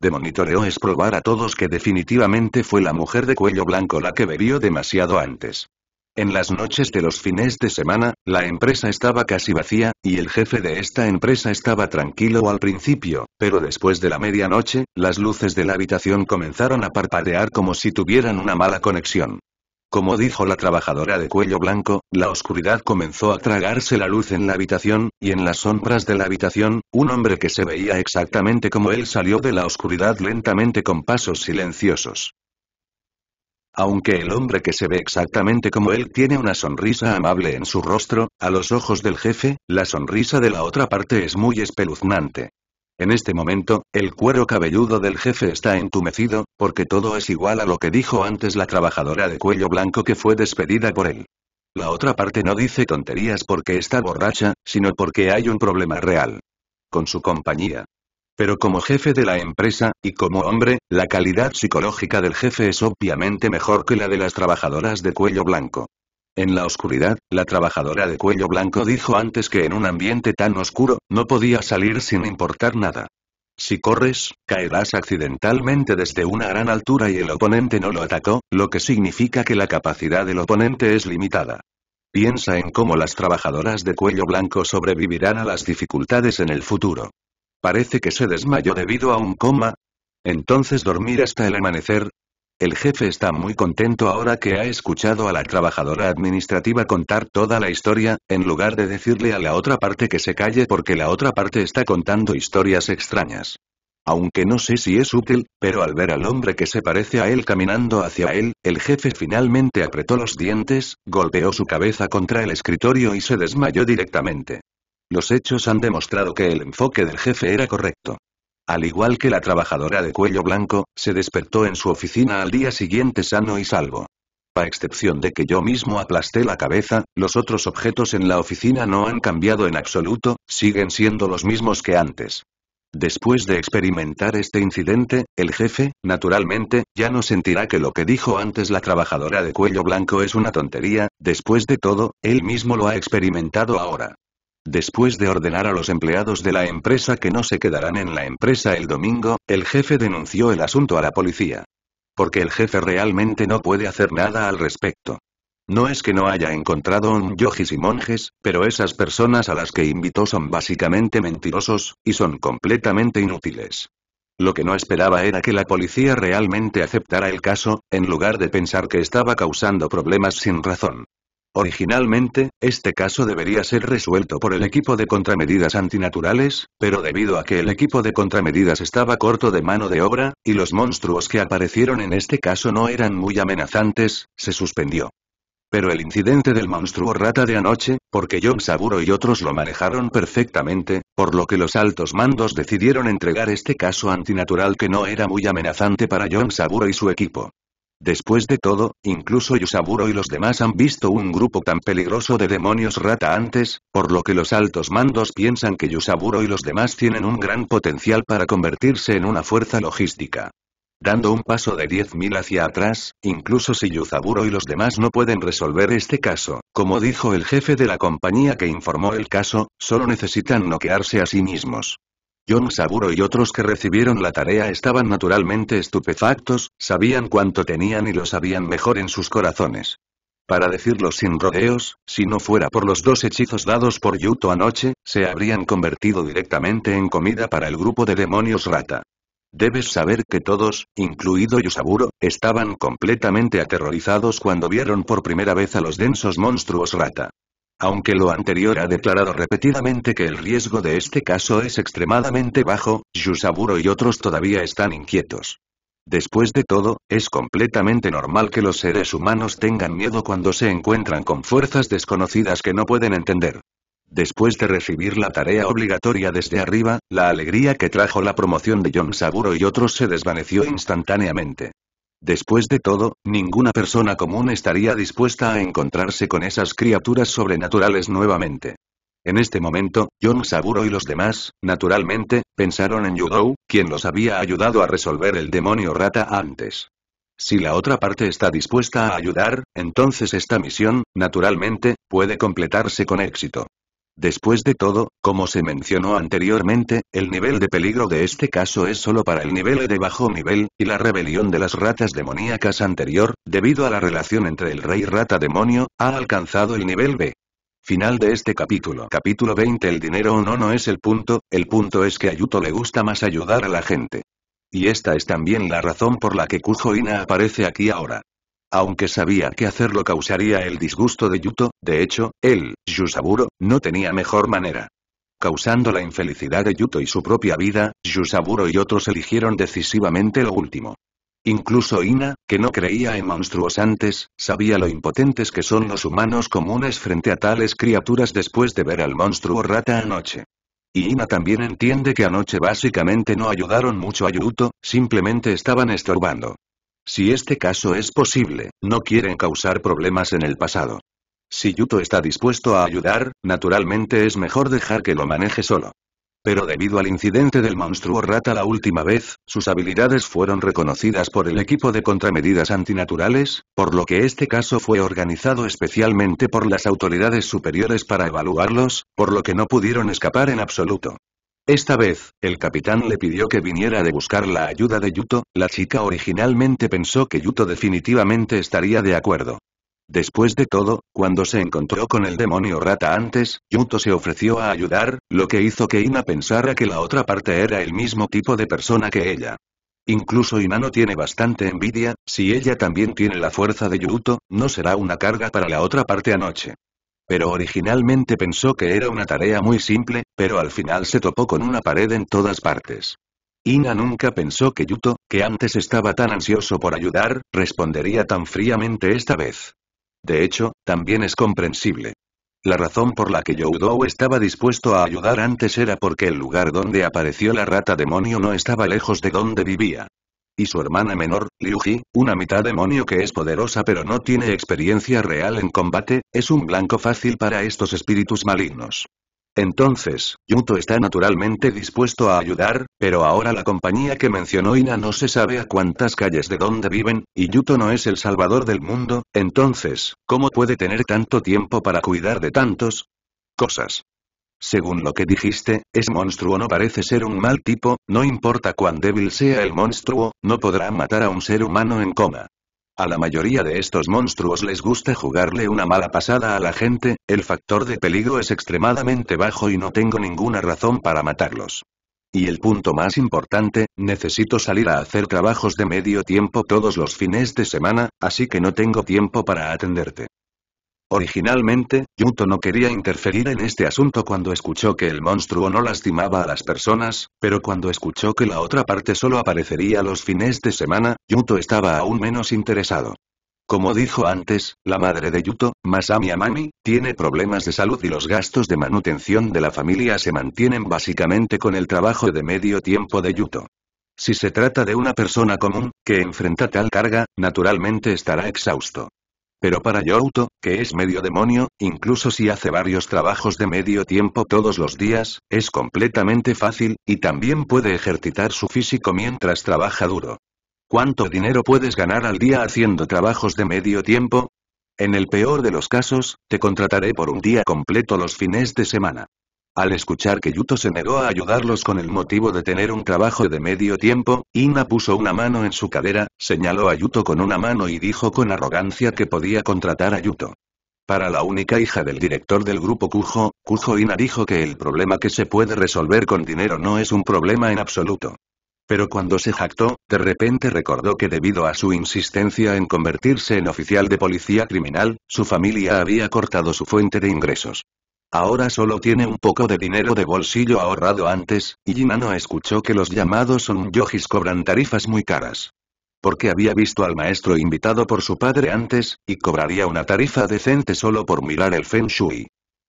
De monitoreo es probar a todos que definitivamente fue la mujer de cuello blanco la que bebió demasiado antes. En las noches de los fines de semana, la empresa estaba casi vacía, y el jefe de esta empresa estaba tranquilo al principio, pero después de la medianoche, las luces de la habitación comenzaron a parpadear como si tuvieran una mala conexión. Como dijo la trabajadora de cuello blanco, la oscuridad comenzó a tragarse la luz en la habitación, y en las sombras de la habitación, un hombre que se veía exactamente como él salió de la oscuridad lentamente con pasos silenciosos. Aunque el hombre que se ve exactamente como él tiene una sonrisa amable en su rostro, a los ojos del jefe, la sonrisa de la otra parte es muy espeluznante. En este momento, el cuero cabelludo del jefe está entumecido, porque todo es igual a lo que dijo antes la trabajadora de cuello blanco que fue despedida por él. La otra parte no dice tonterías porque está borracha, sino porque hay un problema real. Con su compañía, pero como jefe de la empresa, y como hombre, la calidad psicológica del jefe es obviamente mejor que la de las trabajadoras de cuello blanco. En la oscuridad, la trabajadora de cuello blanco dijo antes que en un ambiente tan oscuro, no podía salir sin importar nada. Si corres, caerás accidentalmente desde una gran altura y el oponente no lo atacó, lo que significa que la capacidad del oponente es limitada. Piensa en cómo las trabajadoras de cuello blanco sobrevivirán a las dificultades en el futuro. Parece que se desmayó debido a un coma. Entonces dormir hasta el amanecer. El jefe está muy contento ahora que ha escuchado a la trabajadora administrativa contar toda la historia, en lugar de decirle a la otra parte que se calle porque la otra parte está contando historias extrañas. Aunque no sé si es útil, pero al ver al hombre que se parece a él caminando hacia él, el jefe finalmente apretó los dientes, golpeó su cabeza contra el escritorio y se desmayó directamente. Los hechos han demostrado que el enfoque del jefe era correcto. Al igual que la trabajadora de cuello blanco, se despertó en su oficina al día siguiente sano y salvo. A excepción de que yo mismo aplasté la cabeza, los otros objetos en la oficina no han cambiado en absoluto, siguen siendo los mismos que antes. Después de experimentar este incidente, el jefe, naturalmente, ya no sentirá que lo que dijo antes la trabajadora de cuello blanco es una tontería, después de todo, él mismo lo ha experimentado ahora. Después de ordenar a los empleados de la empresa que no se quedarán en la empresa el domingo, el jefe denunció el asunto a la policía. Porque el jefe realmente no puede hacer nada al respecto. No es que no haya encontrado un yogis y monjes, pero esas personas a las que invitó son básicamente mentirosos, y son completamente inútiles. Lo que no esperaba era que la policía realmente aceptara el caso, en lugar de pensar que estaba causando problemas sin razón. Originalmente, este caso debería ser resuelto por el equipo de contramedidas antinaturales, pero debido a que el equipo de contramedidas estaba corto de mano de obra, y los monstruos que aparecieron en este caso no eran muy amenazantes, se suspendió. Pero el incidente del monstruo rata de anoche, porque John Saburo y otros lo manejaron perfectamente, por lo que los altos mandos decidieron entregar este caso antinatural que no era muy amenazante para John Saburo y su equipo. Después de todo, incluso Yusaburo y los demás han visto un grupo tan peligroso de demonios rata antes, por lo que los altos mandos piensan que Yusaburo y los demás tienen un gran potencial para convertirse en una fuerza logística. Dando un paso de 10.000 hacia atrás, incluso si Yusaburo y los demás no pueden resolver este caso, como dijo el jefe de la compañía que informó el caso, solo necesitan noquearse a sí mismos. John Saburo y otros que recibieron la tarea estaban naturalmente estupefactos, sabían cuánto tenían y lo sabían mejor en sus corazones. Para decirlo sin rodeos, si no fuera por los dos hechizos dados por Yuto anoche, se habrían convertido directamente en comida para el grupo de demonios rata. Debes saber que todos, incluido Yusaburo, estaban completamente aterrorizados cuando vieron por primera vez a los densos monstruos rata. Aunque lo anterior ha declarado repetidamente que el riesgo de este caso es extremadamente bajo, Saburo y otros todavía están inquietos. Después de todo, es completamente normal que los seres humanos tengan miedo cuando se encuentran con fuerzas desconocidas que no pueden entender. Después de recibir la tarea obligatoria desde arriba, la alegría que trajo la promoción de John Saburo y otros se desvaneció instantáneamente. Después de todo, ninguna persona común estaría dispuesta a encontrarse con esas criaturas sobrenaturales nuevamente. En este momento, John Saburo y los demás, naturalmente, pensaron en Yudou, quien los había ayudado a resolver el demonio rata antes. Si la otra parte está dispuesta a ayudar, entonces esta misión, naturalmente, puede completarse con éxito. Después de todo, como se mencionó anteriormente, el nivel de peligro de este caso es solo para el nivel de bajo nivel, y la rebelión de las ratas demoníacas anterior, debido a la relación entre el rey rata-demonio, ha alcanzado el nivel B. Final de este capítulo. Capítulo 20 El dinero o no no es el punto, el punto es que a Yuto le gusta más ayudar a la gente. Y esta es también la razón por la que Kujoina aparece aquí ahora. Aunque sabía que hacerlo causaría el disgusto de Yuto, de hecho, él, Yusaburo, no tenía mejor manera. Causando la infelicidad de Yuto y su propia vida, Yusaburo y otros eligieron decisivamente lo último. Incluso Ina, que no creía en monstruos antes, sabía lo impotentes que son los humanos comunes frente a tales criaturas después de ver al monstruo rata anoche. Y Ina también entiende que anoche básicamente no ayudaron mucho a Yuto, simplemente estaban estorbando. Si este caso es posible, no quieren causar problemas en el pasado. Si Yuto está dispuesto a ayudar, naturalmente es mejor dejar que lo maneje solo. Pero debido al incidente del monstruo rata la última vez, sus habilidades fueron reconocidas por el equipo de contramedidas antinaturales, por lo que este caso fue organizado especialmente por las autoridades superiores para evaluarlos, por lo que no pudieron escapar en absoluto. Esta vez, el capitán le pidió que viniera de buscar la ayuda de Yuto, la chica originalmente pensó que Yuto definitivamente estaría de acuerdo. Después de todo, cuando se encontró con el demonio rata antes, Yuto se ofreció a ayudar, lo que hizo que Ina pensara que la otra parte era el mismo tipo de persona que ella. Incluso Ina no tiene bastante envidia, si ella también tiene la fuerza de Yuto, no será una carga para la otra parte anoche pero originalmente pensó que era una tarea muy simple, pero al final se topó con una pared en todas partes. Ina nunca pensó que Yuto, que antes estaba tan ansioso por ayudar, respondería tan fríamente esta vez. De hecho, también es comprensible. La razón por la que Youdou estaba dispuesto a ayudar antes era porque el lugar donde apareció la rata demonio no estaba lejos de donde vivía y su hermana menor, Liu una mitad demonio que es poderosa pero no tiene experiencia real en combate, es un blanco fácil para estos espíritus malignos. Entonces, Yuto está naturalmente dispuesto a ayudar, pero ahora la compañía que mencionó Ina no se sabe a cuántas calles de dónde viven, y Yuto no es el salvador del mundo, entonces, ¿cómo puede tener tanto tiempo para cuidar de tantos? Cosas. Según lo que dijiste, ese monstruo no parece ser un mal tipo, no importa cuán débil sea el monstruo, no podrá matar a un ser humano en coma. A la mayoría de estos monstruos les gusta jugarle una mala pasada a la gente, el factor de peligro es extremadamente bajo y no tengo ninguna razón para matarlos. Y el punto más importante, necesito salir a hacer trabajos de medio tiempo todos los fines de semana, así que no tengo tiempo para atenderte. Originalmente, Yuto no quería interferir en este asunto cuando escuchó que el monstruo no lastimaba a las personas, pero cuando escuchó que la otra parte solo aparecería los fines de semana, Yuto estaba aún menos interesado. Como dijo antes, la madre de Yuto, Masami Amami, tiene problemas de salud y los gastos de manutención de la familia se mantienen básicamente con el trabajo de medio tiempo de Yuto. Si se trata de una persona común, que enfrenta tal carga, naturalmente estará exhausto. Pero para Youto, que es medio demonio, incluso si hace varios trabajos de medio tiempo todos los días, es completamente fácil, y también puede ejercitar su físico mientras trabaja duro. ¿Cuánto dinero puedes ganar al día haciendo trabajos de medio tiempo? En el peor de los casos, te contrataré por un día completo los fines de semana. Al escuchar que Yuto se negó a ayudarlos con el motivo de tener un trabajo de medio tiempo, Ina puso una mano en su cadera, señaló a Yuto con una mano y dijo con arrogancia que podía contratar a Yuto. Para la única hija del director del grupo Kujo, Kujo Ina dijo que el problema que se puede resolver con dinero no es un problema en absoluto. Pero cuando se jactó, de repente recordó que debido a su insistencia en convertirse en oficial de policía criminal, su familia había cortado su fuente de ingresos. Ahora solo tiene un poco de dinero de bolsillo ahorrado antes, y Jinano escuchó que los llamados son yogis cobran tarifas muy caras. Porque había visto al maestro invitado por su padre antes, y cobraría una tarifa decente solo por mirar el Feng Shui.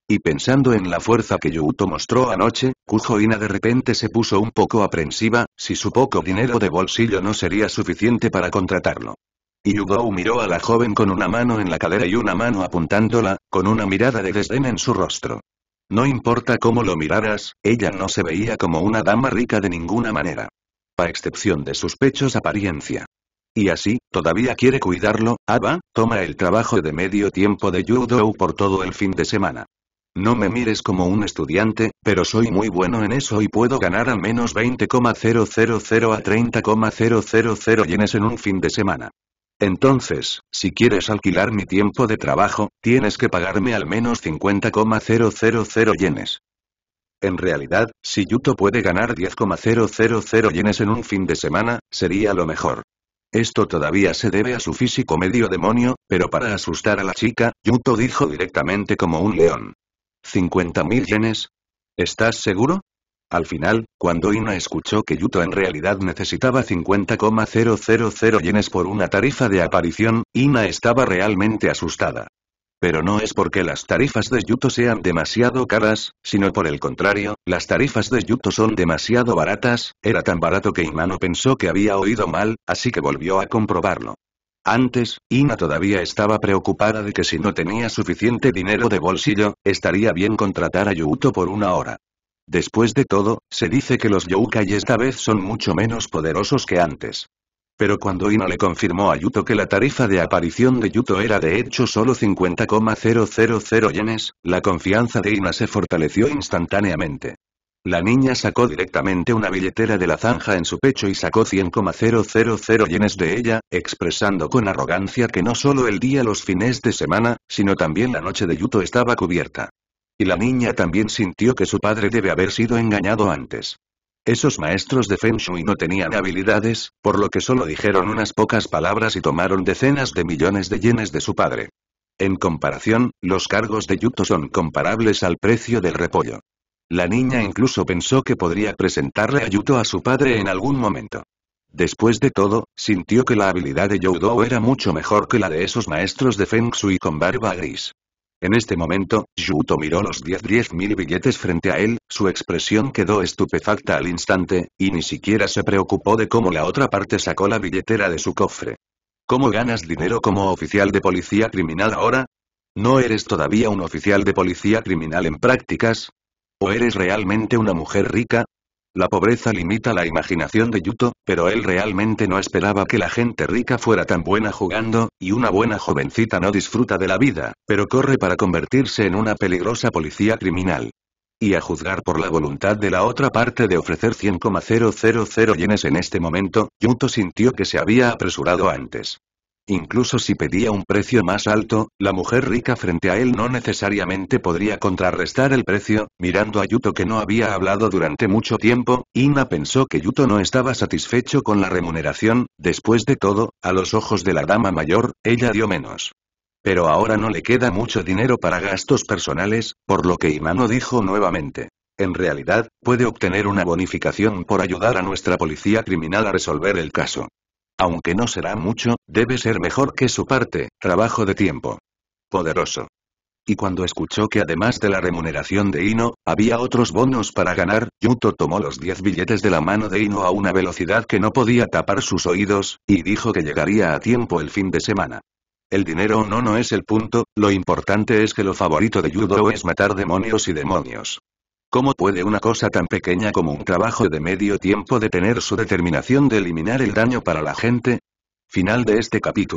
Y pensando en la fuerza que Yuto mostró anoche, Kujoina de repente se puso un poco aprensiva, si su poco dinero de bolsillo no sería suficiente para contratarlo. Yudou miró a la joven con una mano en la cadera y una mano apuntándola, con una mirada de desdén en su rostro. No importa cómo lo miraras, ella no se veía como una dama rica de ninguna manera. A excepción de sus pechos apariencia. Y así, todavía quiere cuidarlo, Aba, toma el trabajo de medio tiempo de Yudo por todo el fin de semana. No me mires como un estudiante, pero soy muy bueno en eso y puedo ganar a menos 20,000 a 30,000 yenes en un fin de semana. Entonces, si quieres alquilar mi tiempo de trabajo, tienes que pagarme al menos 50,000 yenes. En realidad, si Yuto puede ganar 10,000 yenes en un fin de semana, sería lo mejor. Esto todavía se debe a su físico medio demonio, pero para asustar a la chica, Yuto dijo directamente como un león. ¿50.000 yenes? ¿Estás seguro? Al final, cuando Ina escuchó que Yuto en realidad necesitaba 50,000 yenes por una tarifa de aparición, Ina estaba realmente asustada. Pero no es porque las tarifas de Yuto sean demasiado caras, sino por el contrario, las tarifas de Yuto son demasiado baratas, era tan barato que Ina no pensó que había oído mal, así que volvió a comprobarlo. Antes, Ina todavía estaba preocupada de que si no tenía suficiente dinero de bolsillo, estaría bien contratar a Yuto por una hora. Después de todo, se dice que los Youkai esta vez son mucho menos poderosos que antes. Pero cuando Ina le confirmó a Yuto que la tarifa de aparición de Yuto era de hecho solo 50,000 yenes, la confianza de Ina se fortaleció instantáneamente. La niña sacó directamente una billetera de la zanja en su pecho y sacó 100,000 yenes de ella, expresando con arrogancia que no solo el día los fines de semana, sino también la noche de Yuto estaba cubierta y la niña también sintió que su padre debe haber sido engañado antes. Esos maestros de Feng Shui no tenían habilidades, por lo que solo dijeron unas pocas palabras y tomaron decenas de millones de yenes de su padre. En comparación, los cargos de Yuto son comparables al precio del repollo. La niña incluso pensó que podría presentarle a Yuto a su padre en algún momento. Después de todo, sintió que la habilidad de Yudo era mucho mejor que la de esos maestros de Feng Shui con barba gris. En este momento, Yuto miró los 10 diez mil billetes frente a él, su expresión quedó estupefacta al instante, y ni siquiera se preocupó de cómo la otra parte sacó la billetera de su cofre. ¿Cómo ganas dinero como oficial de policía criminal ahora? ¿No eres todavía un oficial de policía criminal en prácticas? ¿O eres realmente una mujer rica? La pobreza limita la imaginación de Yuto, pero él realmente no esperaba que la gente rica fuera tan buena jugando, y una buena jovencita no disfruta de la vida, pero corre para convertirse en una peligrosa policía criminal. Y a juzgar por la voluntad de la otra parte de ofrecer 100,000 yenes en este momento, Yuto sintió que se había apresurado antes. Incluso si pedía un precio más alto, la mujer rica frente a él no necesariamente podría contrarrestar el precio. Mirando a Yuto que no había hablado durante mucho tiempo, Ina pensó que Yuto no estaba satisfecho con la remuneración, después de todo, a los ojos de la dama mayor, ella dio menos. Pero ahora no le queda mucho dinero para gastos personales, por lo que Imano dijo nuevamente. En realidad, puede obtener una bonificación por ayudar a nuestra policía criminal a resolver el caso. Aunque no será mucho, debe ser mejor que su parte, trabajo de tiempo. Poderoso. Y cuando escuchó que además de la remuneración de Ino, había otros bonos para ganar, Yuto tomó los 10 billetes de la mano de Ino a una velocidad que no podía tapar sus oídos, y dijo que llegaría a tiempo el fin de semana. El dinero no no es el punto, lo importante es que lo favorito de Yudo es matar demonios y demonios. ¿Cómo puede una cosa tan pequeña como un trabajo de medio tiempo detener su determinación de eliminar el daño para la gente? Final de este capítulo.